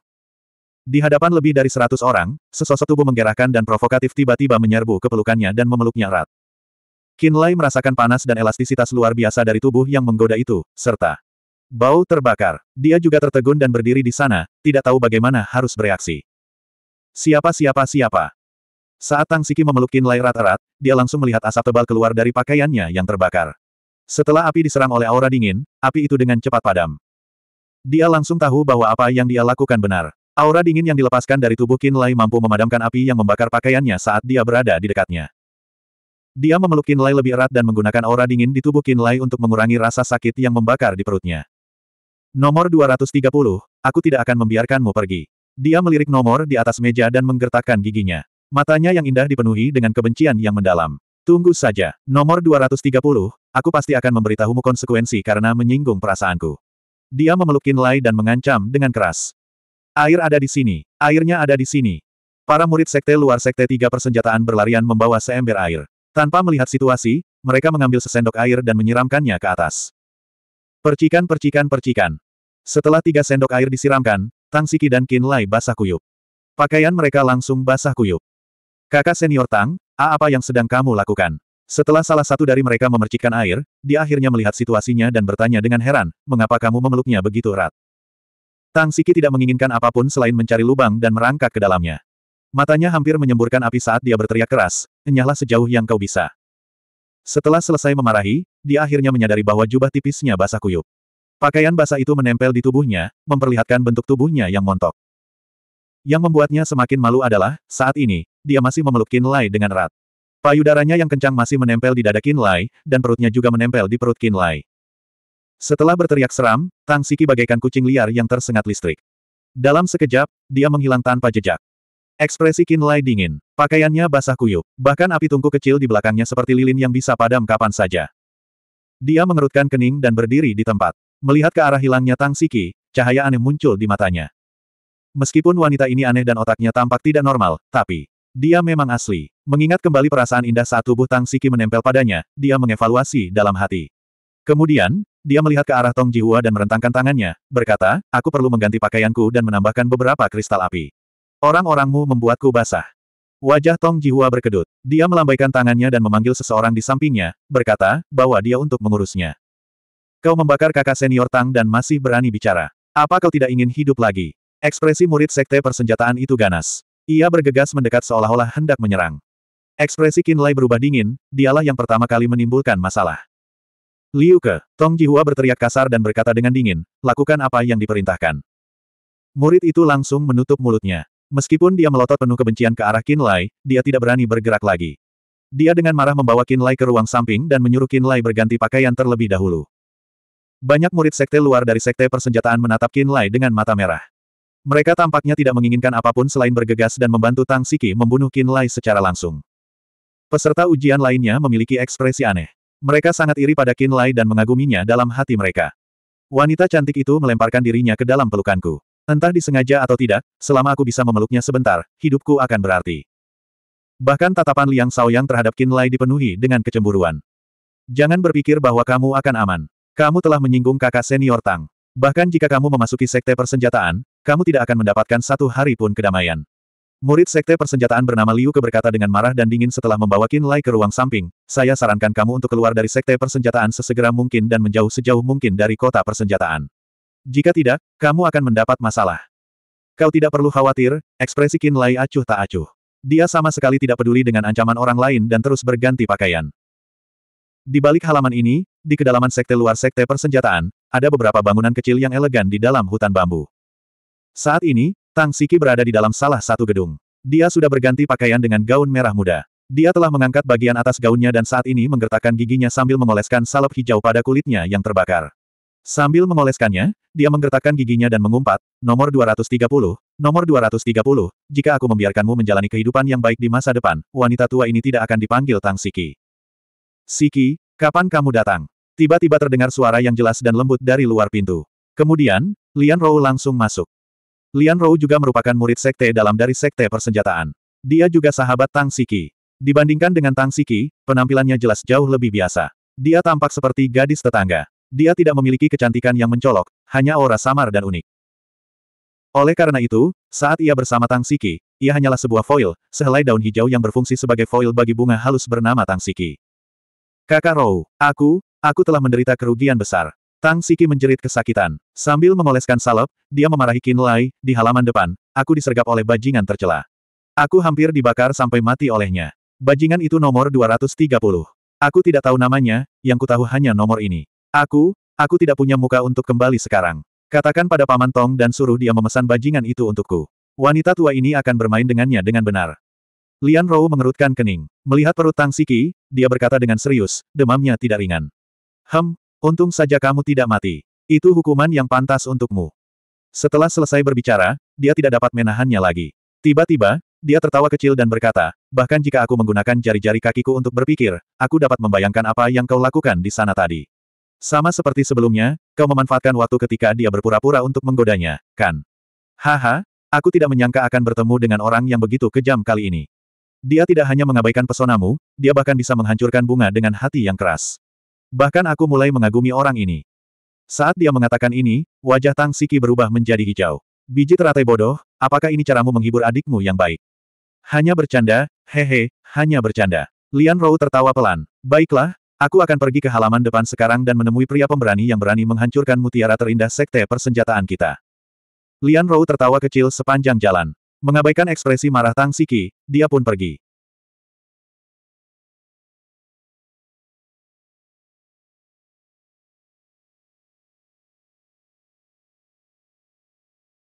Di hadapan lebih dari seratus orang, sesosok tubuh menggerahkan dan provokatif tiba-tiba menyerbu ke pelukannya dan memeluknya erat. Lai merasakan panas dan elastisitas luar biasa dari tubuh yang menggoda itu, serta bau terbakar. Dia juga tertegun dan berdiri di sana, tidak tahu bagaimana harus bereaksi. Siapa siapa siapa? Saat Tang Siki memeluk Lai erat-erat, dia langsung melihat asap tebal keluar dari pakaiannya yang terbakar. Setelah api diserang oleh aura dingin, api itu dengan cepat padam. Dia langsung tahu bahwa apa yang dia lakukan benar. Aura dingin yang dilepaskan dari tubuh Lai mampu memadamkan api yang membakar pakaiannya saat dia berada di dekatnya. Dia memeluk Lai lebih erat dan menggunakan aura dingin di tubuh Lai untuk mengurangi rasa sakit yang membakar di perutnya. Nomor 230, aku tidak akan membiarkanmu pergi. Dia melirik nomor di atas meja dan menggertakkan giginya. Matanya yang indah dipenuhi dengan kebencian yang mendalam. Tunggu saja, nomor 230, aku pasti akan memberitahumu konsekuensi karena menyinggung perasaanku. Dia memeluk Lai dan mengancam dengan keras. Air ada di sini. Airnya ada di sini. Para murid sekte luar sekte tiga persenjataan berlarian membawa seember air. Tanpa melihat situasi, mereka mengambil sesendok air dan menyiramkannya ke atas. Percikan-percikan-percikan. Setelah tiga sendok air disiramkan, Tang Siki dan Qin Lai basah kuyup. Pakaian mereka langsung basah kuyup. Kakak senior Tang, A apa yang sedang kamu lakukan? Setelah salah satu dari mereka memercikkan air, dia akhirnya melihat situasinya dan bertanya dengan heran, mengapa kamu memeluknya begitu erat? Tang Siki tidak menginginkan apapun selain mencari lubang dan merangkak ke dalamnya. Matanya hampir menyemburkan api saat dia berteriak keras, enyahlah sejauh yang kau bisa. Setelah selesai memarahi, dia akhirnya menyadari bahwa jubah tipisnya basah kuyup. Pakaian basah itu menempel di tubuhnya, memperlihatkan bentuk tubuhnya yang montok. Yang membuatnya semakin malu adalah, saat ini, dia masih memeluk Kinlay dengan erat. Payudaranya yang kencang masih menempel di dada Kinlay, dan perutnya juga menempel di perut Kinlay. Setelah berteriak seram, Tang Siki bagaikan kucing liar yang tersengat listrik. Dalam sekejap, dia menghilang tanpa jejak. Ekspresi Kinlay Lai dingin. Pakaiannya basah kuyup. Bahkan api tungku kecil di belakangnya seperti lilin yang bisa padam kapan saja. Dia mengerutkan kening dan berdiri di tempat. Melihat ke arah hilangnya Tang Siki, cahaya aneh muncul di matanya. Meskipun wanita ini aneh dan otaknya tampak tidak normal, tapi dia memang asli. Mengingat kembali perasaan indah saat tubuh Tang Siki menempel padanya, dia mengevaluasi dalam hati. Kemudian, dia melihat ke arah Tong Jihua dan merentangkan tangannya, berkata, aku perlu mengganti pakaianku dan menambahkan beberapa kristal api. Orang-orangmu membuatku basah. Wajah Tong Jihua berkedut. Dia melambaikan tangannya dan memanggil seseorang di sampingnya, berkata, bawa dia untuk mengurusnya. Kau membakar kakak senior Tang dan masih berani bicara. Apa kau tidak ingin hidup lagi? Ekspresi murid sekte persenjataan itu ganas. Ia bergegas mendekat seolah-olah hendak menyerang. Ekspresi Kinlay berubah dingin, dialah yang pertama kali menimbulkan masalah. Liu Ke, Tong Jihua berteriak kasar dan berkata dengan dingin, lakukan apa yang diperintahkan. Murid itu langsung menutup mulutnya. Meskipun dia melotot penuh kebencian ke arah Qin Lai, dia tidak berani bergerak lagi. Dia dengan marah membawa Qin Lai ke ruang samping dan menyuruh Qin Lai berganti pakaian terlebih dahulu. Banyak murid sekte luar dari sekte persenjataan menatap Qin Lai dengan mata merah. Mereka tampaknya tidak menginginkan apapun selain bergegas dan membantu Tang Siki membunuh Qin Lai secara langsung. Peserta ujian lainnya memiliki ekspresi aneh. Mereka sangat iri pada Qin Lai dan mengaguminya dalam hati mereka. Wanita cantik itu melemparkan dirinya ke dalam pelukanku. Entah disengaja atau tidak, selama aku bisa memeluknya sebentar, hidupku akan berarti. Bahkan tatapan Liang yang terhadap Qin Lai dipenuhi dengan kecemburuan. Jangan berpikir bahwa kamu akan aman. Kamu telah menyinggung kakak senior Tang. Bahkan jika kamu memasuki sekte persenjataan, kamu tidak akan mendapatkan satu hari pun kedamaian. Murid sekte persenjataan bernama Liu Ke berkata dengan marah dan dingin setelah membawa Qin Lai ke ruang samping, saya sarankan kamu untuk keluar dari sekte persenjataan sesegera mungkin dan menjauh sejauh mungkin dari kota persenjataan. Jika tidak, kamu akan mendapat masalah. Kau tidak perlu khawatir, ekspresi Qin Lai acuh tak acuh. Dia sama sekali tidak peduli dengan ancaman orang lain dan terus berganti pakaian. Di balik halaman ini, di kedalaman sekte luar sekte persenjataan, ada beberapa bangunan kecil yang elegan di dalam hutan bambu. Saat ini, Tang Siki berada di dalam salah satu gedung. Dia sudah berganti pakaian dengan gaun merah muda. Dia telah mengangkat bagian atas gaunnya dan saat ini menggertakkan giginya sambil mengoleskan salep hijau pada kulitnya yang terbakar. Sambil mengoleskannya, dia menggertakkan giginya dan mengumpat, nomor 230, nomor 230, jika aku membiarkanmu menjalani kehidupan yang baik di masa depan, wanita tua ini tidak akan dipanggil Tang Siki. Siki, kapan kamu datang? Tiba-tiba terdengar suara yang jelas dan lembut dari luar pintu. Kemudian, Lian Rou langsung masuk. Lian Rou juga merupakan murid sekte dalam dari sekte persenjataan. Dia juga sahabat Tang Siki. Dibandingkan dengan Tang Siki, penampilannya jelas jauh lebih biasa. Dia tampak seperti gadis tetangga. Dia tidak memiliki kecantikan yang mencolok, hanya aura samar dan unik. Oleh karena itu, saat ia bersama Tang Siki, ia hanyalah sebuah foil, sehelai daun hijau yang berfungsi sebagai foil bagi bunga halus bernama Tang Siki. Kakak Rou, aku, aku telah menderita kerugian besar. Tang Siki menjerit kesakitan. Sambil mengoleskan salep, dia memarahi Qin Lai, di halaman depan, aku disergap oleh bajingan tercela. Aku hampir dibakar sampai mati olehnya. Bajingan itu nomor 230. Aku tidak tahu namanya, yang kutahu hanya nomor ini. Aku, aku tidak punya muka untuk kembali sekarang. Katakan pada Paman Tong dan suruh dia memesan bajingan itu untukku. Wanita tua ini akan bermain dengannya dengan benar. Lian Rou mengerutkan kening. Melihat perut Tang Siki, dia berkata dengan serius, demamnya tidak ringan. Hem, Untung saja kamu tidak mati. Itu hukuman yang pantas untukmu. Setelah selesai berbicara, dia tidak dapat menahannya lagi. Tiba-tiba, dia tertawa kecil dan berkata, bahkan jika aku menggunakan jari-jari kakiku untuk berpikir, aku dapat membayangkan apa yang kau lakukan di sana tadi. Sama seperti sebelumnya, kau memanfaatkan waktu ketika dia berpura-pura untuk menggodanya, kan? Haha, aku tidak menyangka akan bertemu dengan orang yang begitu kejam kali ini. Dia tidak hanya mengabaikan pesonamu, dia bahkan bisa menghancurkan bunga dengan hati yang keras. Bahkan aku mulai mengagumi orang ini. Saat dia mengatakan ini, wajah Tang Siki berubah menjadi hijau. Biji teratai bodoh, apakah ini caramu menghibur adikmu yang baik? Hanya bercanda, hehe, hanya bercanda. Lian Rou tertawa pelan. Baiklah, aku akan pergi ke halaman depan sekarang dan menemui pria pemberani yang berani menghancurkan mutiara terindah sekte persenjataan kita. Lian Rou tertawa kecil sepanjang jalan. Mengabaikan ekspresi marah Tang Siki, dia pun pergi.